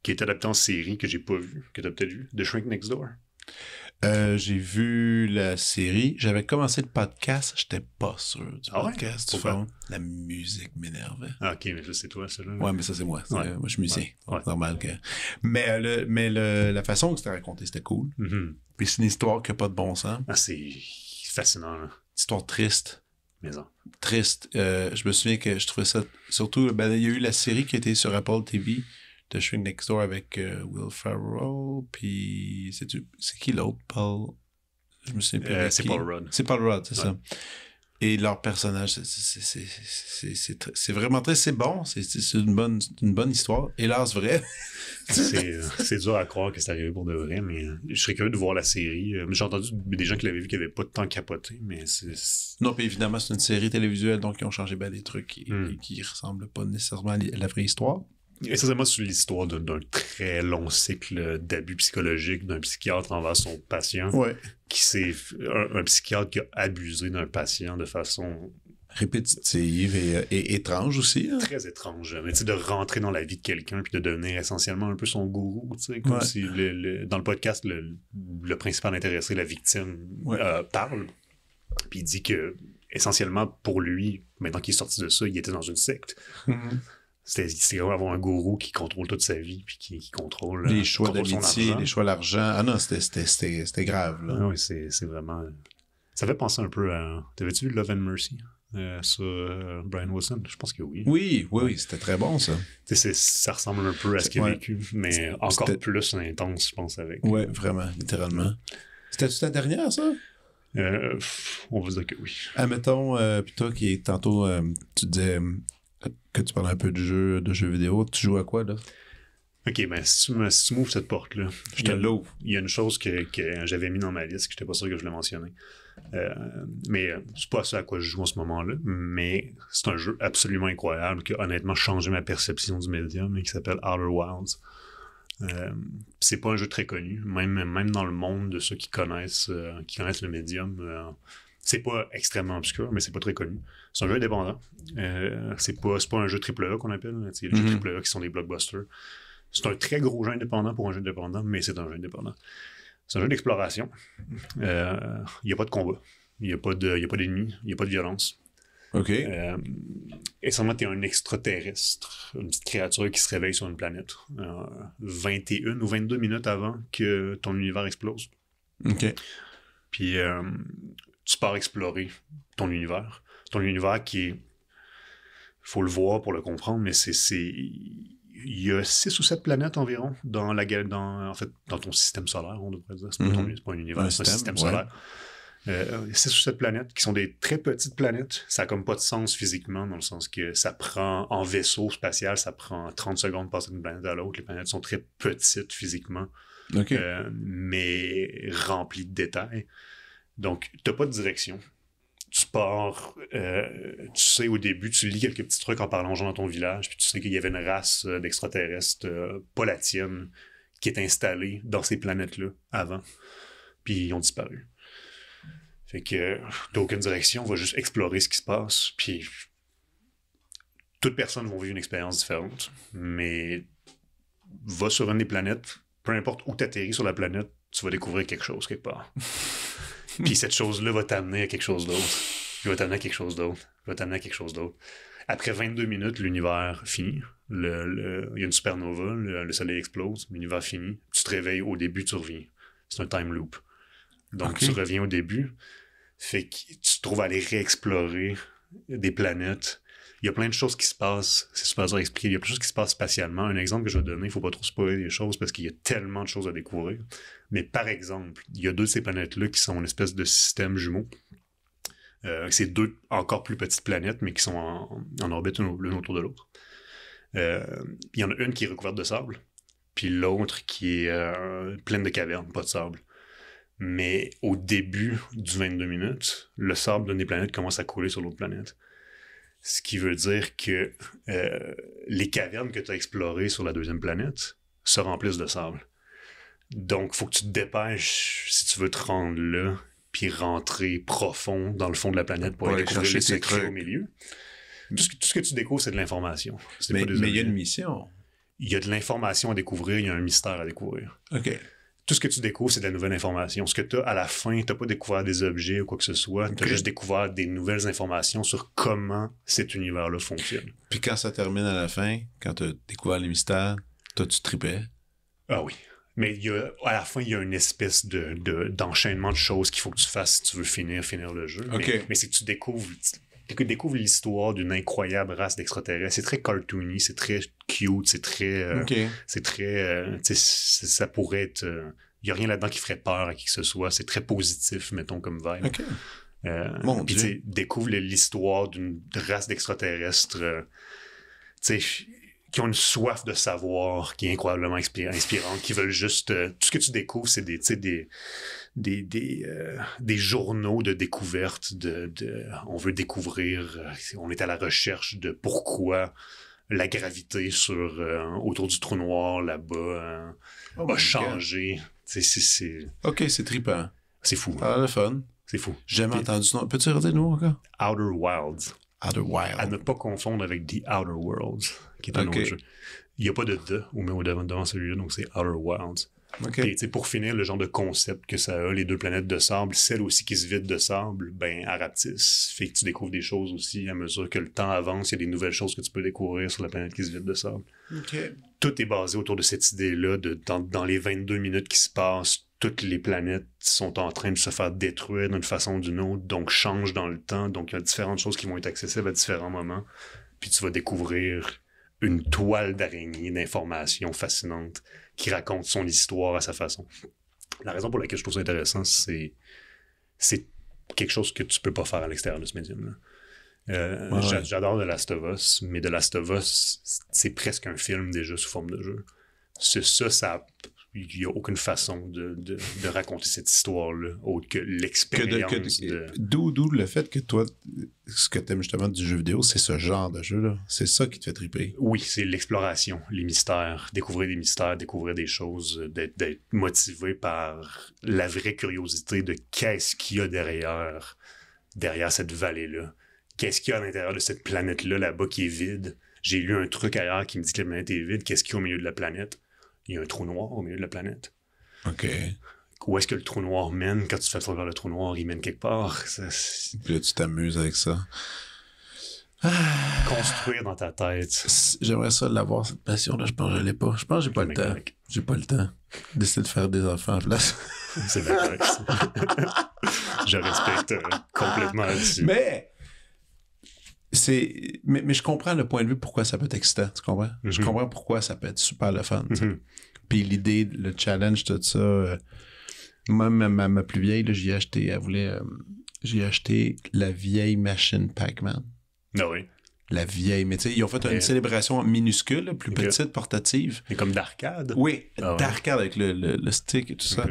qui est adapté en série que j'ai pas vu, que tu as peut-être vu, The Shrink Next Door. Euh, j'ai vu la série. J'avais commencé le podcast. J'étais pas sûr du ah podcast. la musique m'énervait. Ah, ok, mais ça, c'est toi, celui Là. Ouais, mais ça, c'est moi. moi, je suis musicien. normal que. Mais, euh, mais la façon que c'était raconté, c'était cool. Mm-hmm. Puis c'est une histoire qui n'a pas de bon sens. Ah, c'est fascinant, Une Histoire triste. Maison. Triste. Euh, je me souviens que je trouvais ça. Surtout, ben, il y a eu la série qui était sur Apple TV The Shrink Next Door avec euh, Will Ferrell, puis c'est, qui l'autre, Paul Je me souviens plus. Euh, c'est Paul Rudd. C'est Paul Rudd, c'est ça. Et leur personnage, c'est vraiment très. C'est bon, c'est une bonne, une bonne histoire. Hélas, vrai. Euh, c'est dur à croire que c'est arrivé pour de vrai, mais je serais curieux de voir la série. J'ai entendu des gens qui l'avaient vu qui n'avaient pas de temps capoté, mais c'est. Non, puis évidemment, c'est une série télévisuelle, donc ils ont changé bien des trucs hmm. qui ne ressemblent pas nécessairement à la vraie histoire essentiellement sur l'histoire d'un très long cycle d'abus psychologiques d'un psychiatre envers son patient. Qui un, psychiatre qui a abusé d'un patient de façon répétitive et, euh, étrange aussi. Hein? Très étrange. Mais de rentrer dans la vie de quelqu'un puis de devenir essentiellement un peu son gourou. Comme si dans le podcast, le, principal intéressé, la victime, euh, parle. Puis il dit que essentiellement pour lui, maintenant qu'il est sorti de ça, il était dans une secte. Mhm. C'est avoir un gourou qui contrôle toute sa vie puis qui, contrôle les euh, choix d'amitié, les choix d'argent. Ah non, c'était grave. Là. Ah oui, c'est vraiment. Euh, ça fait penser un peu à. T'avais-tu vu Love and Mercy euh, sur Brian Wilson Je pense que oui. Oui, oui, oui c'était très bon ça. Ça ressemble un peu à ce qu'il a vécu, mais encore plus intense, je pense, avec. Oui, vraiment, littéralement. C'était-tu ta dernière, ça on va dire que oui. Admettons, mettons, puis toi qui est tantôt, tu disais que tu parles un peu de jeux, de jeux vidéo. Tu joues à quoi, là? OK, ben si tu, si m'ouvres cette porte-là, je te Il y a une chose que, j'avais mis dans ma liste que je n'étais pas sûr que je l'ai mentionner. Euh, mais euh, c'est pas ça à quoi je joue en ce moment-là, mais c'est un jeu absolument incroyable qui a honnêtement changé ma perception du médium et qui s'appelle Outer Wilds. Euh, c'est pas un jeu très connu, même, même dans le monde de ceux qui connaissent, euh, qui connaissent le médium. Euh, c'est pas extrêmement obscur, mais c'est pas très connu. C'est un jeu indépendant. Euh, c'est pas, pas un jeu triple A qu'on appelle. C'est les jeux mhm. triple A qui sont des blockbusters. C'est un très gros jeu indépendant pour un jeu indépendant, mais c'est un jeu indépendant. C'est un jeu d'exploration. Euh, il y n'y a pas de combat. Il n'y a pas d'ennemis. Il n'y a pas de violence. OK. Euh, essentiellement, tu un extraterrestre, une petite créature qui se réveille sur une planète 21 euh, ou 22 minutes avant que ton univers explose. OK. Puis, tu pars explorer ton univers. Ton univers qui est. faut le voir pour le comprendre, mais c'est. Il y a six ou sept planètes environ dans, la, dans, en fait, dans ton système solaire, on devrait dire. C'est pas, mm-hmm. un univers, c'est un système solaire. Euh, six ou sept planètes qui sont des très petites planètes. Ça n'a comme pas de sens physiquement, dans le sens que ça prend en vaisseau spatial, ça prend 30 secondes de passer d'une planète à l'autre. Les planètes sont très petites physiquement, euh, mais remplies de détails. Donc, t'as pas de direction. Tu pars, euh, tu sais au début, tu lis quelques petits trucs en parlant gens dans ton village, puis tu sais qu'il y avait une race euh, d'extraterrestres, euh, qui est installée dans ces planètes-là avant, puis ils ont disparu. Fait que t'as aucune direction, on va juste explorer ce qui se passe, puis toutes personnes vont vivre une expérience différente, mais va sur une des planètes, peu importe où tu atterris sur la planète, tu vas découvrir quelque chose quelque part. Puis cette chose-là va t'amener à quelque chose d'autre. Il va t'amener à quelque chose d'autre. Va t'amener à quelque chose d'autre. Après 22 minutes, l'univers finit. il y a une supernova, le, soleil explose, l'univers finit. Tu te réveilles au début, tu reviens. C'est un time loop. Donc tu reviens au début. Fait que tu te trouves à aller réexplorer des planètes il y a plein de choses qui se passent. C'est super dur à expliquer. Il y a plein de choses qui se passent spatialement. Un exemple que je vais donner, il ne faut pas trop spoiler les choses parce qu'il y a tellement de choses à découvrir. Mais par exemple, il y a deux de ces planètes-là qui sont une espèce de système jumeau. Euh, c'est deux encore plus petites planètes, mais qui sont en, orbite l'une autour de l'autre. Euh, il y en a une qui est recouverte de sable, puis l'autre qui est euh, pleine de cavernes, pas de sable. Mais au début du 22 minutes, le sable d'une des planètes commence à couler sur l'autre planète. Ce qui veut dire que euh, les cavernes que tu as explorées sur la deuxième planète se remplissent de sable. Donc, il faut que tu te dépêches si tu veux te rendre là, puis rentrer profond dans le fond de la planète pour, aller chercher les secrets au milieu. Tout ce, que, tu découvres, c'est de l'information. Mais, il y a une mission. Il y a de l'information à découvrir, il y a un mystère à découvrir. OK tout ce que tu découvres, c'est de la nouvelle information. Ce que tu as à la fin, tu n'as pas découvert des objets ou quoi que ce soit, tu as juste découvert des nouvelles informations sur comment cet univers-là fonctionne. Puis quand ça termine à la fin, quand tu as découvert les mystères, toi, tu tripais? Ah oui. Mais à la fin, il y a une espèce de, d'enchaînement de, choses qu'il faut que tu fasses si tu veux finir, finir le jeu. Mais, mais c'est que tu découvres découvre l'histoire d'une incroyable race d'extraterrestres. C'est très cartoony, c'est très cute, c'est très. Euh, c'est très. Euh, sais, ça pourrait être. Il euh, n'y a rien là-dedans qui ferait peur à qui que ce soit. C'est très positif, mettons, comme vibe. Bon, puis, découvre l'histoire d'une race d'extraterrestres. tu sais, qui ont une soif de savoir qui est incroyablement inspirante, qui veulent juste. Euh, tout ce que tu découvres, c'est des, des, euh, des, journaux de découverte. De, on veut découvrir, euh, on est à la recherche de pourquoi la gravité sur, autour du trou noir là-bas oh a changé. Ok, c'est trippant. C'est fou. Ah, hein. le fun. C'est fou. J'ai jamais entendu ce nom. Peux-tu redire nous encore? Outer Wilds. Outer Wilds. À ne pas confondre avec The Outer Worlds qui Il n'y a pas de de au mais devant, devant celui-là, donc c'est Outer Wilds. Et pour finir, le genre de concept que ça a, les deux planètes de sable, celle aussi qui se vide de sable, ben, Aratis, fait que tu découvres des choses aussi à mesure que le temps avance, il y a des nouvelles choses que tu peux découvrir sur la planète qui se vide de sable. Tout est basé autour de cette idée-là, de, dans, dans, les 22 minutes qui se passent, toutes les planètes sont en train de se faire détruire d'une façon ou d'une autre, donc changent dans le temps, donc il y a différentes choses qui vont être accessibles à différents moments, puis tu vas découvrir une toile d'araignée d'informations fascinantes qui raconte son histoire à sa façon. La raison pour laquelle je trouve ça intéressant, c'est c'est quelque chose que tu peux pas faire à l'extérieur de ce médium euh, J'adore The Last of Us, mais The Last of Us, c'est presque un film déjà sous forme de jeu. C'est ça, ça, il n'y a aucune façon de, raconter cette histoire-là, autre que l'expérience. D'où le fait que toi, ce que tu aimes justement du jeu vidéo, c'est ce genre de jeu-là. C'est ça qui te fait triper. Oui, c'est l'exploration, les mystères, découvrir des mystères, découvrir des choses, d'être motivé par la vraie curiosité de qu'est-ce qu'il y a derrière, derrière cette vallée-là. Qu'est-ce qu'il y a à l'intérieur de cette planète-là, là-bas, qui est vide. J'ai lu un truc ailleurs qui me dit que la planète est vide. Qu'est-ce qu'il y a au milieu de la planète? il y a un trou noir au milieu de la planète. OK. Où est-ce que le trou noir mène? Quand tu fais vers le trou noir, il mène quelque part. Puis là, tu t'amuses avec ça. Ah. Construire dans ta tête. J'aimerais ça l'avoir, cette passion-là. Je pense que je l'ai pas. Je pense j'ai pas le temps. J'ai pas le temps. Décider de faire des enfants en place. C'est vrai. je respecte euh, complètement là-dessus. Mais c'est mais, je comprends le point de vue pourquoi ça peut être excitant, tu comprends? Je mhm. comprends pourquoi ça peut être super le fun. Mhm. Puis l'idée, le challenge, tout ça. Euh, moi, ma, ma, plus vieille, j'ai acheté, elle voulait. Euh, j'ai acheté la vieille machine Pac-Man. Ah oui. La vieille, mais tu sais, ils ont fait une célébration minuscule, plus petite, portative. Mais comme d'arcade. Oui, ah d'arcade avec le, stick et tout ça.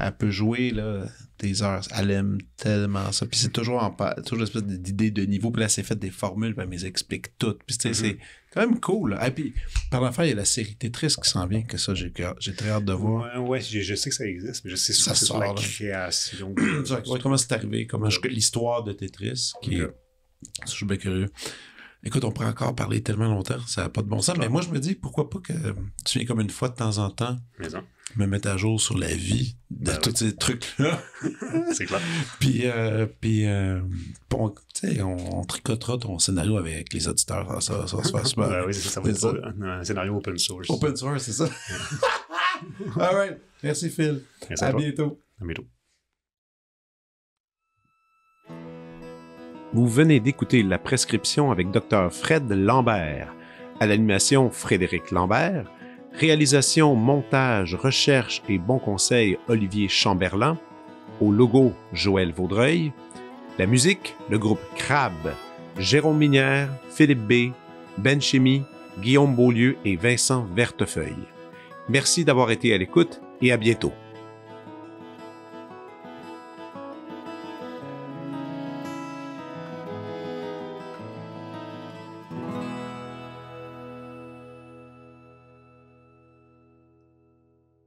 Elle peut jouer là, des heures. Elle aime tellement ça. Puis c'est toujours en toujours une espèce d'idée de niveau. Puis là, c'est fait des formules, puis elle m'explique explique toutes. Puis mm-hmm. c'est quand même cool. Et puis, par l'enfer, il y a la série Tetris qui s'en vient, que ça, j'ai, très hâte de voir. Ouais, je, sais que ça existe, mais je sais ça sort, là. comment c'est arrivé, comment l'histoire de Tetris, qui est... Je suis bien curieux. Écoute, on pourrait encore parler tellement longtemps, ça n'a pas de bon sens, mais moi, je me dis, pourquoi pas que tu viens comme une fois de temps en temps... Mais non me mettre à jour sur la vie de ben tous ces trucs-là. c'est clair. puis, euh, puis euh, on, tricotera ton scénario avec les auditeurs. Ça, se passe ben oui, ça, ça va Un, scénario open source. Open source, c'est ça. All right. Merci, Phil. à, bientôt. À bientôt. Vous venez d'écouter La Prescription avec Dr. Fred Lambert. À l'animation, Frédéric Lambert Réalisation, montage, recherche et Bon Conseil Olivier Chamberlain. Au logo, Joël Vaudreuil. La musique, le groupe Crab. Jérôme Minière, Philippe B., Ben Guillaume Beaulieu et Vincent Vertefeuille. Merci d'avoir été à l'écoute et à bientôt.